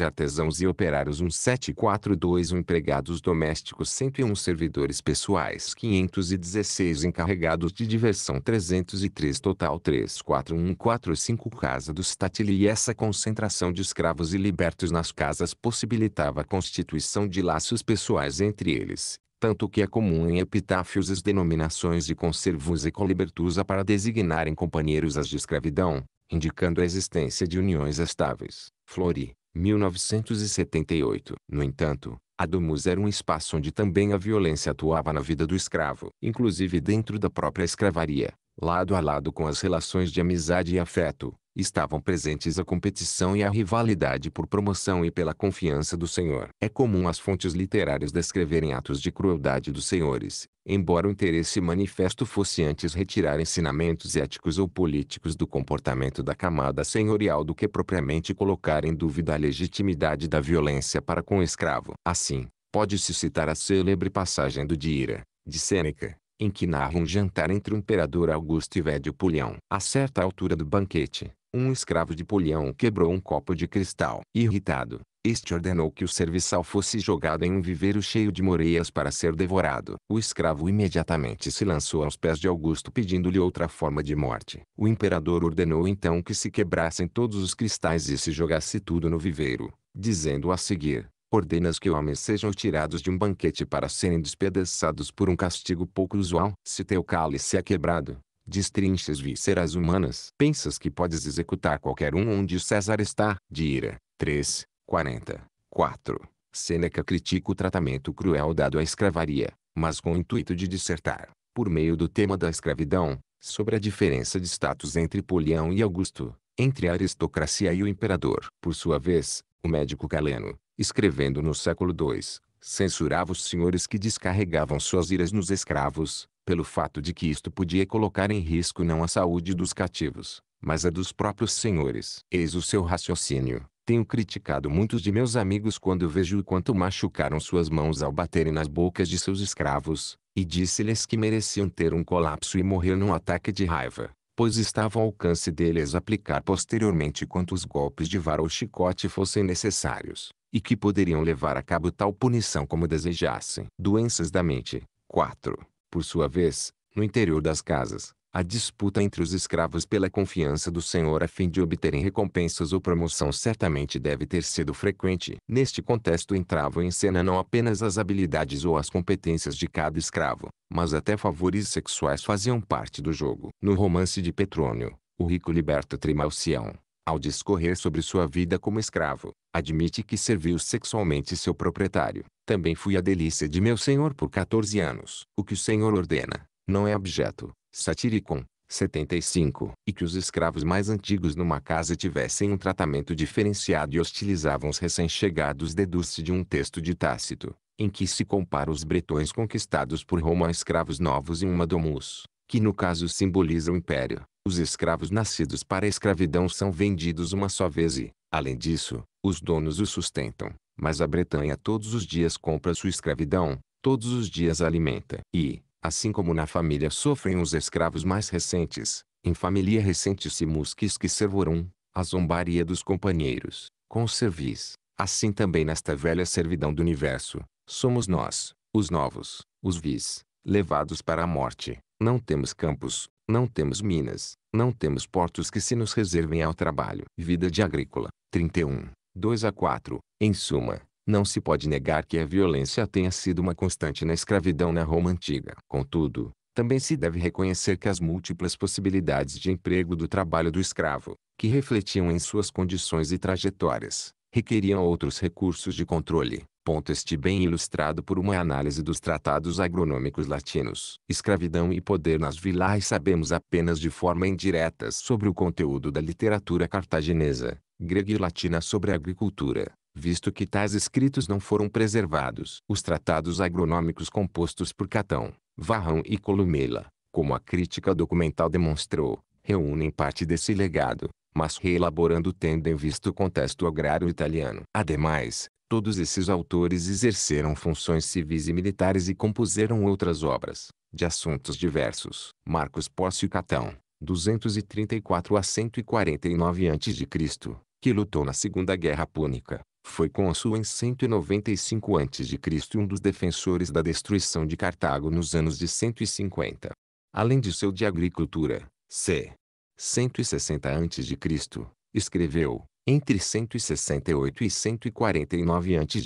artesãos e operários 1742 1 empregados domésticos 101 servidores pessoais 516 encarregados de diversão 303 total 34145 Casa do Statili e essa concentração de escravos e libertos nas casas possibilitava a constituição de laços pessoais entre eles tanto que é comum em epitáfios as denominações de conservus e colibertusa para designarem companheiros as de escravidão, indicando a existência de uniões estáveis. Flori, 1978. No entanto, a Domus era um espaço onde também a violência atuava na vida do escravo, inclusive dentro da própria escravaria, lado a lado com as relações de amizade e afeto, estavam presentes a competição e a rivalidade por promoção e pela confiança do senhor. É comum as fontes literárias descreverem atos de crueldade dos senhores, embora o interesse manifesto fosse antes retirar ensinamentos éticos ou políticos do comportamento da camada senhorial do que propriamente colocar em dúvida a legitimidade da violência para com o escravo. Assim, pode-se citar a célebre passagem do Dira, de Sêneca, em que narra um jantar entre o imperador Augusto e Védio Pulhão. A certa altura do banquete, um escravo de Polião quebrou um copo de cristal. Irritado, este ordenou que o serviçal fosse jogado em um viveiro cheio de moreias para ser devorado. O escravo imediatamente se lançou aos pés de Augusto pedindo-lhe outra forma de morte. O imperador ordenou então que se quebrassem todos os cristais e se jogasse tudo no viveiro, dizendo a seguir, ordenas que homens sejam tirados de um banquete para serem despedaçados por um castigo pouco usual. Se teu cálice é quebrado, Destrinchas vísceras humanas. Pensas que podes executar qualquer um onde César está. De ira. 3, 40, 4. Sêneca critica o tratamento cruel dado à escravaria, mas com o intuito de dissertar, por meio do tema da escravidão, sobre a diferença de status entre Polião e Augusto, entre a aristocracia e o imperador. Por sua vez, o médico Galeno, escrevendo no século II, censurava os senhores que descarregavam suas iras nos escravos, pelo fato de que isto podia colocar em risco não a saúde dos cativos, mas a dos próprios senhores. Eis o seu raciocínio. Tenho criticado muitos de meus amigos quando vejo o quanto machucaram suas mãos ao baterem nas bocas de seus escravos, e disse-lhes que mereciam ter um colapso e morrer num ataque de raiva, pois estava ao alcance deles aplicar posteriormente quantos golpes de vara ou chicote fossem necessários, e que poderiam levar a cabo tal punição como desejassem. Doenças da mente. 4. Por sua vez, no interior das casas, a disputa entre os escravos pela confiança do senhor a fim de obterem recompensas ou promoção certamente deve ter sido frequente. Neste contexto entravam em cena não apenas as habilidades ou as competências de cada escravo, mas até favores sexuais faziam parte do jogo. No romance de Petrônio, o rico liberto Trimalcião, ao discorrer sobre sua vida como escravo, admite que serviu sexualmente seu proprietário. Também fui a delícia de meu senhor por 14 anos. O que o senhor ordena, não é objeto. Satiricon, 75. E que os escravos mais antigos numa casa tivessem um tratamento diferenciado e hostilizavam os recém-chegados deduz-se de um texto de Tácito, em que se compara os bretões conquistados por Roma a escravos novos em uma domus, que no caso simboliza o império. Os escravos nascidos para a escravidão são vendidos uma só vez e, além disso, os donos os sustentam. Mas a Bretanha todos os dias compra sua escravidão, todos os dias alimenta. E, assim como na família sofrem os escravos mais recentes, em família recente se mus que esquecervorum, a zombaria dos companheiros, com o serviço, Assim também nesta velha servidão do universo, somos nós, os novos, os vis, levados para a morte. Não temos campos, não temos minas, não temos portos que se nos reservem ao trabalho. Vida de agrícola. 31. 2 a 4. Em suma, não se pode negar que a violência tenha sido uma constante na escravidão na Roma antiga. Contudo, também se deve reconhecer que as múltiplas possibilidades de emprego do trabalho do escravo, que refletiam em suas condições e trajetórias, requeriam outros recursos de controle. Ponto este bem ilustrado por uma análise dos tratados agronômicos latinos. Escravidão e poder nas vilais sabemos apenas de forma indireta sobre o conteúdo da literatura cartaginesa, grega e latina sobre a agricultura, visto que tais escritos não foram preservados. Os tratados agronômicos compostos por Catão, Varrão e Columela, como a crítica documental demonstrou, reúnem parte desse legado, mas reelaborando tendo em vista o contexto agrário italiano. Ademais, todos esses autores exerceram funções civis e militares e compuseram outras obras, de assuntos diversos. Marcos Pórcio Catão, 234 a 149 a.C., que lutou na Segunda Guerra Púnica, foi cônsul em 195 a.C. um dos defensores da destruição de Cartago nos anos de 150. Além de seu de agricultura, c. 160 a.C., escreveu, entre 168 e 149 a.C.,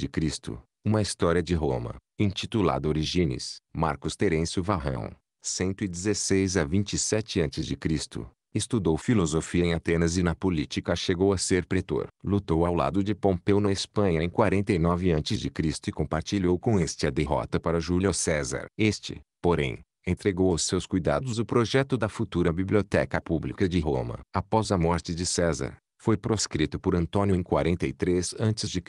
uma história de Roma, intitulada Origines, Marcos Terêncio Varrão, 116 a 27 a.C., Estudou filosofia em Atenas e na política chegou a ser pretor. Lutou ao lado de Pompeu na Espanha em 49 a.C. e compartilhou com este a derrota para Júlio César. Este, porém, entregou aos seus cuidados o projeto da futura Biblioteca Pública de Roma. Após a morte de César, foi proscrito por Antônio em 43 a.C.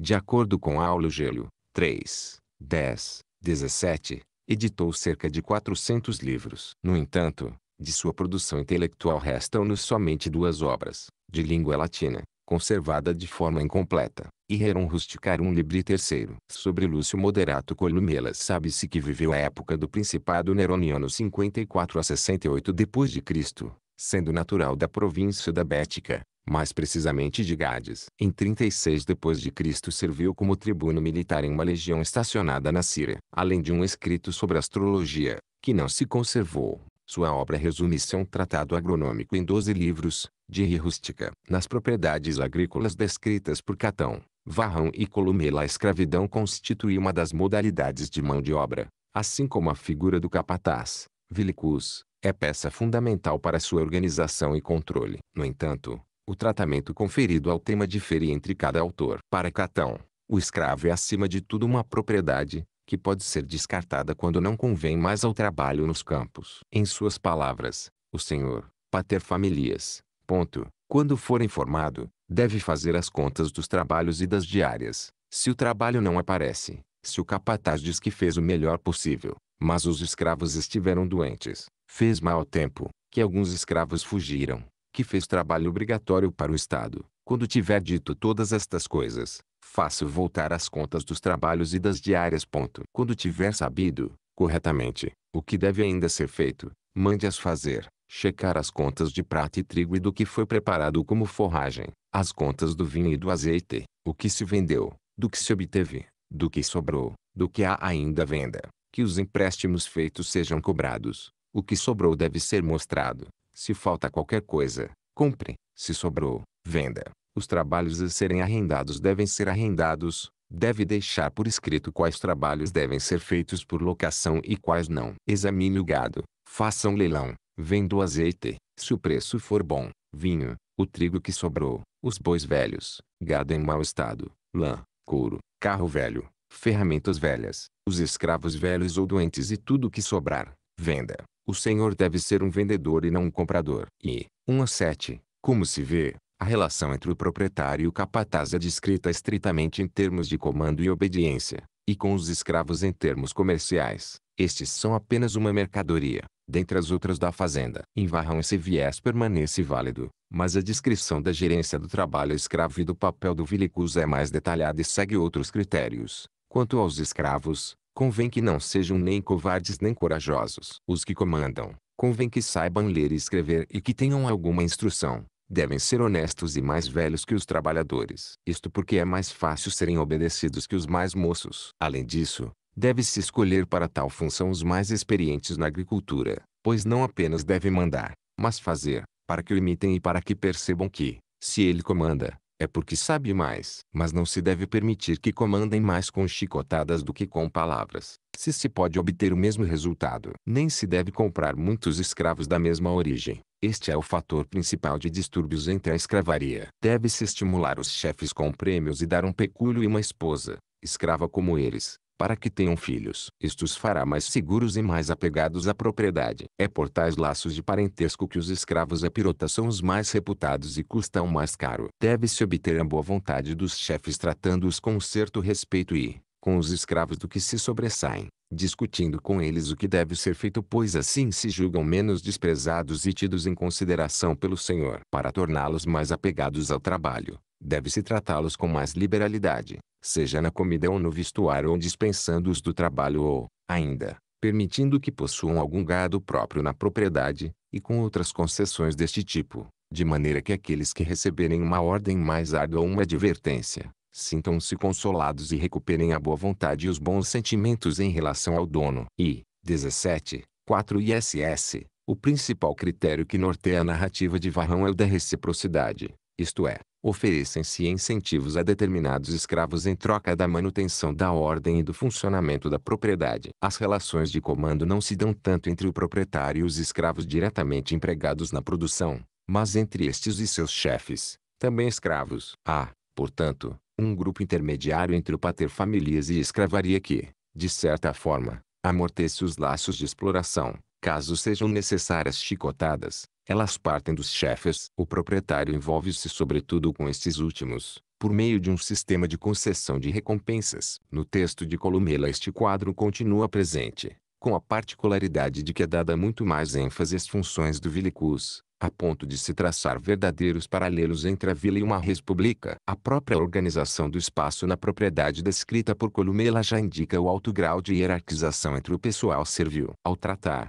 De acordo com Aulo Gelo 3, 10, 17, editou cerca de 400 livros. No entanto, de sua produção intelectual restam-nos somente duas obras, de língua latina, conservada de forma incompleta, e Rerum Rusticarum Libri III. Sobre Lúcio Moderato Columela sabe-se que viveu a época do Principado Neroniano 54 a 68 d.C., sendo natural da província da Bética, mais precisamente de Gades. Em 36 d.C. serviu como tribuno militar em uma legião estacionada na Síria, além de um escrito sobre astrologia, que não se conservou. Sua obra resume-se a um tratado agronômico em 12 livros, de rústica, nas propriedades agrícolas descritas por Catão. Varrão e Columela a escravidão constitui uma das modalidades de mão de obra, assim como a figura do capataz, vilicus, é peça fundamental para sua organização e controle. No entanto, o tratamento conferido ao tema difere entre cada autor. Para Catão, o escravo é acima de tudo uma propriedade, que pode ser descartada quando não convém mais ao trabalho nos campos. Em suas palavras, o senhor, pater familias, ponto, quando for informado, deve fazer as contas dos trabalhos e das diárias. Se o trabalho não aparece, se o capataz diz que fez o melhor possível, mas os escravos estiveram doentes, fez mal tempo, que alguns escravos fugiram, que fez trabalho obrigatório para o Estado. Quando tiver dito todas estas coisas, fácil voltar as contas dos trabalhos e das diárias. Ponto. Quando tiver sabido, corretamente, o que deve ainda ser feito, mande-as fazer, checar as contas de prata e trigo e do que foi preparado como forragem, as contas do vinho e do azeite, o que se vendeu, do que se obteve, do que sobrou, do que há ainda venda, que os empréstimos feitos sejam cobrados, o que sobrou deve ser mostrado, se falta qualquer coisa, compre, se sobrou, venda, os trabalhos a serem arrendados devem ser arrendados, deve deixar por escrito quais trabalhos devem ser feitos por locação e quais não. Examine o gado, faça um leilão, venda o azeite, se o preço for bom, vinho, o trigo que sobrou, os bois velhos, gado em mau estado, lã, couro, carro velho, ferramentas velhas, os escravos velhos ou doentes e tudo o que sobrar, venda. O senhor deve ser um vendedor e não um comprador. E, 1 a 7, como se vê, a relação entre o proprietário e o capataz é descrita estritamente em termos de comando e obediência, e com os escravos em termos comerciais. Estes são apenas uma mercadoria, dentre as outras da fazenda. Em Varrão esse viés permanece válido, mas a descrição da gerência do trabalho escravo e do papel do vilicus é mais detalhada e segue outros critérios. Quanto aos escravos, convém que não sejam nem covardes nem corajosos. Os que comandam, convém que saibam ler e escrever e que tenham alguma instrução devem ser honestos e mais velhos que os trabalhadores. Isto porque é mais fácil serem obedecidos que os mais moços. Além disso, deve-se escolher para tal função os mais experientes na agricultura, pois não apenas devem mandar, mas fazer, para que o imitem e para que percebam que, se ele comanda, é porque sabe mais. Mas não se deve permitir que comandem mais com chicotadas do que com palavras, se se pode obter o mesmo resultado. Nem se deve comprar muitos escravos da mesma origem, este é o fator principal de distúrbios entre a escravaria. Deve-se estimular os chefes com prêmios e dar um pecúlio e uma esposa, escrava como eles, para que tenham filhos. Isto os fará mais seguros e mais apegados à propriedade. É por tais laços de parentesco que os escravos a pirota são os mais reputados e custam mais caro. Deve-se obter a boa vontade dos chefes tratando-os com um certo respeito e, com os escravos do que se sobressaem, discutindo com eles o que deve ser feito pois assim se julgam menos desprezados e tidos em consideração pelo Senhor. Para torná-los mais apegados ao trabalho, deve-se tratá-los com mais liberalidade, seja na comida ou no vestuário ou dispensando-os do trabalho ou, ainda, permitindo que possuam algum gado próprio na propriedade, e com outras concessões deste tipo, de maneira que aqueles que receberem uma ordem mais árdua ou uma advertência, sintam-se consolados e recuperem a boa vontade e os bons sentimentos em relação ao dono. E, 17, 4 ISS, o principal critério que norteia a narrativa de Varrão é o da reciprocidade, isto é, oferecem-se incentivos a determinados escravos em troca da manutenção da ordem e do funcionamento da propriedade. As relações de comando não se dão tanto entre o proprietário e os escravos diretamente empregados na produção, mas entre estes e seus chefes, também escravos. Há, portanto, um grupo intermediário entre o paterfamilias e escravaria que, de certa forma, amortece os laços de exploração. Caso sejam necessárias chicotadas, elas partem dos chefes. O proprietário envolve-se sobretudo com estes últimos, por meio de um sistema de concessão de recompensas. No texto de Columela este quadro continua presente, com a particularidade de que é dada muito mais ênfase às funções do vilicus, a ponto de se traçar verdadeiros paralelos entre a vila e uma república. A própria organização do espaço na propriedade descrita por Columela já indica o alto grau de hierarquização entre o pessoal servil. Ao tratar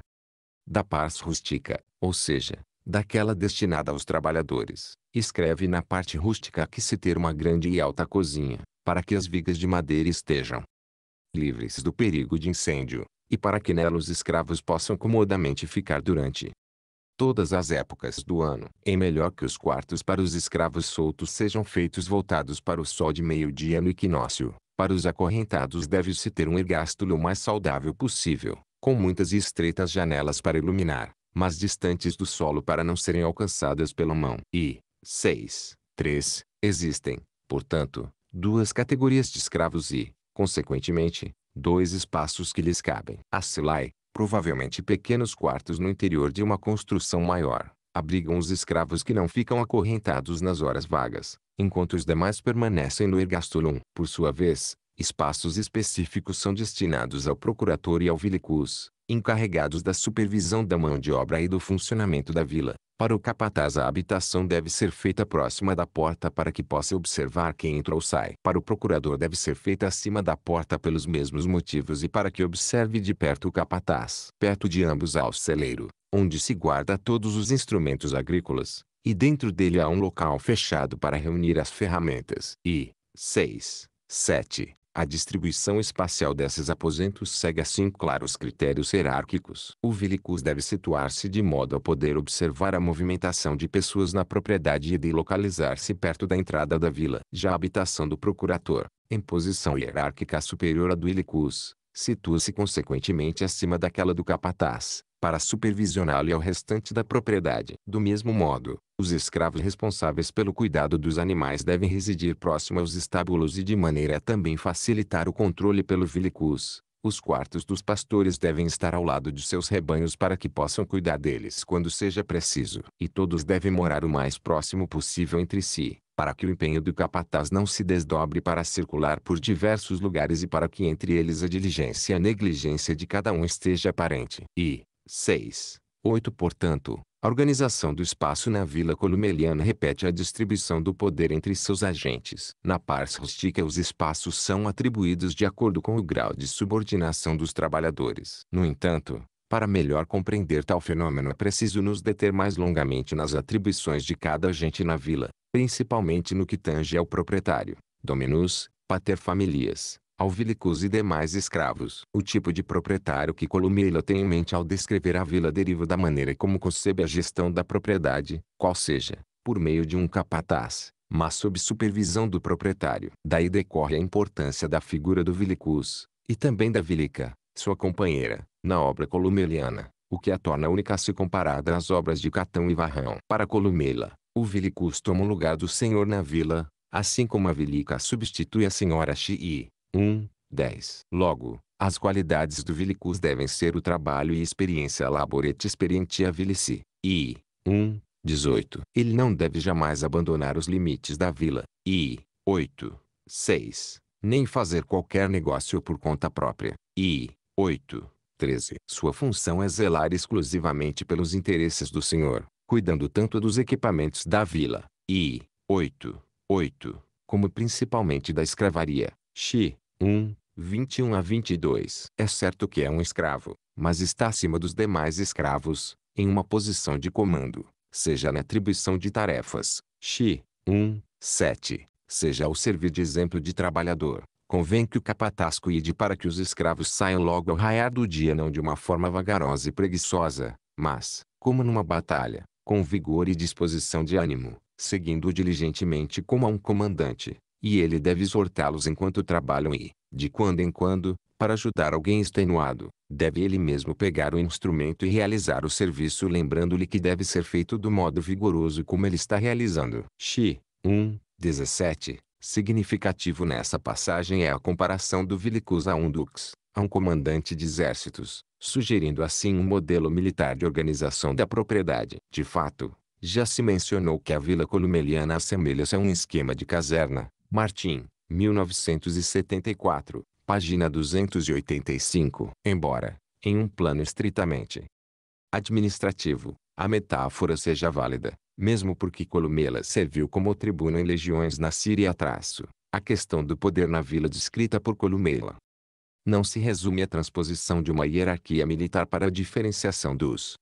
da pars rústica, ou seja, daquela destinada aos trabalhadores, escreve na parte rústica que se ter uma grande e alta cozinha, para que as vigas de madeira estejam livres do perigo de incêndio, e para que nela os escravos possam comodamente ficar durante todas as épocas do ano. É melhor que os quartos para os escravos soltos sejam feitos voltados para o sol de meio-dia no equinócio. Para os acorrentados deve-se ter um ergástulo mais saudável possível, com muitas e estreitas janelas para iluminar, mas distantes do solo para não serem alcançadas pela mão. E 6. 3. Existem, portanto, duas categorias de escravos e, consequentemente, dois espaços que lhes cabem. A Silai, provavelmente pequenos quartos no interior de uma construção maior, abrigam os escravos que não ficam acorrentados nas horas vagas, enquanto os demais permanecem no ergastulum. Por sua vez, espaços específicos são destinados ao procurador e ao vilicus, encarregados da supervisão da mão de obra e do funcionamento da vila. Para o capataz a habitação deve ser feita próxima da porta para que possa observar quem entra ou sai. Para o procurador deve ser feita acima da porta pelos mesmos motivos e para que observe de perto o capataz. Perto de ambos há o celeiro, onde se guarda todos os instrumentos agrícolas, e dentro dele há um local fechado para reunir as ferramentas. E, 6, 7, a distribuição espacial desses aposentos segue assim claros critérios hierárquicos. O Vilicus deve situar-se de modo a poder observar a movimentação de pessoas na propriedade e de localizar-se perto da entrada da vila. Já a habitação do procurador, em posição hierárquica superior à do Ilicus, situa-se consequentemente acima daquela do capataz, para supervisioná-lo e ao restante da propriedade. Do mesmo modo, os escravos responsáveis pelo cuidado dos animais devem residir próximo aos estábulos e de maneira a também facilitar o controle pelo vilicus. Os quartos dos pastores devem estar ao lado de seus rebanhos para que possam cuidar deles quando seja preciso. E todos devem morar o mais próximo possível entre si, para que o empenho do capataz não se desdobre para circular por diversos lugares e para que entre eles a diligência e a negligência de cada um esteja aparente. E, 6, 8. Portanto, a organização do espaço na Vila Columeliana repete a distribuição do poder entre seus agentes. Na pars rustica os espaços são atribuídos de acordo com o grau de subordinação dos trabalhadores. No entanto, para melhor compreender tal fenômeno é preciso nos deter mais longamente nas atribuições de cada agente na vila, principalmente no que tange ao proprietário, dominus, paterfamilias, alvílicos e demais escravos. O tipo de proprietário que Columella tem em mente ao descrever a vila deriva da maneira como concebe a gestão da propriedade, qual seja, por meio de um capataz, mas sob supervisão do proprietário. Daí decorre a importância da figura do vilicus, e também da vilica, sua companheira, na obra columeliana, o que a torna única se comparada às obras de Catão e Varrão. Para Columela, o vilicus toma o lugar do senhor na vila, assim como a vilica substitui a senhora Xii. 1, 10. Logo, as qualidades do vilicus devem ser o trabalho e experiência labor experientia vilici. I. 1, 18. Ele não deve jamais abandonar os limites da vila. I. 8, 6. Nem fazer qualquer negócio por conta própria. I. 8, 13. Sua função é zelar exclusivamente pelos interesses do senhor, cuidando tanto dos equipamentos da vila. I. 8, 8. Como principalmente da escravaria. X. 1, 21 a 22. É certo que é um escravo, mas está acima dos demais escravos, em uma posição de comando, seja na atribuição de tarefas, x, 1, 7, seja ao servir de exemplo de trabalhador. Convém que o capataz cuide para que os escravos saiam logo ao raiar do dia não de uma forma vagarosa e preguiçosa, mas, como numa batalha, com vigor e disposição de ânimo, seguindo diligentemente como a um comandante e ele deve exortá-los enquanto trabalham e, de quando em quando, para ajudar alguém extenuado, deve ele mesmo pegar o instrumento e realizar o serviço lembrando-lhe que deve ser feito do modo vigoroso como ele está realizando. Xi 1, 17. Significativo nessa passagem é a comparação do vilicus a um dux, a um comandante de exércitos, sugerindo assim um modelo militar de organização da propriedade. De fato, já se mencionou que a vila columeliana assemelha-se a um esquema de caserna, Martim, 1974, página 285. Embora, em um plano estritamente administrativo, a metáfora seja válida, mesmo porque Columela serviu como tribuno em legiões na Síria. Traço. A questão do poder na vila descrita por Columela não se resume à transposição de uma hierarquia militar para a diferenciação dos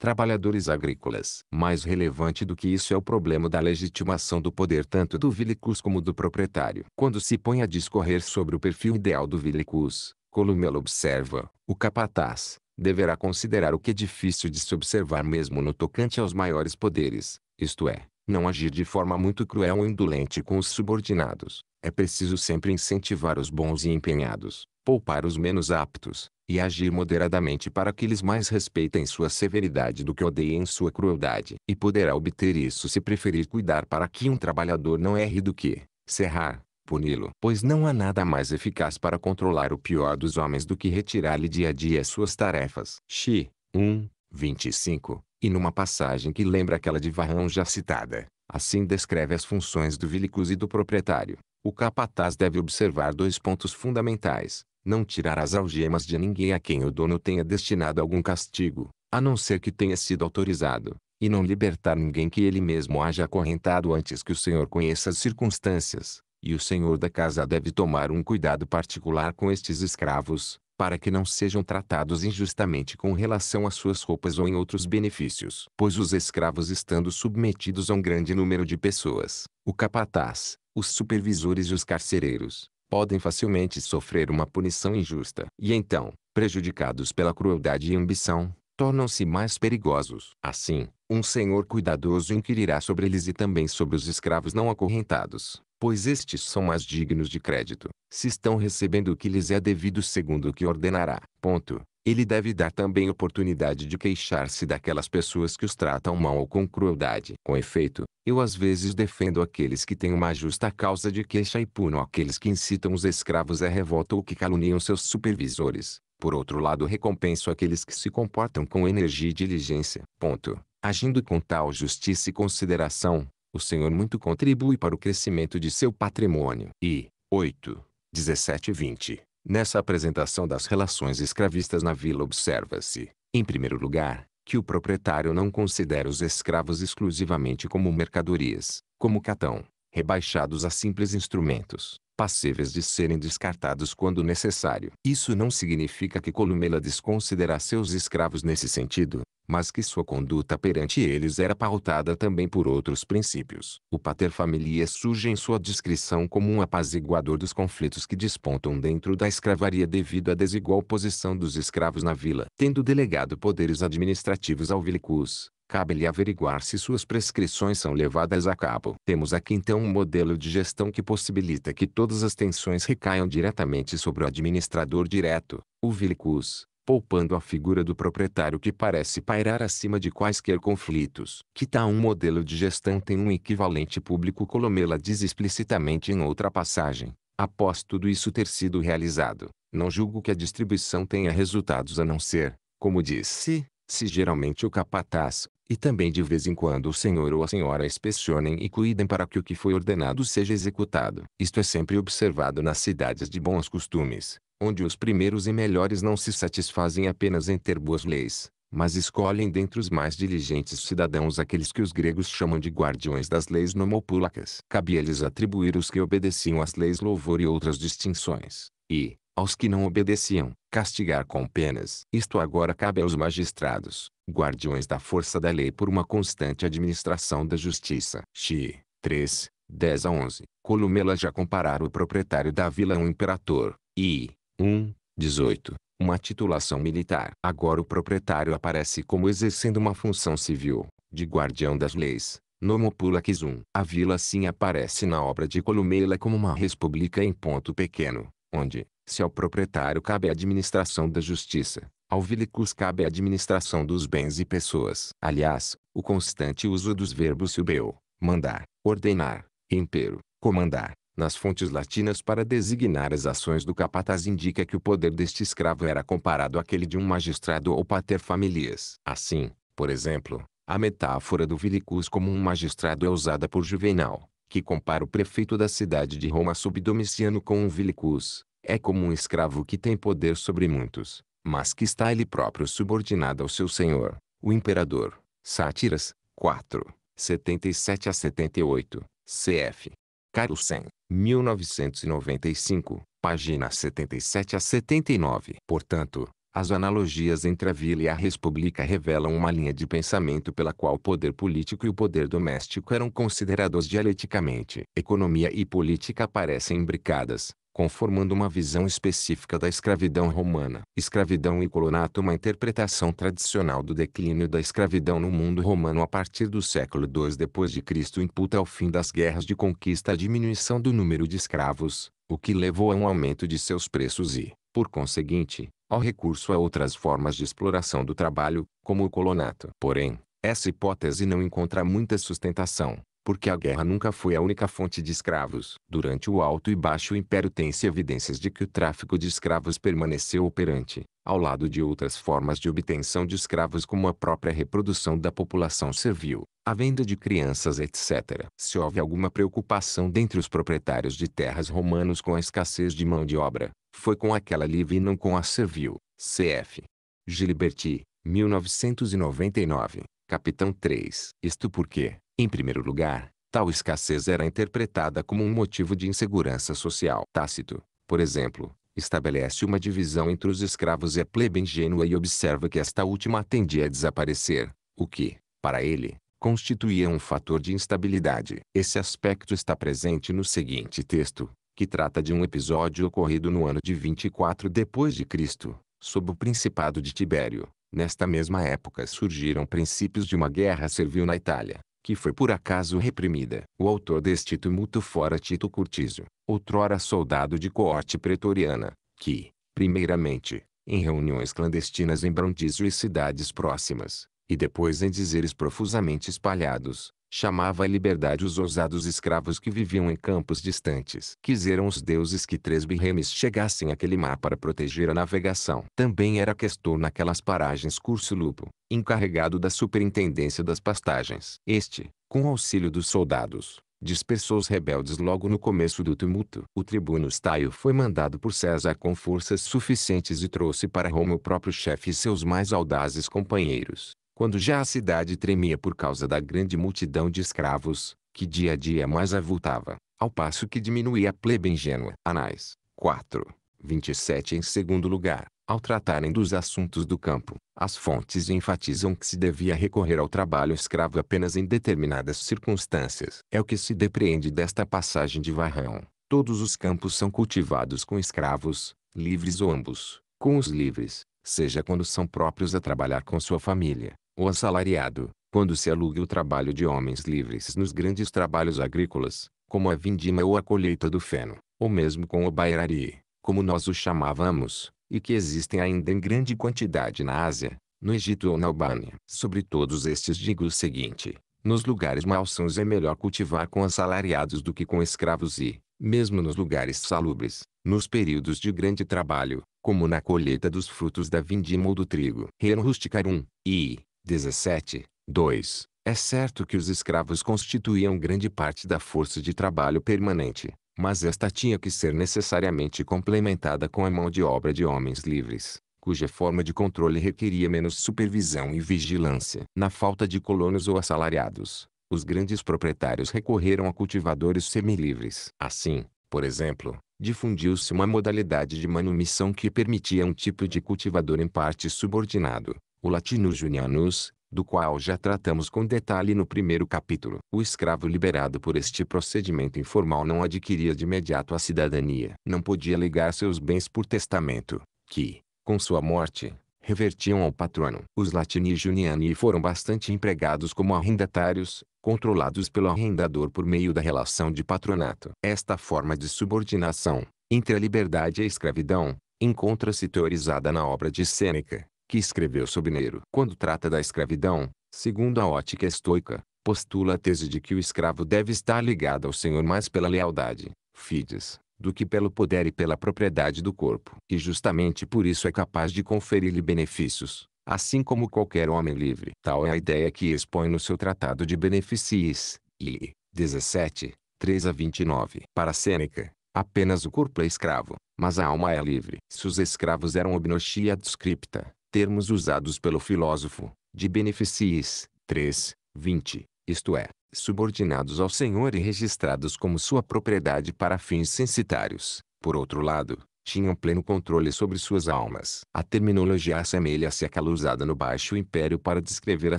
trabalhadores agrícolas. Mais relevante do que isso é o problema da legitimação do poder tanto do vilicus como do proprietário. Quando se põe a discorrer sobre o perfil ideal do vilicus, Columelo observa, o capataz, deverá considerar o que é difícil de se observar mesmo no tocante aos maiores poderes, isto é, não agir de forma muito cruel ou indolente com os subordinados. É preciso sempre incentivar os bons e empenhados, poupar os menos aptos, e agir moderadamente para que eles mais respeitem sua severidade do que odeiem sua crueldade. E poderá obter isso se preferir cuidar para que um trabalhador não erre do que serrar, puni-lo. Pois não há nada mais eficaz para controlar o pior dos homens do que retirar-lhe dia a dia suas tarefas. Xi 1, 25, e numa passagem que lembra aquela de Varrão já citada, assim descreve as funções do vilicus e do proprietário. O capataz deve observar dois pontos fundamentais não tirarás algemas de ninguém a quem o dono tenha destinado algum castigo, a não ser que tenha sido autorizado, e não libertar ninguém que ele mesmo haja acorrentado antes que o Senhor conheça as circunstâncias, e o senhor da casa deve tomar um cuidado particular com estes escravos, para que não sejam tratados injustamente com relação às suas roupas ou em outros benefícios. Pois os escravos estando submetidos a um grande número de pessoas, o capataz, os supervisores e os carcereiros, podem facilmente sofrer uma punição injusta. E então, prejudicados pela crueldade e ambição, tornam-se mais perigosos. Assim, um senhor cuidadoso inquirirá sobre eles e também sobre os escravos não acorrentados, pois estes são mais dignos de crédito, se estão recebendo o que lhes é devido segundo o que ordenará. Ponto. Ele deve dar também oportunidade de queixar-se daquelas pessoas que os tratam mal ou com crueldade. Com efeito, eu às vezes defendo aqueles que têm uma justa causa de queixa e puno aqueles que incitam os escravos à revolta ou que caluniam seus supervisores. Por outro lado recompenso aqueles que se comportam com energia e diligência. Ponto. Agindo com tal justiça e consideração, o Senhor muito contribui para o crescimento de seu patrimônio. E, 8, 17 e 20. Nessa apresentação das relações escravistas na vila observa-se, em primeiro lugar, que o proprietário não considera os escravos exclusivamente como mercadorias, como catão, rebaixados a simples instrumentos, passíveis de serem descartados quando necessário. Isso não significa que Columela desconsidera seus escravos nesse sentido, mas que sua conduta perante eles era pautada também por outros princípios. O paterfamilias surge em sua descrição como um apaziguador dos conflitos que despontam dentro da escravaria devido à desigual posição dos escravos na vila. Tendo delegado poderes administrativos ao vilicus, cabe-lhe averiguar se suas prescrições são levadas a cabo. Temos aqui então um modelo de gestão que possibilita que todas as tensões recaiam diretamente sobre o administrador direto, o vilicus, poupando a figura do proprietário que parece pairar acima de quaisquer conflitos. Que tal um modelo de gestão tem um equivalente público Colomela diz explicitamente em outra passagem. Após tudo isso ter sido realizado, não julgo que a distribuição tenha resultados a não ser, como disse, se geralmente o capataz, e também de vez em quando o senhor ou a senhora inspecionem e cuidem para que o que foi ordenado seja executado. Isto é sempre observado nas cidades de bons costumes, onde os primeiros e melhores não se satisfazem apenas em ter boas leis, mas escolhem dentre os mais diligentes cidadãos aqueles que os gregos chamam de guardiões das leis nomopulacas. Cabia-lhes atribuir os que obedeciam às leis louvor e outras distinções, e, aos que não obedeciam, castigar com penas. Isto agora cabe aos magistrados, guardiões da força da lei por uma constante administração da justiça. Xi, 3, 10 a 11. Columela já comparar o proprietário da vila a um imperador, e, 1, 18. Uma titulação militar. Agora o proprietário aparece como exercendo uma função civil, de guardião das leis, Nomopula 1. A vila assim aparece na obra de Columela como uma república em ponto pequeno, onde, se ao proprietário cabe a administração da justiça, ao vilicus cabe a administração dos bens e pessoas. Aliás, o constante uso dos verbos subeu, mandar, ordenar, impero, comandar, nas fontes latinas para designar as ações do capataz indica que o poder deste escravo era comparado àquele de um magistrado ou pater familias. Assim, por exemplo, a metáfora do vilicus como um magistrado é usada por Juvenal, que compara o prefeito da cidade de Roma subdomiciano com um vilicus. É como um escravo que tem poder sobre muitos, mas que está ele próprio subordinado ao seu senhor, o imperador. Sátiras, 4, 77 a 78, cf. Carucem, 1995, páginas 77 a 79. Portanto, as analogias entre a vila e a república revelam uma linha de pensamento pela qual o poder político e o poder doméstico eram considerados dialeticamente. Economia e política parecem imbricadas, conformando uma visão específica da escravidão romana. Escravidão e colonato uma interpretação tradicional do declínio da escravidão no mundo romano a partir do século II depois de Cristo imputa ao fim das guerras de conquista a diminuição do número de escravos, o que levou a um aumento de seus preços e, por conseguinte, ao recurso a outras formas de exploração do trabalho, como o colonato. Porém, essa hipótese não encontra muita sustentação porque a guerra nunca foi a única fonte de escravos. Durante o Alto e Baixo Império tem-se evidências de que o tráfico de escravos permaneceu operante, ao lado de outras formas de obtenção de escravos como a própria reprodução da população servil, a venda de crianças etc. Se houve alguma preocupação dentre os proprietários de terras romanos com a escassez de mão de obra, foi com aquela livre e não com a servil. Cf. Giliberti, 1999, capitão 3. Isto porque, em primeiro lugar, tal escassez era interpretada como um motivo de insegurança social. Tácito, por exemplo, estabelece uma divisão entre os escravos e a é plebe ingênua e observa que esta última tendia a desaparecer, o que, para ele, constituía um fator de instabilidade. Esse aspecto está presente no seguinte texto, que trata de um episódio ocorrido no ano de 24 depois de Cristo, sob o principado de Tibério. Nesta mesma época surgiram princípios de uma guerra servil na Itália, que foi por acaso reprimida. O autor deste tumulto fora Tito Curtizo, outrora soldado de coorte pretoriana, que, primeiramente, em reuniões clandestinas em Brandizio e cidades próximas, e depois em dizeres profusamente espalhados, chamava à liberdade os ousados escravos que viviam em campos distantes. Quiseram os deuses que três birremes chegassem àquele mar para proteger a navegação. Também era questor naquelas paragens Curso Lupo, encarregado da superintendência das pastagens. Este, com auxílio dos soldados, dispersou os rebeldes logo no começo do tumulto. O tribuno Staio foi mandado por César com forças suficientes e trouxe para Roma o próprio chefe e seus mais audazes companheiros quando já a cidade tremia por causa da grande multidão de escravos, que dia a dia mais avultava, ao passo que diminuía a plebe ingênua. Anais 4, 27 Em segundo lugar, ao tratarem dos assuntos do campo, as fontes enfatizam que se devia recorrer ao trabalho escravo apenas em determinadas circunstâncias. É o que se depreende desta passagem de Varrão. Todos os campos são cultivados com escravos, livres ou ambos, com os livres, seja quando são próprios a trabalhar com sua família, o assalariado, quando se alugue o trabalho de homens livres nos grandes trabalhos agrícolas, como a vindima ou a colheita do feno, ou mesmo com o bairari, como nós o chamávamos, e que existem ainda em grande quantidade na Ásia, no Egito ou na Albânia. Sobre todos estes digo o seguinte, nos lugares malsãos é melhor cultivar com assalariados do que com escravos e, mesmo nos lugares salubres, nos períodos de grande trabalho, como na colheita dos frutos da vindima ou do trigo. ren rusticarum, e, 17. 2. É certo que os escravos constituíam grande parte da força de trabalho permanente, mas esta tinha que ser necessariamente complementada com a mão de obra de homens livres, cuja forma de controle requeria menos supervisão e vigilância. Na falta de colonos ou assalariados, os grandes proprietários recorreram a cultivadores semilivres. Assim, por exemplo, difundiu-se uma modalidade de manumissão que permitia um tipo de cultivador em parte subordinado, o latino-junianus, do qual já tratamos com detalhe no primeiro capítulo. O escravo liberado por este procedimento informal não adquiria de imediato a cidadania. Não podia legar seus bens por testamento, que, com sua morte, revertiam ao patrono. Os latini juniani foram bastante empregados como arrendatários, controlados pelo arrendador por meio da relação de patronato. Esta forma de subordinação, entre a liberdade e a escravidão, encontra-se teorizada na obra de Sêneca, que escreveu sobre Nero. Quando trata da escravidão, segundo a ótica estoica, postula a tese de que o escravo deve estar ligado ao senhor mais pela lealdade, fides, do que pelo poder e pela propriedade do corpo. E justamente por isso é capaz de conferir-lhe benefícios, assim como qualquer homem livre. Tal é a ideia que expõe no seu Tratado de Beneficiis, I, 17, 3 a 29. Para Sêneca, apenas o corpo é escravo, mas a alma é livre. Se os escravos eram obnoxia adscripta, termos usados pelo filósofo, de beneficiis 3, 20, isto é, subordinados ao Senhor e registrados como sua propriedade para fins censitários. Por outro lado, tinham pleno controle sobre suas almas. A terminologia assemelha-se àquela usada no Baixo Império para descrever a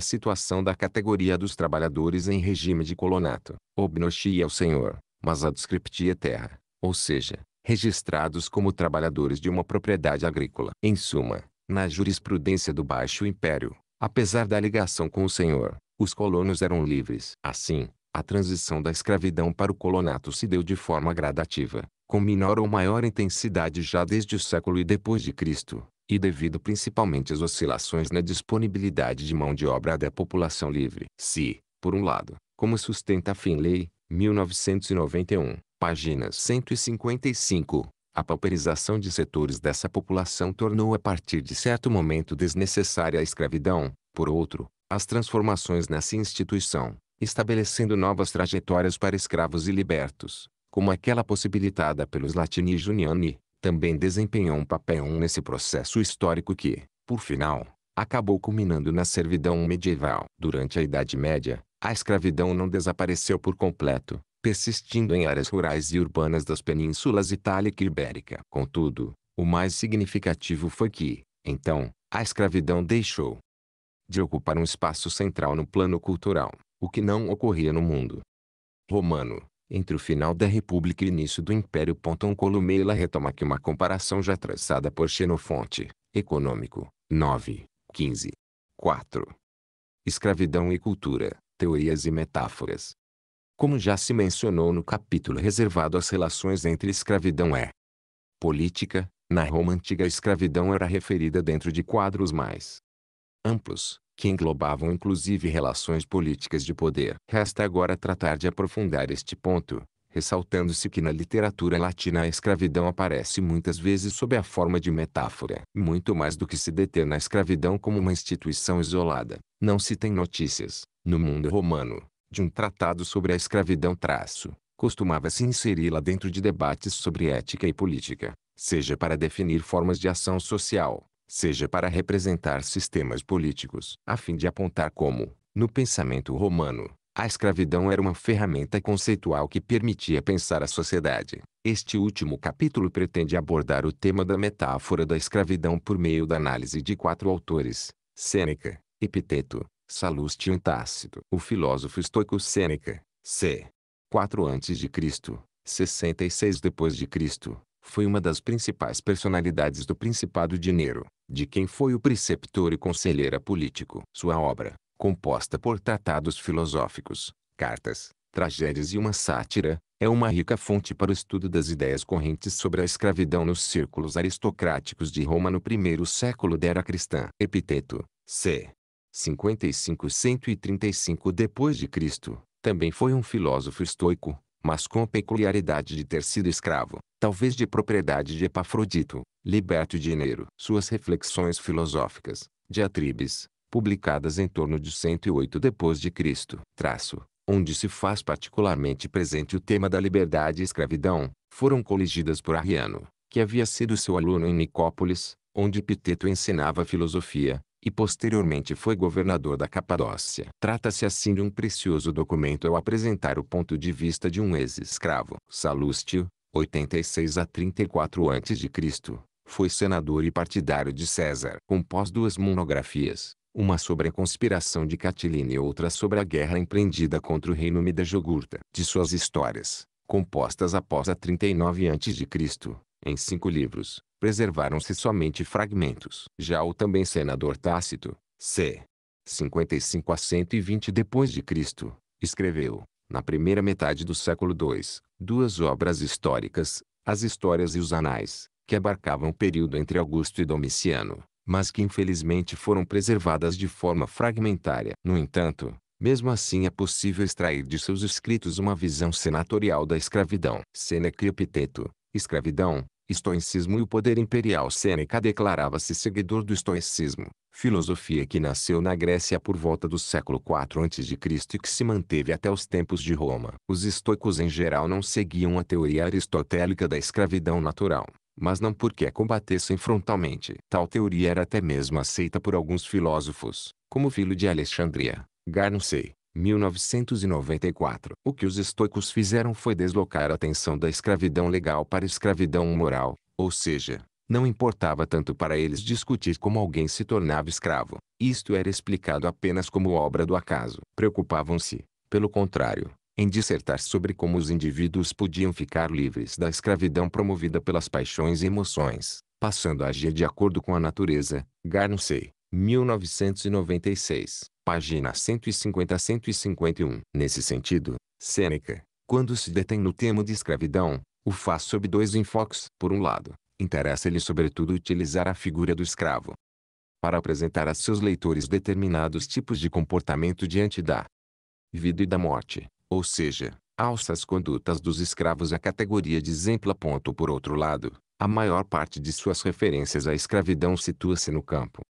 situação da categoria dos trabalhadores em regime de colonato. Obnoxia é o Senhor, mas a descriptia é terra, ou seja, registrados como trabalhadores de uma propriedade agrícola. Em suma, na jurisprudência do Baixo Império, apesar da ligação com o senhor, os colonos eram livres. Assim, a transição da escravidão para o colonato se deu de forma gradativa, com menor ou maior intensidade já desde o século e depois de Cristo, e devido principalmente às oscilações na disponibilidade de mão de obra da população livre. Se, por um lado, como sustenta a Finlay, 1991, páginas 155, a pauperização de setores dessa população tornou a partir de certo momento desnecessária a escravidão, por outro, as transformações nessa instituição, estabelecendo novas trajetórias para escravos e libertos, como aquela possibilitada pelos Latini Juniani, também desempenhou um papel nesse processo histórico que, por final, acabou culminando na servidão medieval. Durante a Idade Média, a escravidão não desapareceu por completo, persistindo em áreas rurais e urbanas das penínsulas itálica e ibérica. Contudo, o mais significativo foi que, então, a escravidão deixou de ocupar um espaço central no plano cultural, o que não ocorria no mundo romano, entre o final da República e início do Império. Um Columeila retoma que uma comparação já traçada por Xenofonte, Econômico, 9, 15. 4. Escravidão e cultura, teorias e metáforas como já se mencionou no capítulo reservado às relações entre escravidão e política, na Roma antiga a escravidão era referida dentro de quadros mais amplos, que englobavam inclusive relações políticas de poder. Resta agora tratar de aprofundar este ponto, ressaltando-se que na literatura latina a escravidão aparece muitas vezes sob a forma de metáfora. Muito mais do que se deter na escravidão como uma instituição isolada, não se tem notícias, no mundo romano, de um tratado sobre a escravidão traço, costumava-se inseri-la dentro de debates sobre ética e política, seja para definir formas de ação social, seja para representar sistemas políticos, a fim de apontar como, no pensamento romano, a escravidão era uma ferramenta conceitual que permitia pensar a sociedade. Este último capítulo pretende abordar o tema da metáfora da escravidão por meio da análise de quatro autores: Sêneca, Epiteto, Salustio Tácito. O filósofo estoico Sêneca, c. 4 a.C., 66 d.C., foi uma das principais personalidades do Principado de Nero, de quem foi o preceptor e conselheira político. Sua obra, composta por tratados filosóficos, cartas, tragédias e uma sátira, é uma rica fonte para o estudo das ideias correntes sobre a escravidão nos círculos aristocráticos de Roma no primeiro século da era cristã. Epiteto, c. 55-135 depois de Cristo, também foi um filósofo estoico, mas com a peculiaridade de ter sido escravo, talvez de propriedade de Epafrodito, liberto de Enero. Suas reflexões filosóficas, diatribes, publicadas em torno de 108 depois de Cristo, traço, onde se faz particularmente presente o tema da liberdade e escravidão, foram coligidas por Arriano, que havia sido seu aluno em Nicópolis, onde Piteto ensinava filosofia, e posteriormente foi governador da Capadócia. Trata-se assim de um precioso documento ao apresentar o ponto de vista de um ex-escravo. Salústio, 86 a 34 a.C., foi senador e partidário de César. Compôs duas monografias, uma sobre a conspiração de Catilina e outra sobre a guerra empreendida contra o reino Mida Jogurta. De suas histórias, compostas após a 39 a.C., em cinco livros, preservaram-se somente fragmentos. Já o também senador Tácito, c. 55 a 120 d.C., escreveu, na primeira metade do século II, duas obras históricas, as Histórias e os Anais, que abarcavam o período entre Augusto e Domiciano, mas que infelizmente foram preservadas de forma fragmentária. No entanto, mesmo assim é possível extrair de seus escritos uma visão senatorial da escravidão. Seneca e Epiteto, Escravidão, estoicismo e o poder imperial Sêneca declarava-se seguidor do estoicismo, filosofia que nasceu na Grécia por volta do século IV a.C. e que se manteve até os tempos de Roma. Os estoicos em geral não seguiam a teoria aristotélica da escravidão natural, mas não porque a combatessem frontalmente. Tal teoria era até mesmo aceita por alguns filósofos, como o filho de Alexandria, Garnsey, 1994. O que os estoicos fizeram foi deslocar a atenção da escravidão legal para a escravidão moral, ou seja, não importava tanto para eles discutir como alguém se tornava escravo. Isto era explicado apenas como obra do acaso. Preocupavam-se, pelo contrário, em dissertar sobre como os indivíduos podiam ficar livres da escravidão promovida pelas paixões e emoções, passando a agir de acordo com a natureza. Garnsey, 1996 página 150 a 151. Nesse sentido, Sêneca, quando se detém no tema de escravidão, o faz sob dois enfoques. Por um lado, interessa-lhe sobretudo utilizar a figura do escravo para apresentar a seus leitores determinados tipos de comportamento diante da vida e da morte, ou seja, alça as condutas dos escravos à categoria de exemplo. Por outro lado, a maior parte de suas referências à escravidão situa-se no campo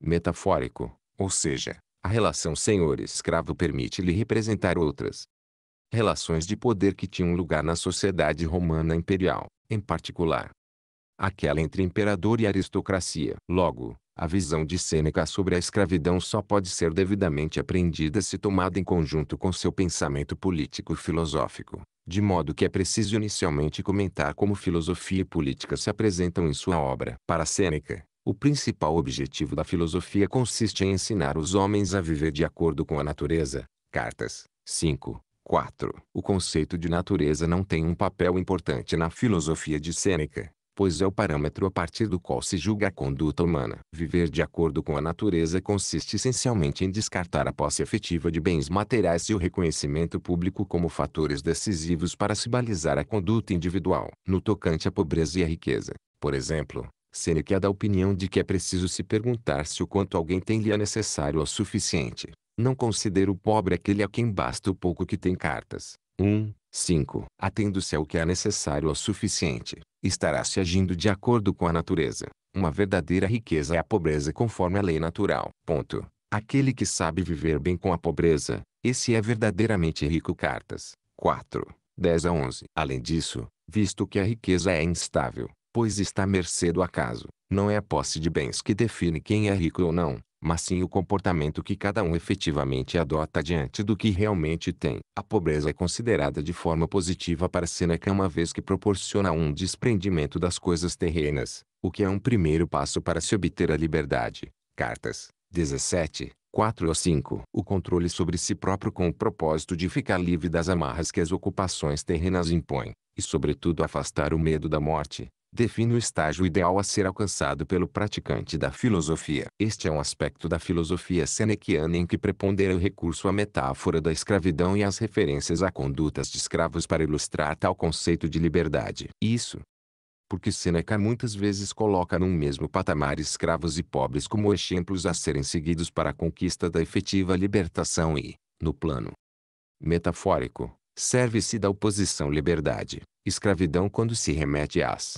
metafórico, ou seja, a relação senhor-escravo permite-lhe representar outras relações de poder que tinham lugar na sociedade romana imperial, em particular aquela entre imperador e aristocracia. Logo, a visão de Sêneca sobre a escravidão só pode ser devidamente apreendida se tomada em conjunto com seu pensamento político-filosófico, de modo que é preciso inicialmente comentar como filosofia e política se apresentam em sua obra. Para Sêneca, o principal objetivo da filosofia consiste em ensinar os homens a viver de acordo com a natureza. Cartas 5, 4. O conceito de natureza não tem um papel importante na filosofia de Sêneca, pois é o parâmetro a partir do qual se julga a conduta humana. Viver de acordo com a natureza consiste essencialmente em descartar a posse efetiva de bens materiais e o reconhecimento público como fatores decisivos para se balizar a conduta individual. No tocante à pobreza e à riqueza, por exemplo, Seneca é da opinião de que é preciso se perguntar se o quanto alguém tem lhe é necessário ou suficiente. Não considero o pobre aquele a quem basta o pouco que tem cartas. 1. 5. Atendo-se ao que é necessário ou suficiente, estará se agindo de acordo com a natureza. Uma verdadeira riqueza é a pobreza conforme a lei natural. Ponto. Aquele que sabe viver bem com a pobreza, esse é verdadeiramente rico. Cartas 4, 10 a 11. Além disso, visto que a riqueza é instável, pois está à mercê do acaso. Não é a posse de bens que define quem é rico ou não, mas sim o comportamento que cada um efetivamente adota diante do que realmente tem. A pobreza é considerada de forma positiva para Seneca uma vez que proporciona um desprendimento das coisas terrenas, o que é um primeiro passo para se obter a liberdade. Cartas 17, 4 ou 5. O controle sobre si próprio com o propósito de ficar livre das amarras que as ocupações terrenas impõem, e sobretudo afastar o medo da morte, define o estágio ideal a ser alcançado pelo praticante da filosofia. Este é um aspecto da filosofia senequiana em que prepondera o recurso à metáfora da escravidão e às referências a condutas de escravos para ilustrar tal conceito de liberdade. Isso, porque Seneca muitas vezes coloca num mesmo patamar escravos e pobres como exemplos a serem seguidos para a conquista da efetiva libertação e, no plano metafórico, serve-se da oposição liberdade, escravidão quando se remete às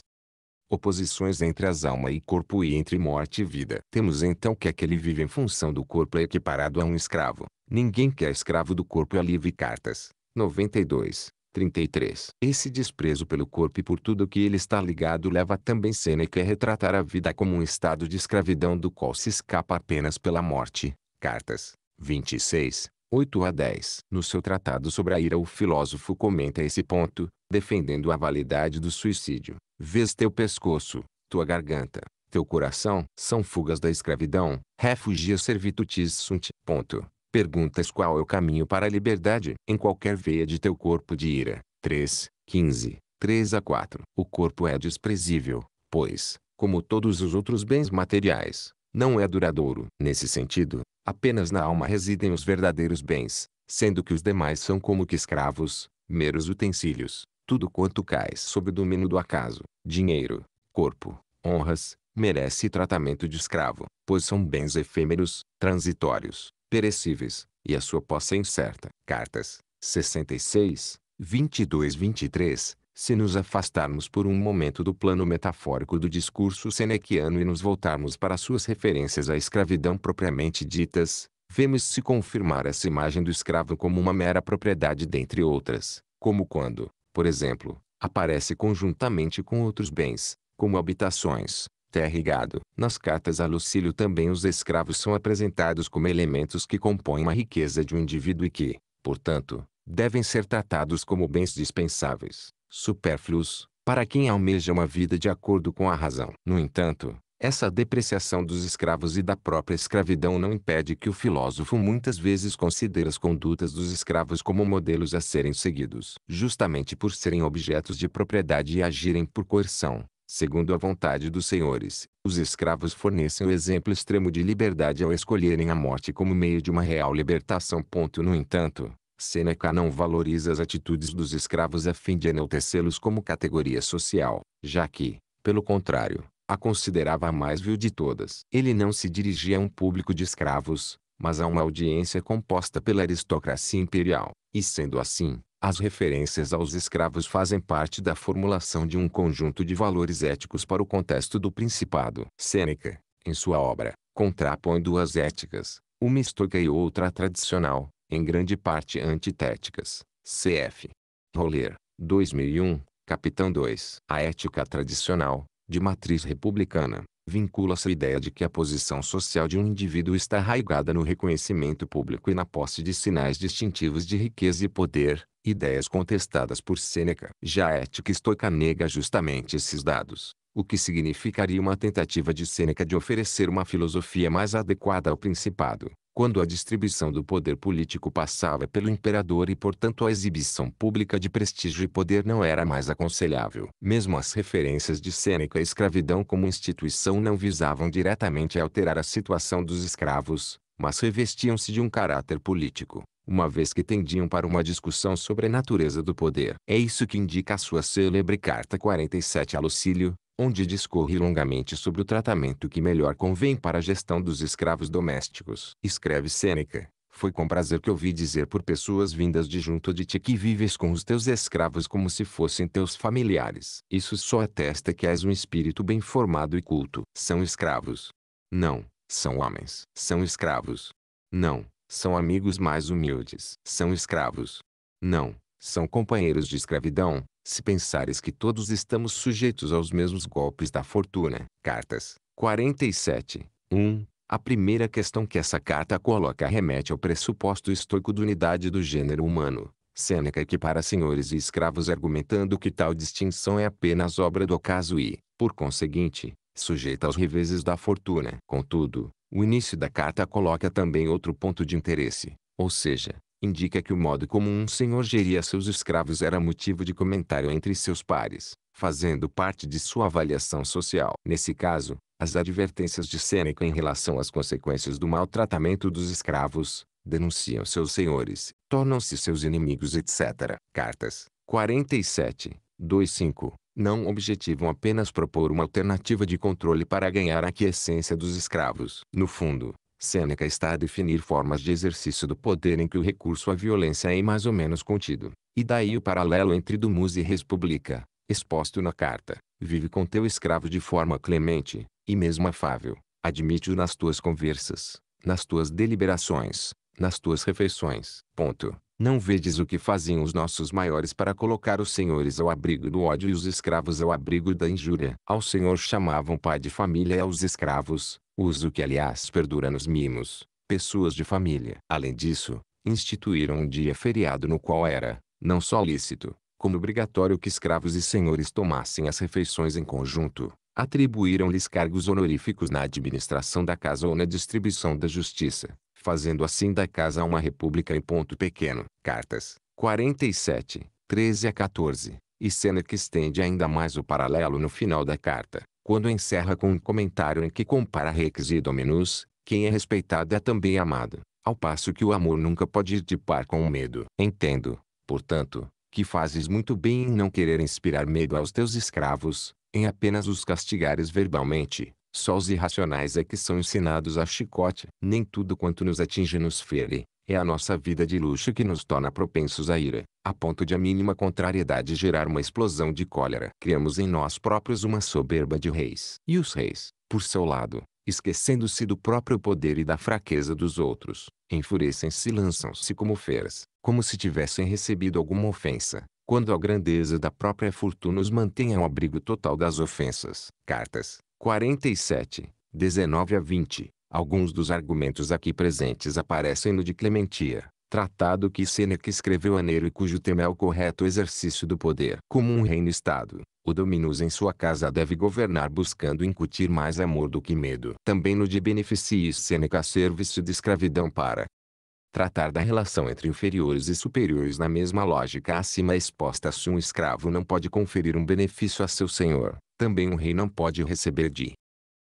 oposições entre as alma e corpo e entre morte e vida. Temos então que aquele vive em função do corpo é equiparado a um escravo. Ninguém quer é escravo do corpo é livre. Cartas 92, 33. Esse desprezo pelo corpo e por tudo que ele está ligado leva também Sêneca a retratar a vida como um estado de escravidão do qual se escapa apenas pela morte. Cartas 26, 8 a 10. No seu tratado sobre a ira o filósofo comenta esse ponto, defendendo a validade do suicídio. Vês teu pescoço, tua garganta, teu coração, são fugas da escravidão, refugia servitutis sunt. Ponto. Perguntas qual é o caminho para a liberdade em qualquer veia de teu corpo de ira. 3, 15, 3 a 4. O corpo é desprezível, pois, como todos os outros bens materiais, não é duradouro. Nesse sentido, apenas na alma residem os verdadeiros bens, sendo que os demais são como que escravos, meros utensílios tudo quanto cai sob o domínio do acaso, dinheiro, corpo, honras, merece tratamento de escravo, pois são bens efêmeros, transitórios, perecíveis, e a sua posse é incerta. Cartas 66, 22 23 se nos afastarmos por um momento do plano metafórico do discurso senequiano e nos voltarmos para suas referências à escravidão propriamente ditas, vemos-se confirmar essa imagem do escravo como uma mera propriedade dentre outras, como quando, por exemplo, aparece conjuntamente com outros bens, como habitações, terra e gado. Nas cartas a Lucílio também os escravos são apresentados como elementos que compõem a riqueza de um indivíduo e que, portanto, devem ser tratados como bens dispensáveis, supérfluos, para quem almeja uma vida de acordo com a razão. No entanto, essa depreciação dos escravos e da própria escravidão não impede que o filósofo muitas vezes considere as condutas dos escravos como modelos a serem seguidos, justamente por serem objetos de propriedade e agirem por coerção, segundo a vontade dos senhores. Os escravos fornecem o exemplo extremo de liberdade ao escolherem a morte como meio de uma real libertação. No entanto, Seneca não valoriza as atitudes dos escravos a fim de enaltecê-los como categoria social, já que, pelo contrário, a considerava a mais vil de todas. Ele não se dirigia a um público de escravos, mas a uma audiência composta pela aristocracia imperial. E sendo assim, as referências aos escravos fazem parte da formulação de um conjunto de valores éticos para o contexto do principado. Sêneca, em sua obra, contrapõe duas éticas, uma estoica e outra tradicional, em grande parte antitéticas. Cf. Roller, 2001, capitão 2. A ética tradicional, de matriz republicana, vincula-se à ideia de que a posição social de um indivíduo está arraigada no reconhecimento público e na posse de sinais distintivos de riqueza e poder, ideias contestadas por Sêneca. Já a ética estoica nega justamente esses dados, o que significaria uma tentativa de Sêneca de oferecer uma filosofia mais adequada ao principado, quando a distribuição do poder político passava pelo imperador e portanto a exibição pública de prestígio e poder não era mais aconselhável. Mesmo as referências de Sêneca à escravidão como instituição não visavam diretamente alterar a situação dos escravos, mas revestiam-se de um caráter político, uma vez que tendiam para uma discussão sobre a natureza do poder. É isso que indica a sua célebre Carta 47 a Lucílio, onde discorre longamente sobre o tratamento que melhor convém para a gestão dos escravos domésticos. Escreve Sêneca. Foi com prazer que ouvi dizer por pessoas vindas de junto de ti que vives com os teus escravos como se fossem teus familiares. Isso só atesta que és um espírito bem formado e culto. São escravos. Não, são homens. São escravos. Não, são amigos mais humildes. São escravos. Não, são companheiros de escravidão, se pensares que todos estamos sujeitos aos mesmos golpes da fortuna. Cartas 47. 1. A primeira questão que essa carta coloca remete ao pressuposto estoico de unidade do gênero humano. Sêneca equipara senhores e escravos argumentando que tal distinção é apenas obra do acaso e, por conseguinte, sujeita aos reveses da fortuna. Contudo, o início da carta coloca também outro ponto de interesse, ou seja, indica que o modo como um senhor geria seus escravos era motivo de comentário entre seus pares, fazendo parte de sua avaliação social. Nesse caso, as advertências de Sêneca em relação às consequências do maltratamento dos escravos, denunciam seus senhores, tornam-se seus inimigos, etc. Cartas 47, 25 não objetivam apenas propor uma alternativa de controle para ganhar a aquiescência dos escravos. No fundo, Sêneca está a definir formas de exercício do poder em que o recurso à violência é mais ou menos contido, e daí o paralelo entre Dumus e *República*. exposto na carta. Vive com teu escravo de forma clemente, e mesmo afável, admite-o nas tuas conversas, nas tuas deliberações, nas tuas refeições. Ponto. Não vedes o que faziam os nossos maiores para colocar os senhores ao abrigo do ódio e os escravos ao abrigo da injúria. Ao senhor chamavam pai de família e aos escravos, uso que aliás perdura nos mimos, pessoas de família. Além disso, instituíram um dia feriado no qual era, não só lícito, como obrigatório que escravos e senhores tomassem as refeições em conjunto, atribuíram-lhes cargos honoríficos na administração da casa ou na distribuição da justiça, fazendo assim da casa uma república em ponto pequeno. Cartas 47, 13 a 14, e que estende ainda mais o paralelo no final da carta quando encerra com um comentário em que compara Rex e Dominus, quem é respeitado é também amado, ao passo que o amor nunca pode ir de par com o medo. Entendo, portanto, que fazes muito bem em não querer inspirar medo aos teus escravos, em apenas os castigares verbalmente. Só os irracionais é que são ensinados a chicote. Nem tudo quanto nos atinge nos fere, é a nossa vida de luxo que nos torna propensos à ira, a ponto de a mínima contrariedade gerar uma explosão de cólera. Criamos em nós próprios uma soberba de reis. E os reis, por seu lado, esquecendo-se do próprio poder e da fraqueza dos outros, enfurecem-se e lançam-se como feras, como se tivessem recebido alguma ofensa, quando a grandeza da própria fortuna os mantém ao abrigo total das ofensas. Cartas 47, 19 a 20 Alguns dos argumentos aqui presentes aparecem no de Clementia, tratado que Sêneca escreveu a Nero e cujo tema é o correto exercício do poder. Como um reino-estado, o dominus em sua casa deve governar buscando incutir mais amor do que medo. Também no de Beneficiis Sêneca serve-se de escravidão para tratar da relação entre inferiores e superiores na mesma lógica acima exposta se um escravo não pode conferir um benefício a seu senhor, também um rei não pode receber de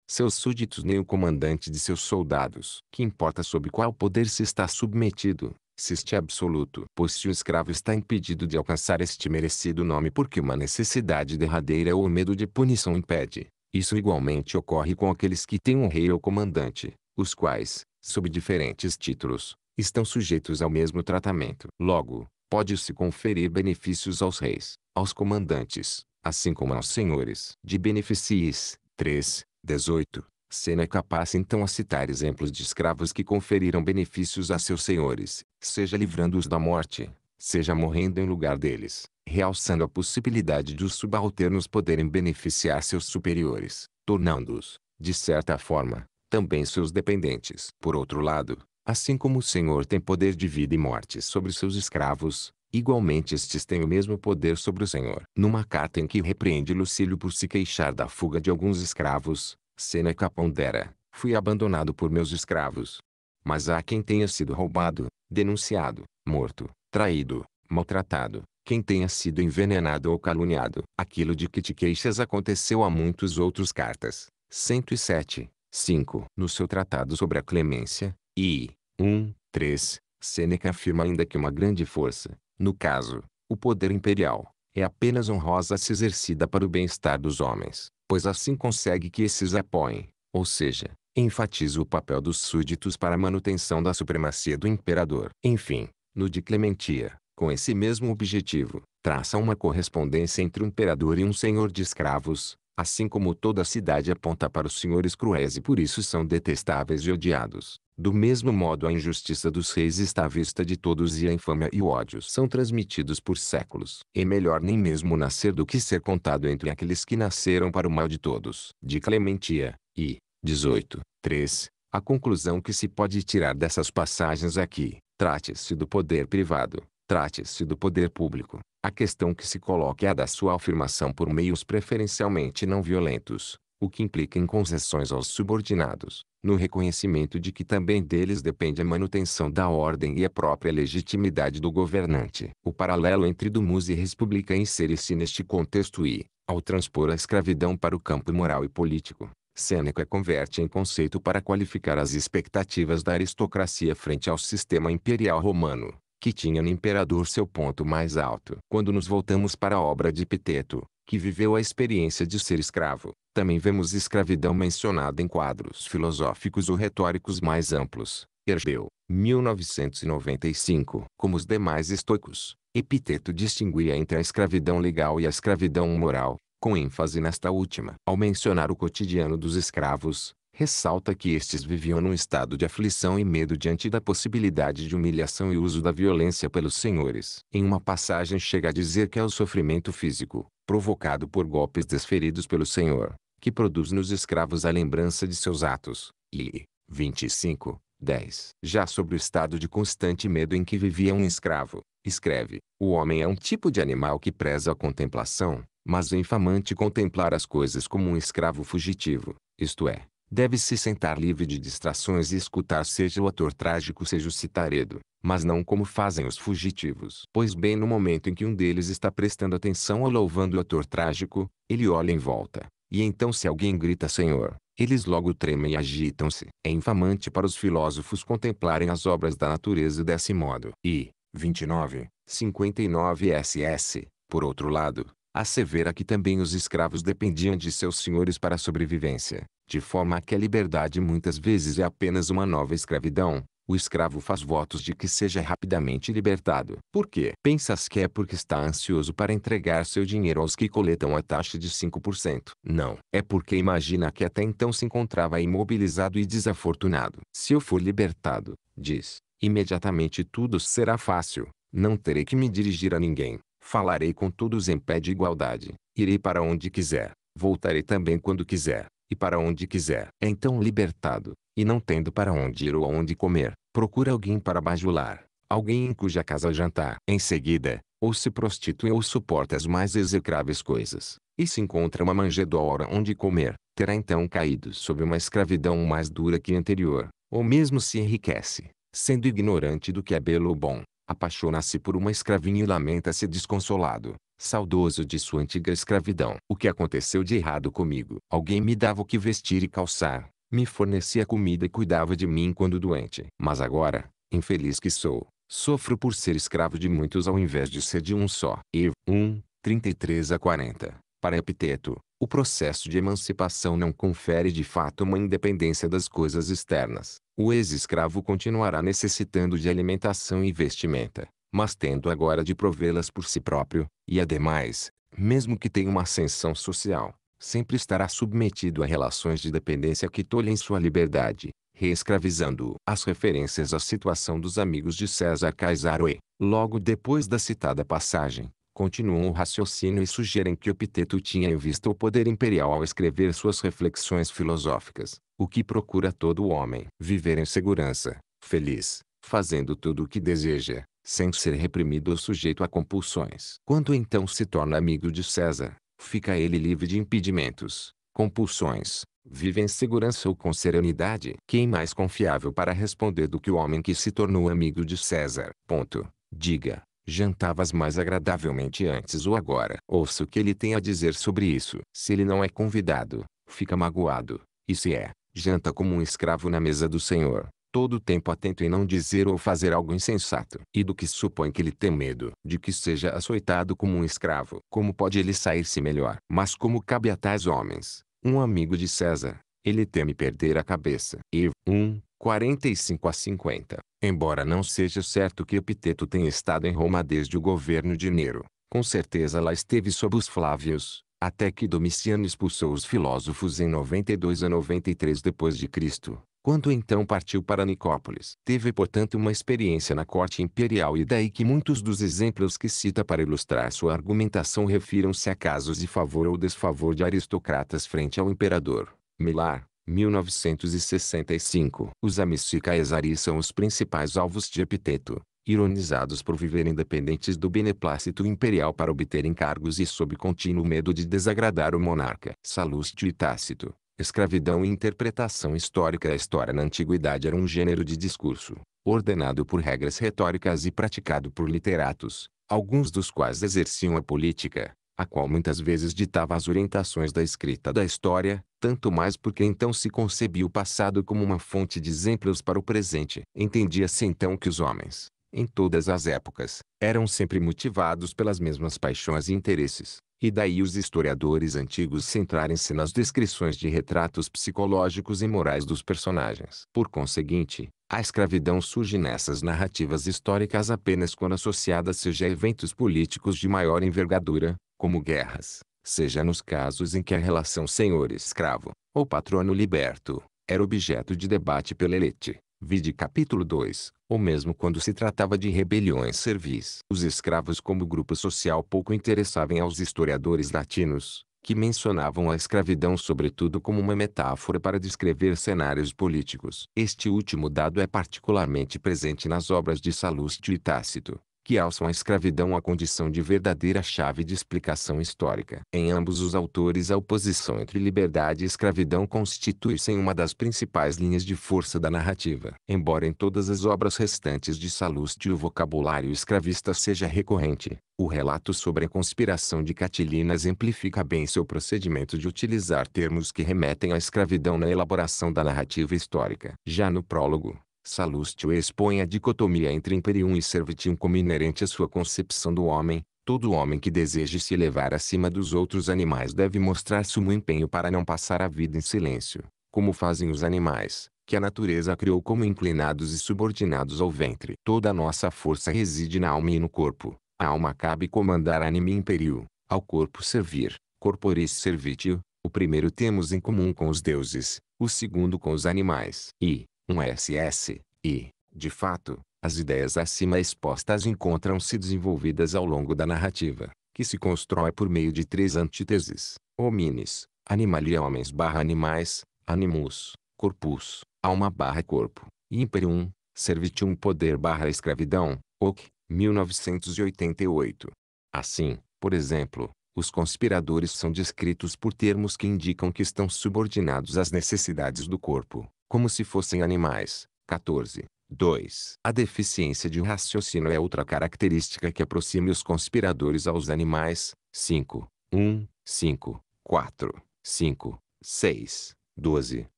seus súditos nem o comandante de seus soldados. Que importa sob qual poder se está submetido, se este é absoluto. Pois se o escravo está impedido de alcançar este merecido nome porque uma necessidade derradeira ou medo de punição impede, isso igualmente ocorre com aqueles que têm um rei ou comandante, os quais, sob diferentes títulos, estão sujeitos ao mesmo tratamento. Logo, pode-se conferir benefícios aos reis, aos comandantes, assim como aos senhores. De beneficies, 3. 18. Sêneca passa então a citar exemplos de escravos que conferiram benefícios a seus senhores, seja livrando-os da morte, seja morrendo em lugar deles, realçando a possibilidade de os subalternos poderem beneficiar seus superiores, tornando-os, de certa forma, também seus dependentes. Por outro lado, assim como o Senhor tem poder de vida e morte sobre seus escravos, Igualmente estes têm o mesmo poder sobre o Senhor. Numa carta em que repreende Lucílio por se queixar da fuga de alguns escravos, Seneca pondera, fui abandonado por meus escravos. Mas há quem tenha sido roubado, denunciado, morto, traído, maltratado, quem tenha sido envenenado ou caluniado. Aquilo de que te queixas aconteceu a muitos outros cartas. 107, 5. No seu tratado sobre a clemência, I, 1, 3, Seneca afirma ainda que uma grande força, no caso, o poder imperial é apenas honrosa se exercida para o bem-estar dos homens, pois assim consegue que esses apoiem, ou seja, enfatiza o papel dos súditos para a manutenção da supremacia do imperador. Enfim, no de Clementia, com esse mesmo objetivo, traça uma correspondência entre um imperador e um senhor de escravos, assim como toda a cidade aponta para os senhores cruéis e por isso são detestáveis e odiados. Do mesmo modo a injustiça dos reis está à vista de todos e a infâmia e o ódio são transmitidos por séculos. É melhor nem mesmo nascer do que ser contado entre aqueles que nasceram para o mal de todos. De Clementia, I, 18, 3, a conclusão que se pode tirar dessas passagens aqui, é trate-se do poder privado, Trate-se do poder público. A questão que se coloca é a da sua afirmação por meios preferencialmente não violentos, o que implica em concessões aos subordinados, no reconhecimento de que também deles depende a manutenção da ordem e a própria legitimidade do governante. O paralelo entre Dumuz e República insere-se neste contexto e, ao transpor a escravidão para o campo moral e político, Sêneca converte em conceito para qualificar as expectativas da aristocracia frente ao sistema imperial romano que tinha no imperador seu ponto mais alto. Quando nos voltamos para a obra de Epiteto, que viveu a experiência de ser escravo, também vemos escravidão mencionada em quadros filosóficos ou retóricos mais amplos. Herbeu, 1995. Como os demais estoicos, Epiteto distinguia entre a escravidão legal e a escravidão moral, com ênfase nesta última. Ao mencionar o cotidiano dos escravos, ressalta que estes viviam num estado de aflição e medo diante da possibilidade de humilhação e uso da violência pelos senhores. Em uma passagem chega a dizer que é o sofrimento físico, provocado por golpes desferidos pelo senhor, que produz nos escravos a lembrança de seus atos. E 25, 10. Já sobre o estado de constante medo em que vivia um escravo, escreve: O homem é um tipo de animal que preza a contemplação, mas é infamante contemplar as coisas como um escravo fugitivo, isto é, Deve se sentar livre de distrações e escutar seja o ator trágico seja o citaredo, mas não como fazem os fugitivos. Pois bem no momento em que um deles está prestando atenção ou louvando o ator trágico, ele olha em volta. E então se alguém grita Senhor, eles logo tremem e agitam-se. É infamante para os filósofos contemplarem as obras da natureza desse modo. E, 29, 59 SS, por outro lado, assevera que também os escravos dependiam de seus senhores para a sobrevivência, de forma que a liberdade muitas vezes é apenas uma nova escravidão. O escravo faz votos de que seja rapidamente libertado. Por quê? Pensas que é porque está ansioso para entregar seu dinheiro aos que coletam a taxa de 5%. Não. É porque imagina que até então se encontrava imobilizado e desafortunado. Se eu for libertado, diz, imediatamente tudo será fácil. Não terei que me dirigir a ninguém. Falarei com todos em pé de igualdade. Irei para onde quiser. Voltarei também quando quiser. E para onde quiser. É então libertado. E não tendo para onde ir ou aonde comer, procura alguém para bajular. Alguém em cuja casa jantar. Em seguida, ou se prostitui ou suporta as mais execráveis coisas. E se encontra uma manjedoura onde comer, terá então caído sob uma escravidão mais dura que a anterior. Ou mesmo se enriquece, sendo ignorante do que é belo ou bom apaixona-se por uma escravinha e lamenta-se desconsolado, saudoso de sua antiga escravidão. O que aconteceu de errado comigo? Alguém me dava o que vestir e calçar, me fornecia comida e cuidava de mim quando doente. Mas agora, infeliz que sou, sofro por ser escravo de muitos ao invés de ser de um só. E 1, 33 a 40. Para Epiteto, o processo de emancipação não confere de fato uma independência das coisas externas, o ex-escravo continuará necessitando de alimentação e vestimenta, mas tendo agora de provê-las por si próprio, e ademais, mesmo que tenha uma ascensão social, sempre estará submetido a relações de dependência que tolhem sua liberdade, reescravizando-o. As referências à situação dos amigos de César Caisaroe, logo depois da citada passagem, continuam o raciocínio e sugerem que Epiteto tinha em vista o poder imperial ao escrever suas reflexões filosóficas, o que procura todo homem. Viver em segurança, feliz, fazendo tudo o que deseja, sem ser reprimido ou sujeito a compulsões. Quando então se torna amigo de César, fica ele livre de impedimentos, compulsões, vive em segurança ou com serenidade. Quem mais confiável para responder do que o homem que se tornou amigo de César? Ponto. Diga, Jantavas mais agradavelmente antes ou agora. Ouça o que ele tem a dizer sobre isso. Se ele não é convidado, fica magoado. E se é, janta como um escravo na mesa do Senhor, todo o tempo atento em não dizer ou fazer algo insensato. E do que supõe que ele tem medo? De que seja açoitado como um escravo. Como pode ele sair-se melhor? Mas como cabe a tais homens? Um amigo de César, ele teme perder a cabeça. E 1, 45 a 50. Embora não seja certo que Epiteto tenha estado em Roma desde o governo de Nero, com certeza lá esteve sob os Flávios, até que Domiciano expulsou os filósofos em 92 a 93 depois de Cristo, quando então partiu para Nicópolis. Teve, portanto, uma experiência na corte imperial e daí que muitos dos exemplos que cita para ilustrar sua argumentação refiram-se a casos de favor ou desfavor de aristocratas frente ao imperador. Millar, 1965. Os amici caesari são os principais alvos de epiteto, ironizados por viverem dependentes do beneplácito imperial para obterem cargos e sob contínuo medo de desagradar o monarca. Salustio e Tácito. Escravidão e interpretação histórica A história na antiguidade era um gênero de discurso, ordenado por regras retóricas e praticado por literatos, alguns dos quais exerciam a política, a qual muitas vezes ditava as orientações da escrita da história, tanto mais porque então se concebia o passado como uma fonte de exemplos para o presente. Entendia-se então que os homens, em todas as épocas, eram sempre motivados pelas mesmas paixões e interesses, e daí os historiadores antigos centrarem-se nas descrições de retratos psicológicos e morais dos personagens. Por conseguinte, a escravidão surge nessas narrativas históricas apenas quando associada seja a eventos políticos de maior envergadura, como guerras, seja nos casos em que a relação senhor-escravo, ou patrono-liberto, era objeto de debate pela elite, vide capítulo 2, ou mesmo quando se tratava de rebeliões servis. Os escravos como grupo social pouco interessavam aos historiadores latinos, que mencionavam a escravidão sobretudo como uma metáfora para descrever cenários políticos. Este último dado é particularmente presente nas obras de Salustio e Tácito, que alçam a escravidão à condição de verdadeira chave de explicação histórica. Em ambos os autores a oposição entre liberdade e escravidão constitui-se uma das principais linhas de força da narrativa. Embora em todas as obras restantes de Salustio o vocabulário escravista seja recorrente, o relato sobre a conspiração de Catilina exemplifica bem seu procedimento de utilizar termos que remetem à escravidão na elaboração da narrativa histórica. Já no prólogo, Salustio expõe a dicotomia entre imperium e servitium como inerente à sua concepção do homem. Todo homem que deseje se elevar acima dos outros animais deve mostrar sumo empenho para não passar a vida em silêncio, como fazem os animais, que a natureza criou como inclinados e subordinados ao ventre. Toda a nossa força reside na alma e no corpo. A alma cabe comandar anime imperiu, ao corpo servir, corporis servitio. O primeiro temos em comum com os deuses, o segundo com os animais. E, um SS, e, de fato, as ideias acima expostas encontram-se desenvolvidas ao longo da narrativa, que se constrói por meio de três antíteses, homines, animalia homens barra animais, animus, corpus, alma barra corpo, e imperium, servitium poder barra escravidão, OC, 1988. Assim, por exemplo, os conspiradores são descritos por termos que indicam que estão subordinados às necessidades do corpo, como se fossem animais. 14. 2. A deficiência de raciocínio é outra característica que aproxime os conspiradores aos animais. 5. 1, 5, 4, 5, 6, 12,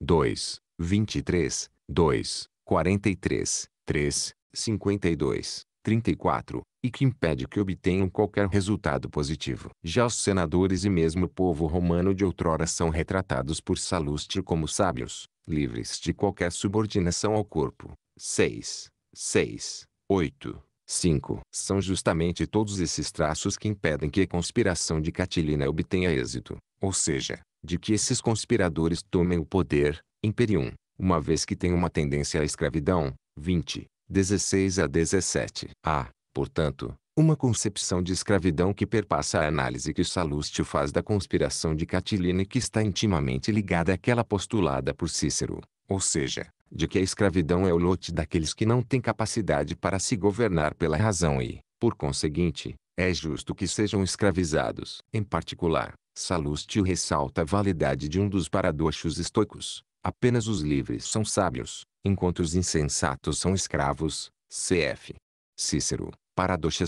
2, 23, 2, 43, 3, 52, 34, e que impede que obtenham qualquer resultado positivo. Já os senadores e mesmo o povo romano de outrora são retratados por Salustio como sábios, livres de qualquer subordinação ao corpo. 6, 6, 8, 5. São justamente todos esses traços que impedem que a conspiração de Catilina obtenha êxito, ou seja, de que esses conspiradores tomem o poder, imperium, uma vez que tem uma tendência à escravidão. 20, 16 a 17. A. Portanto, uma concepção de escravidão que perpassa a análise que Salustio faz da conspiração de Catilina e que está intimamente ligada àquela postulada por Cícero, ou seja, de que a escravidão é o lote daqueles que não têm capacidade para se governar pela razão e, por conseguinte, é justo que sejam escravizados. Em particular, Salustio ressalta a validade de um dos paradoxos estoicos. Apenas os livres são sábios, enquanto os insensatos são escravos. Cf. Cícero.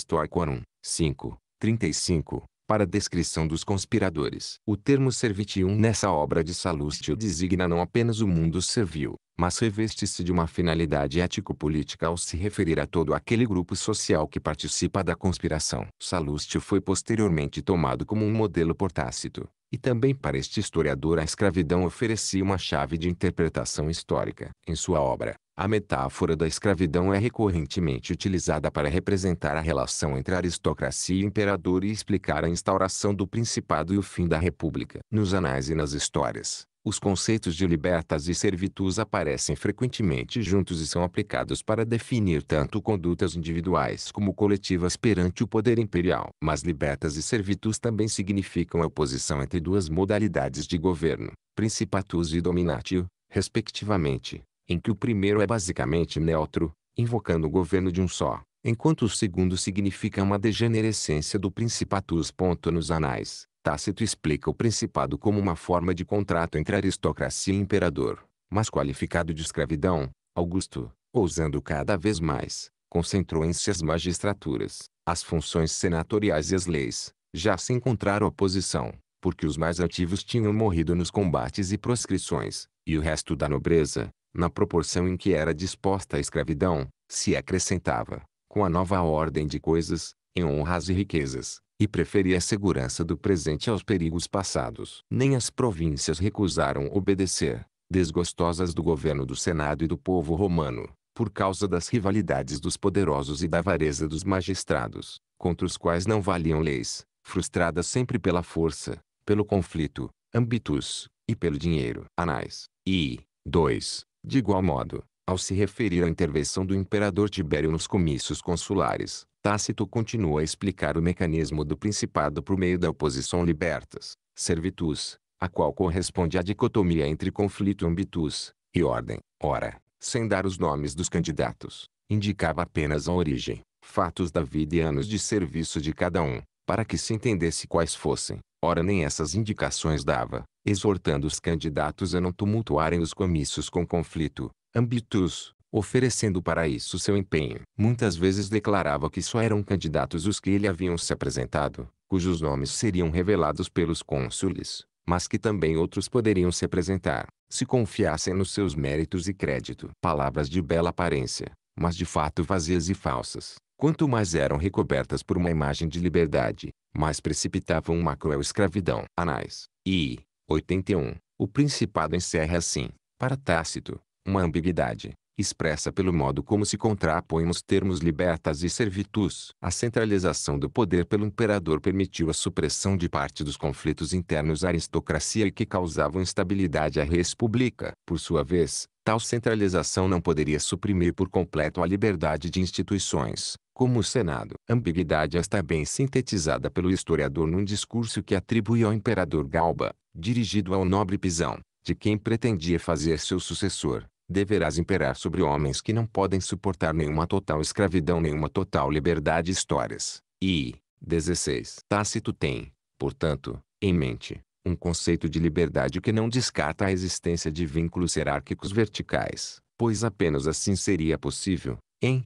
Toicorum, 5, 35, para a descrição dos conspiradores. O termo servitium nessa obra de Salustio designa não apenas o mundo servil, mas reveste-se de uma finalidade ético-política ao se referir a todo aquele grupo social que participa da conspiração. Salustio foi posteriormente tomado como um modelo por Tácito, e também para este historiador a escravidão oferecia uma chave de interpretação histórica. Em sua obra, a metáfora da escravidão é recorrentemente utilizada para representar a relação entre a aristocracia e o imperador e explicar a instauração do principado e o fim da república. Nos anais e nas histórias, os conceitos de libertas e servitus aparecem frequentemente juntos e são aplicados para definir tanto condutas individuais como coletivas perante o poder imperial. Mas libertas e servitus também significam a oposição entre duas modalidades de governo, principatus e dominatio, respectivamente, em que o primeiro é basicamente neutro, invocando o governo de um só, enquanto o segundo significa uma degenerescência do principatus. Nos anais Tácito explica o principado como uma forma de contrato entre aristocracia e imperador, mas qualificado de escravidão, Augusto, ousando cada vez mais, concentrou em si as magistraturas, as funções senatoriais e as leis, já se encontrara oposição, porque os mais ativos tinham morrido nos combates e proscrições, e o resto da nobreza, na proporção em que era disposta à escravidão, se acrescentava, com a nova ordem de coisas, em honras e riquezas, e preferia a segurança do presente aos perigos passados. Nem as províncias recusaram obedecer, desgostosas do governo do Senado e do povo romano, por causa das rivalidades dos poderosos e da avareza dos magistrados, contra os quais não valiam leis, frustradas sempre pela força, pelo conflito, ambitus, e pelo dinheiro. Anais. I, 2. De igual modo, ao se referir à intervenção do imperador Tibério nos comícios consulares, Tácito continua a explicar o mecanismo do principado por meio da oposição libertas, servitus, a qual corresponde à dicotomia entre conflito ambitus e ordem. Ora, sem dar os nomes dos candidatos, indicava apenas a origem, fatos da vida e anos de serviço de cada um, para que se entendesse quais fossem. Ora, nem essas indicações dava, exortando os candidatos a não tumultuarem os comícios com conflito, ambitus, oferecendo para isso seu empenho. Muitas vezes declarava que só eram candidatos os que ele haviam se apresentado, cujos nomes seriam revelados pelos cônsules, mas que também outros poderiam se apresentar, se confiassem nos seus méritos e crédito. Palavras de bela aparência, mas de fato vazias e falsas. Quanto mais eram recobertas por uma imagem de liberdade, mais precipitavam uma cruel escravidão. Anais. I. 81. O Principado encerra assim, para Tácito, uma ambiguidade, expressa pelo modo como se contrapõem os termos libertas e servitus. A centralização do poder pelo imperador permitiu a supressão de parte dos conflitos internos à aristocracia e que causavam instabilidade à república. Por sua vez, tal centralização não poderia suprimir por completo a liberdade de instituições, como o Senado. Ambiguidade está bem sintetizada pelo historiador num discurso que atribui ao imperador Galba, dirigido ao nobre Pisão, de quem pretendia fazer seu sucessor deverás imperar sobre homens que não podem suportar nenhuma total escravidão, nenhuma total liberdade. Histórias. E, 16. Tácito tem, portanto, em mente, um conceito de liberdade que não descarta a existência de vínculos hierárquicos verticais, pois apenas assim seria possível, em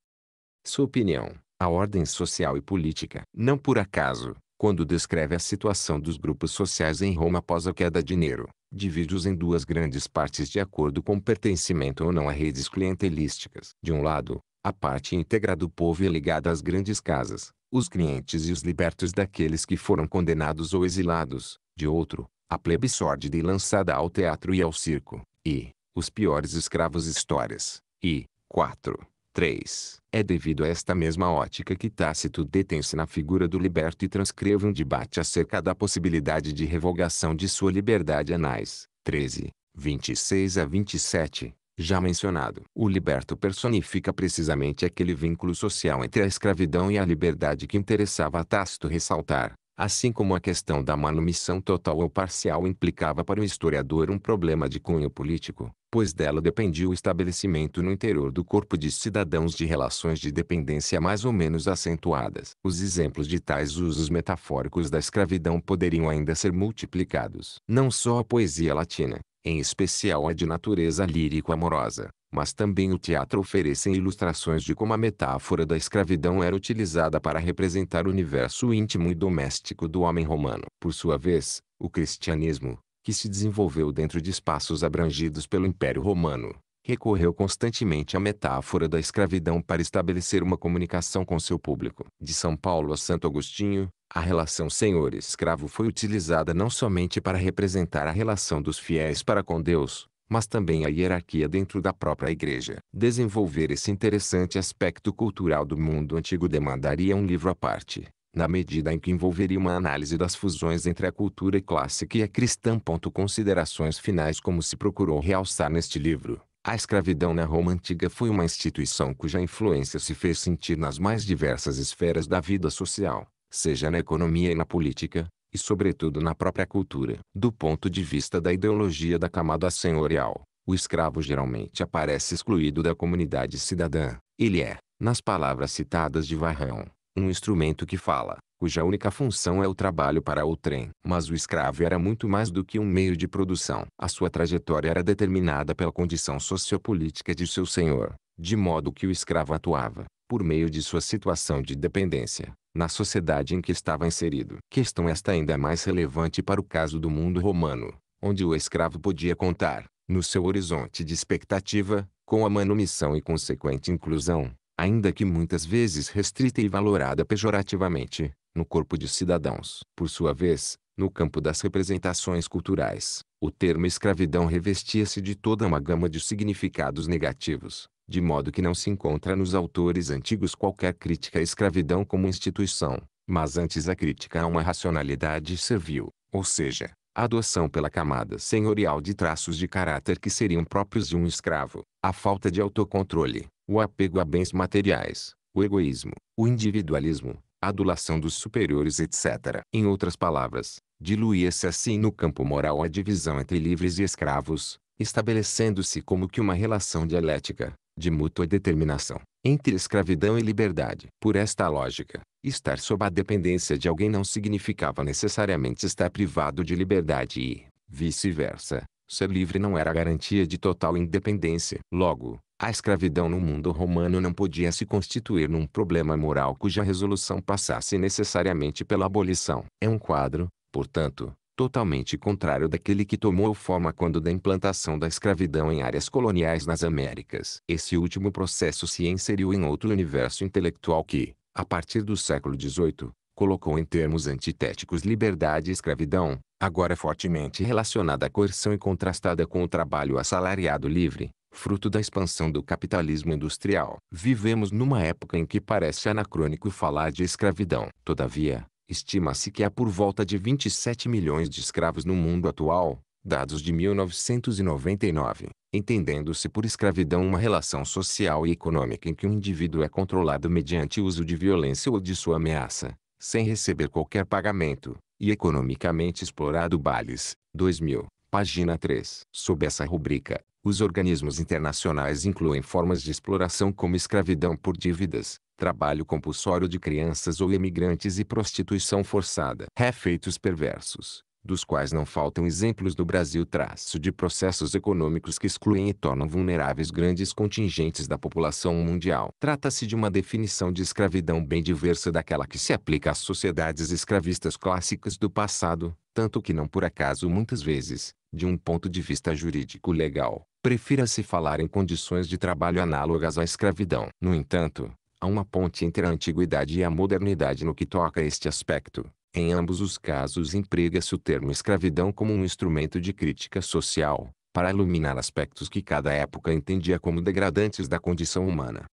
sua opinião, a ordem social e política. Não por acaso, quando descreve a situação dos grupos sociais em Roma após a queda de Nero, divide-os em duas grandes partes de acordo com pertencimento ou não a redes clientelísticas. De um lado, a parte íntegra do povo é ligada às grandes casas, os clientes e os libertos daqueles que foram condenados ou exilados. De outro, a plebe sórdida e lançada ao teatro e ao circo, e, os piores escravos histórias. E, 4. 3. É devido a esta mesma ótica que Tácito detém-se na figura do liberto e transcreve um debate acerca da possibilidade de revogação de sua liberdade anais. 13. 26 a 27 já mencionado. O liberto personifica precisamente aquele vínculo social entre a escravidão e a liberdade que interessava a Tácito ressaltar assim como a questão da manumissão total ou parcial implicava para o historiador um problema de cunho político, pois dela dependia o estabelecimento no interior do corpo de cidadãos de relações de dependência mais ou menos acentuadas. Os exemplos de tais usos metafóricos da escravidão poderiam ainda ser multiplicados. Não só a poesia latina, em especial a de natureza lírico-amorosa, mas também o teatro oferecem ilustrações de como a metáfora da escravidão era utilizada para representar o universo íntimo e doméstico do homem romano. Por sua vez, o cristianismo, que se desenvolveu dentro de espaços abrangidos pelo Império Romano, recorreu constantemente à metáfora da escravidão para estabelecer uma comunicação com seu público. De São Paulo a Santo Agostinho, a relação senhor-escravo foi utilizada não somente para representar a relação dos fiéis para com Deus, mas também a hierarquia dentro da própria igreja. Desenvolver esse interessante aspecto cultural do mundo antigo demandaria um livro à parte, na medida em que envolveria uma análise das fusões entre a cultura clássica e a cristã. Considerações finais Como se procurou realçar neste livro, a escravidão na Roma Antiga foi uma instituição cuja influência se fez sentir nas mais diversas esferas da vida social, seja na economia e na política, e sobretudo na própria cultura. Do ponto de vista da ideologia da camada senhorial, o escravo geralmente aparece excluído da comunidade cidadã. Ele é, nas palavras citadas de Varrão, um instrumento que fala, cuja única função é o trabalho para o trem. Mas o escravo era muito mais do que um meio de produção. A sua trajetória era determinada pela condição sociopolítica de seu senhor, de modo que o escravo atuava, por meio de sua situação de dependência, na sociedade em que estava inserido. Questão esta ainda mais relevante para o caso do mundo romano, onde o escravo podia contar, no seu horizonte de expectativa, com a manumissão e consequente inclusão, ainda que muitas vezes restrita e valorada pejorativamente, no corpo de cidadãos. Por sua vez, no campo das representações culturais, o termo escravidão revestia-se de toda uma gama de significados negativos, de modo que não se encontra nos autores antigos qualquer crítica à escravidão como instituição, mas antes a crítica a uma racionalidade servil, ou seja, a adoção pela camada senhorial de traços de caráter que seriam próprios de um escravo, a falta de autocontrole, o apego a bens materiais, o egoísmo, o individualismo, a adulação dos superiores etc. Em outras palavras, diluía-se assim no campo moral a divisão entre livres e escravos, estabelecendo-se como que uma relação dialética, de mútua determinação, entre escravidão e liberdade. Por esta lógica, estar sob a dependência de alguém não significava necessariamente estar privado de liberdade e, vice-versa, ser livre não era garantia de total independência. Logo, a escravidão no mundo romano não podia se constituir num problema moral cuja resolução passasse necessariamente pela abolição. É um quadro, portanto, totalmente contrário daquele que tomou forma quando da implantação da escravidão em áreas coloniais nas Américas. Esse último processo se inseriu em outro universo intelectual que, a partir do século XVIII, colocou em termos antitéticos liberdade e escravidão, agora fortemente relacionada à coerção e contrastada com o trabalho assalariado livre, fruto da expansão do capitalismo industrial. Vivemos numa época em que parece anacrônico falar de escravidão. Todavia, Estima-se que há por volta de 27 milhões de escravos no mundo atual, dados de 1999, entendendo-se por escravidão uma relação social e econômica em que um indivíduo é controlado mediante uso de violência ou de sua ameaça, sem receber qualquer pagamento, e economicamente explorado Bales, 2000, página 3. Sob essa rubrica, os organismos internacionais incluem formas de exploração como escravidão por dívidas, trabalho compulsório de crianças ou imigrantes e prostituição forçada. Refeitos perversos, dos quais não faltam exemplos no Brasil traço de processos econômicos que excluem e tornam vulneráveis grandes contingentes da população mundial. Trata-se de uma definição de escravidão bem diversa daquela que se aplica às sociedades escravistas clássicas do passado, tanto que não por acaso muitas vezes, de um ponto de vista jurídico legal, prefira-se falar em condições de trabalho análogas à escravidão. No entanto, há uma ponte entre a antiguidade e a modernidade no que toca a este aspecto. Em ambos os casos emprega-se o termo escravidão como um instrumento de crítica social, para iluminar aspectos que cada época entendia como degradantes da condição humana.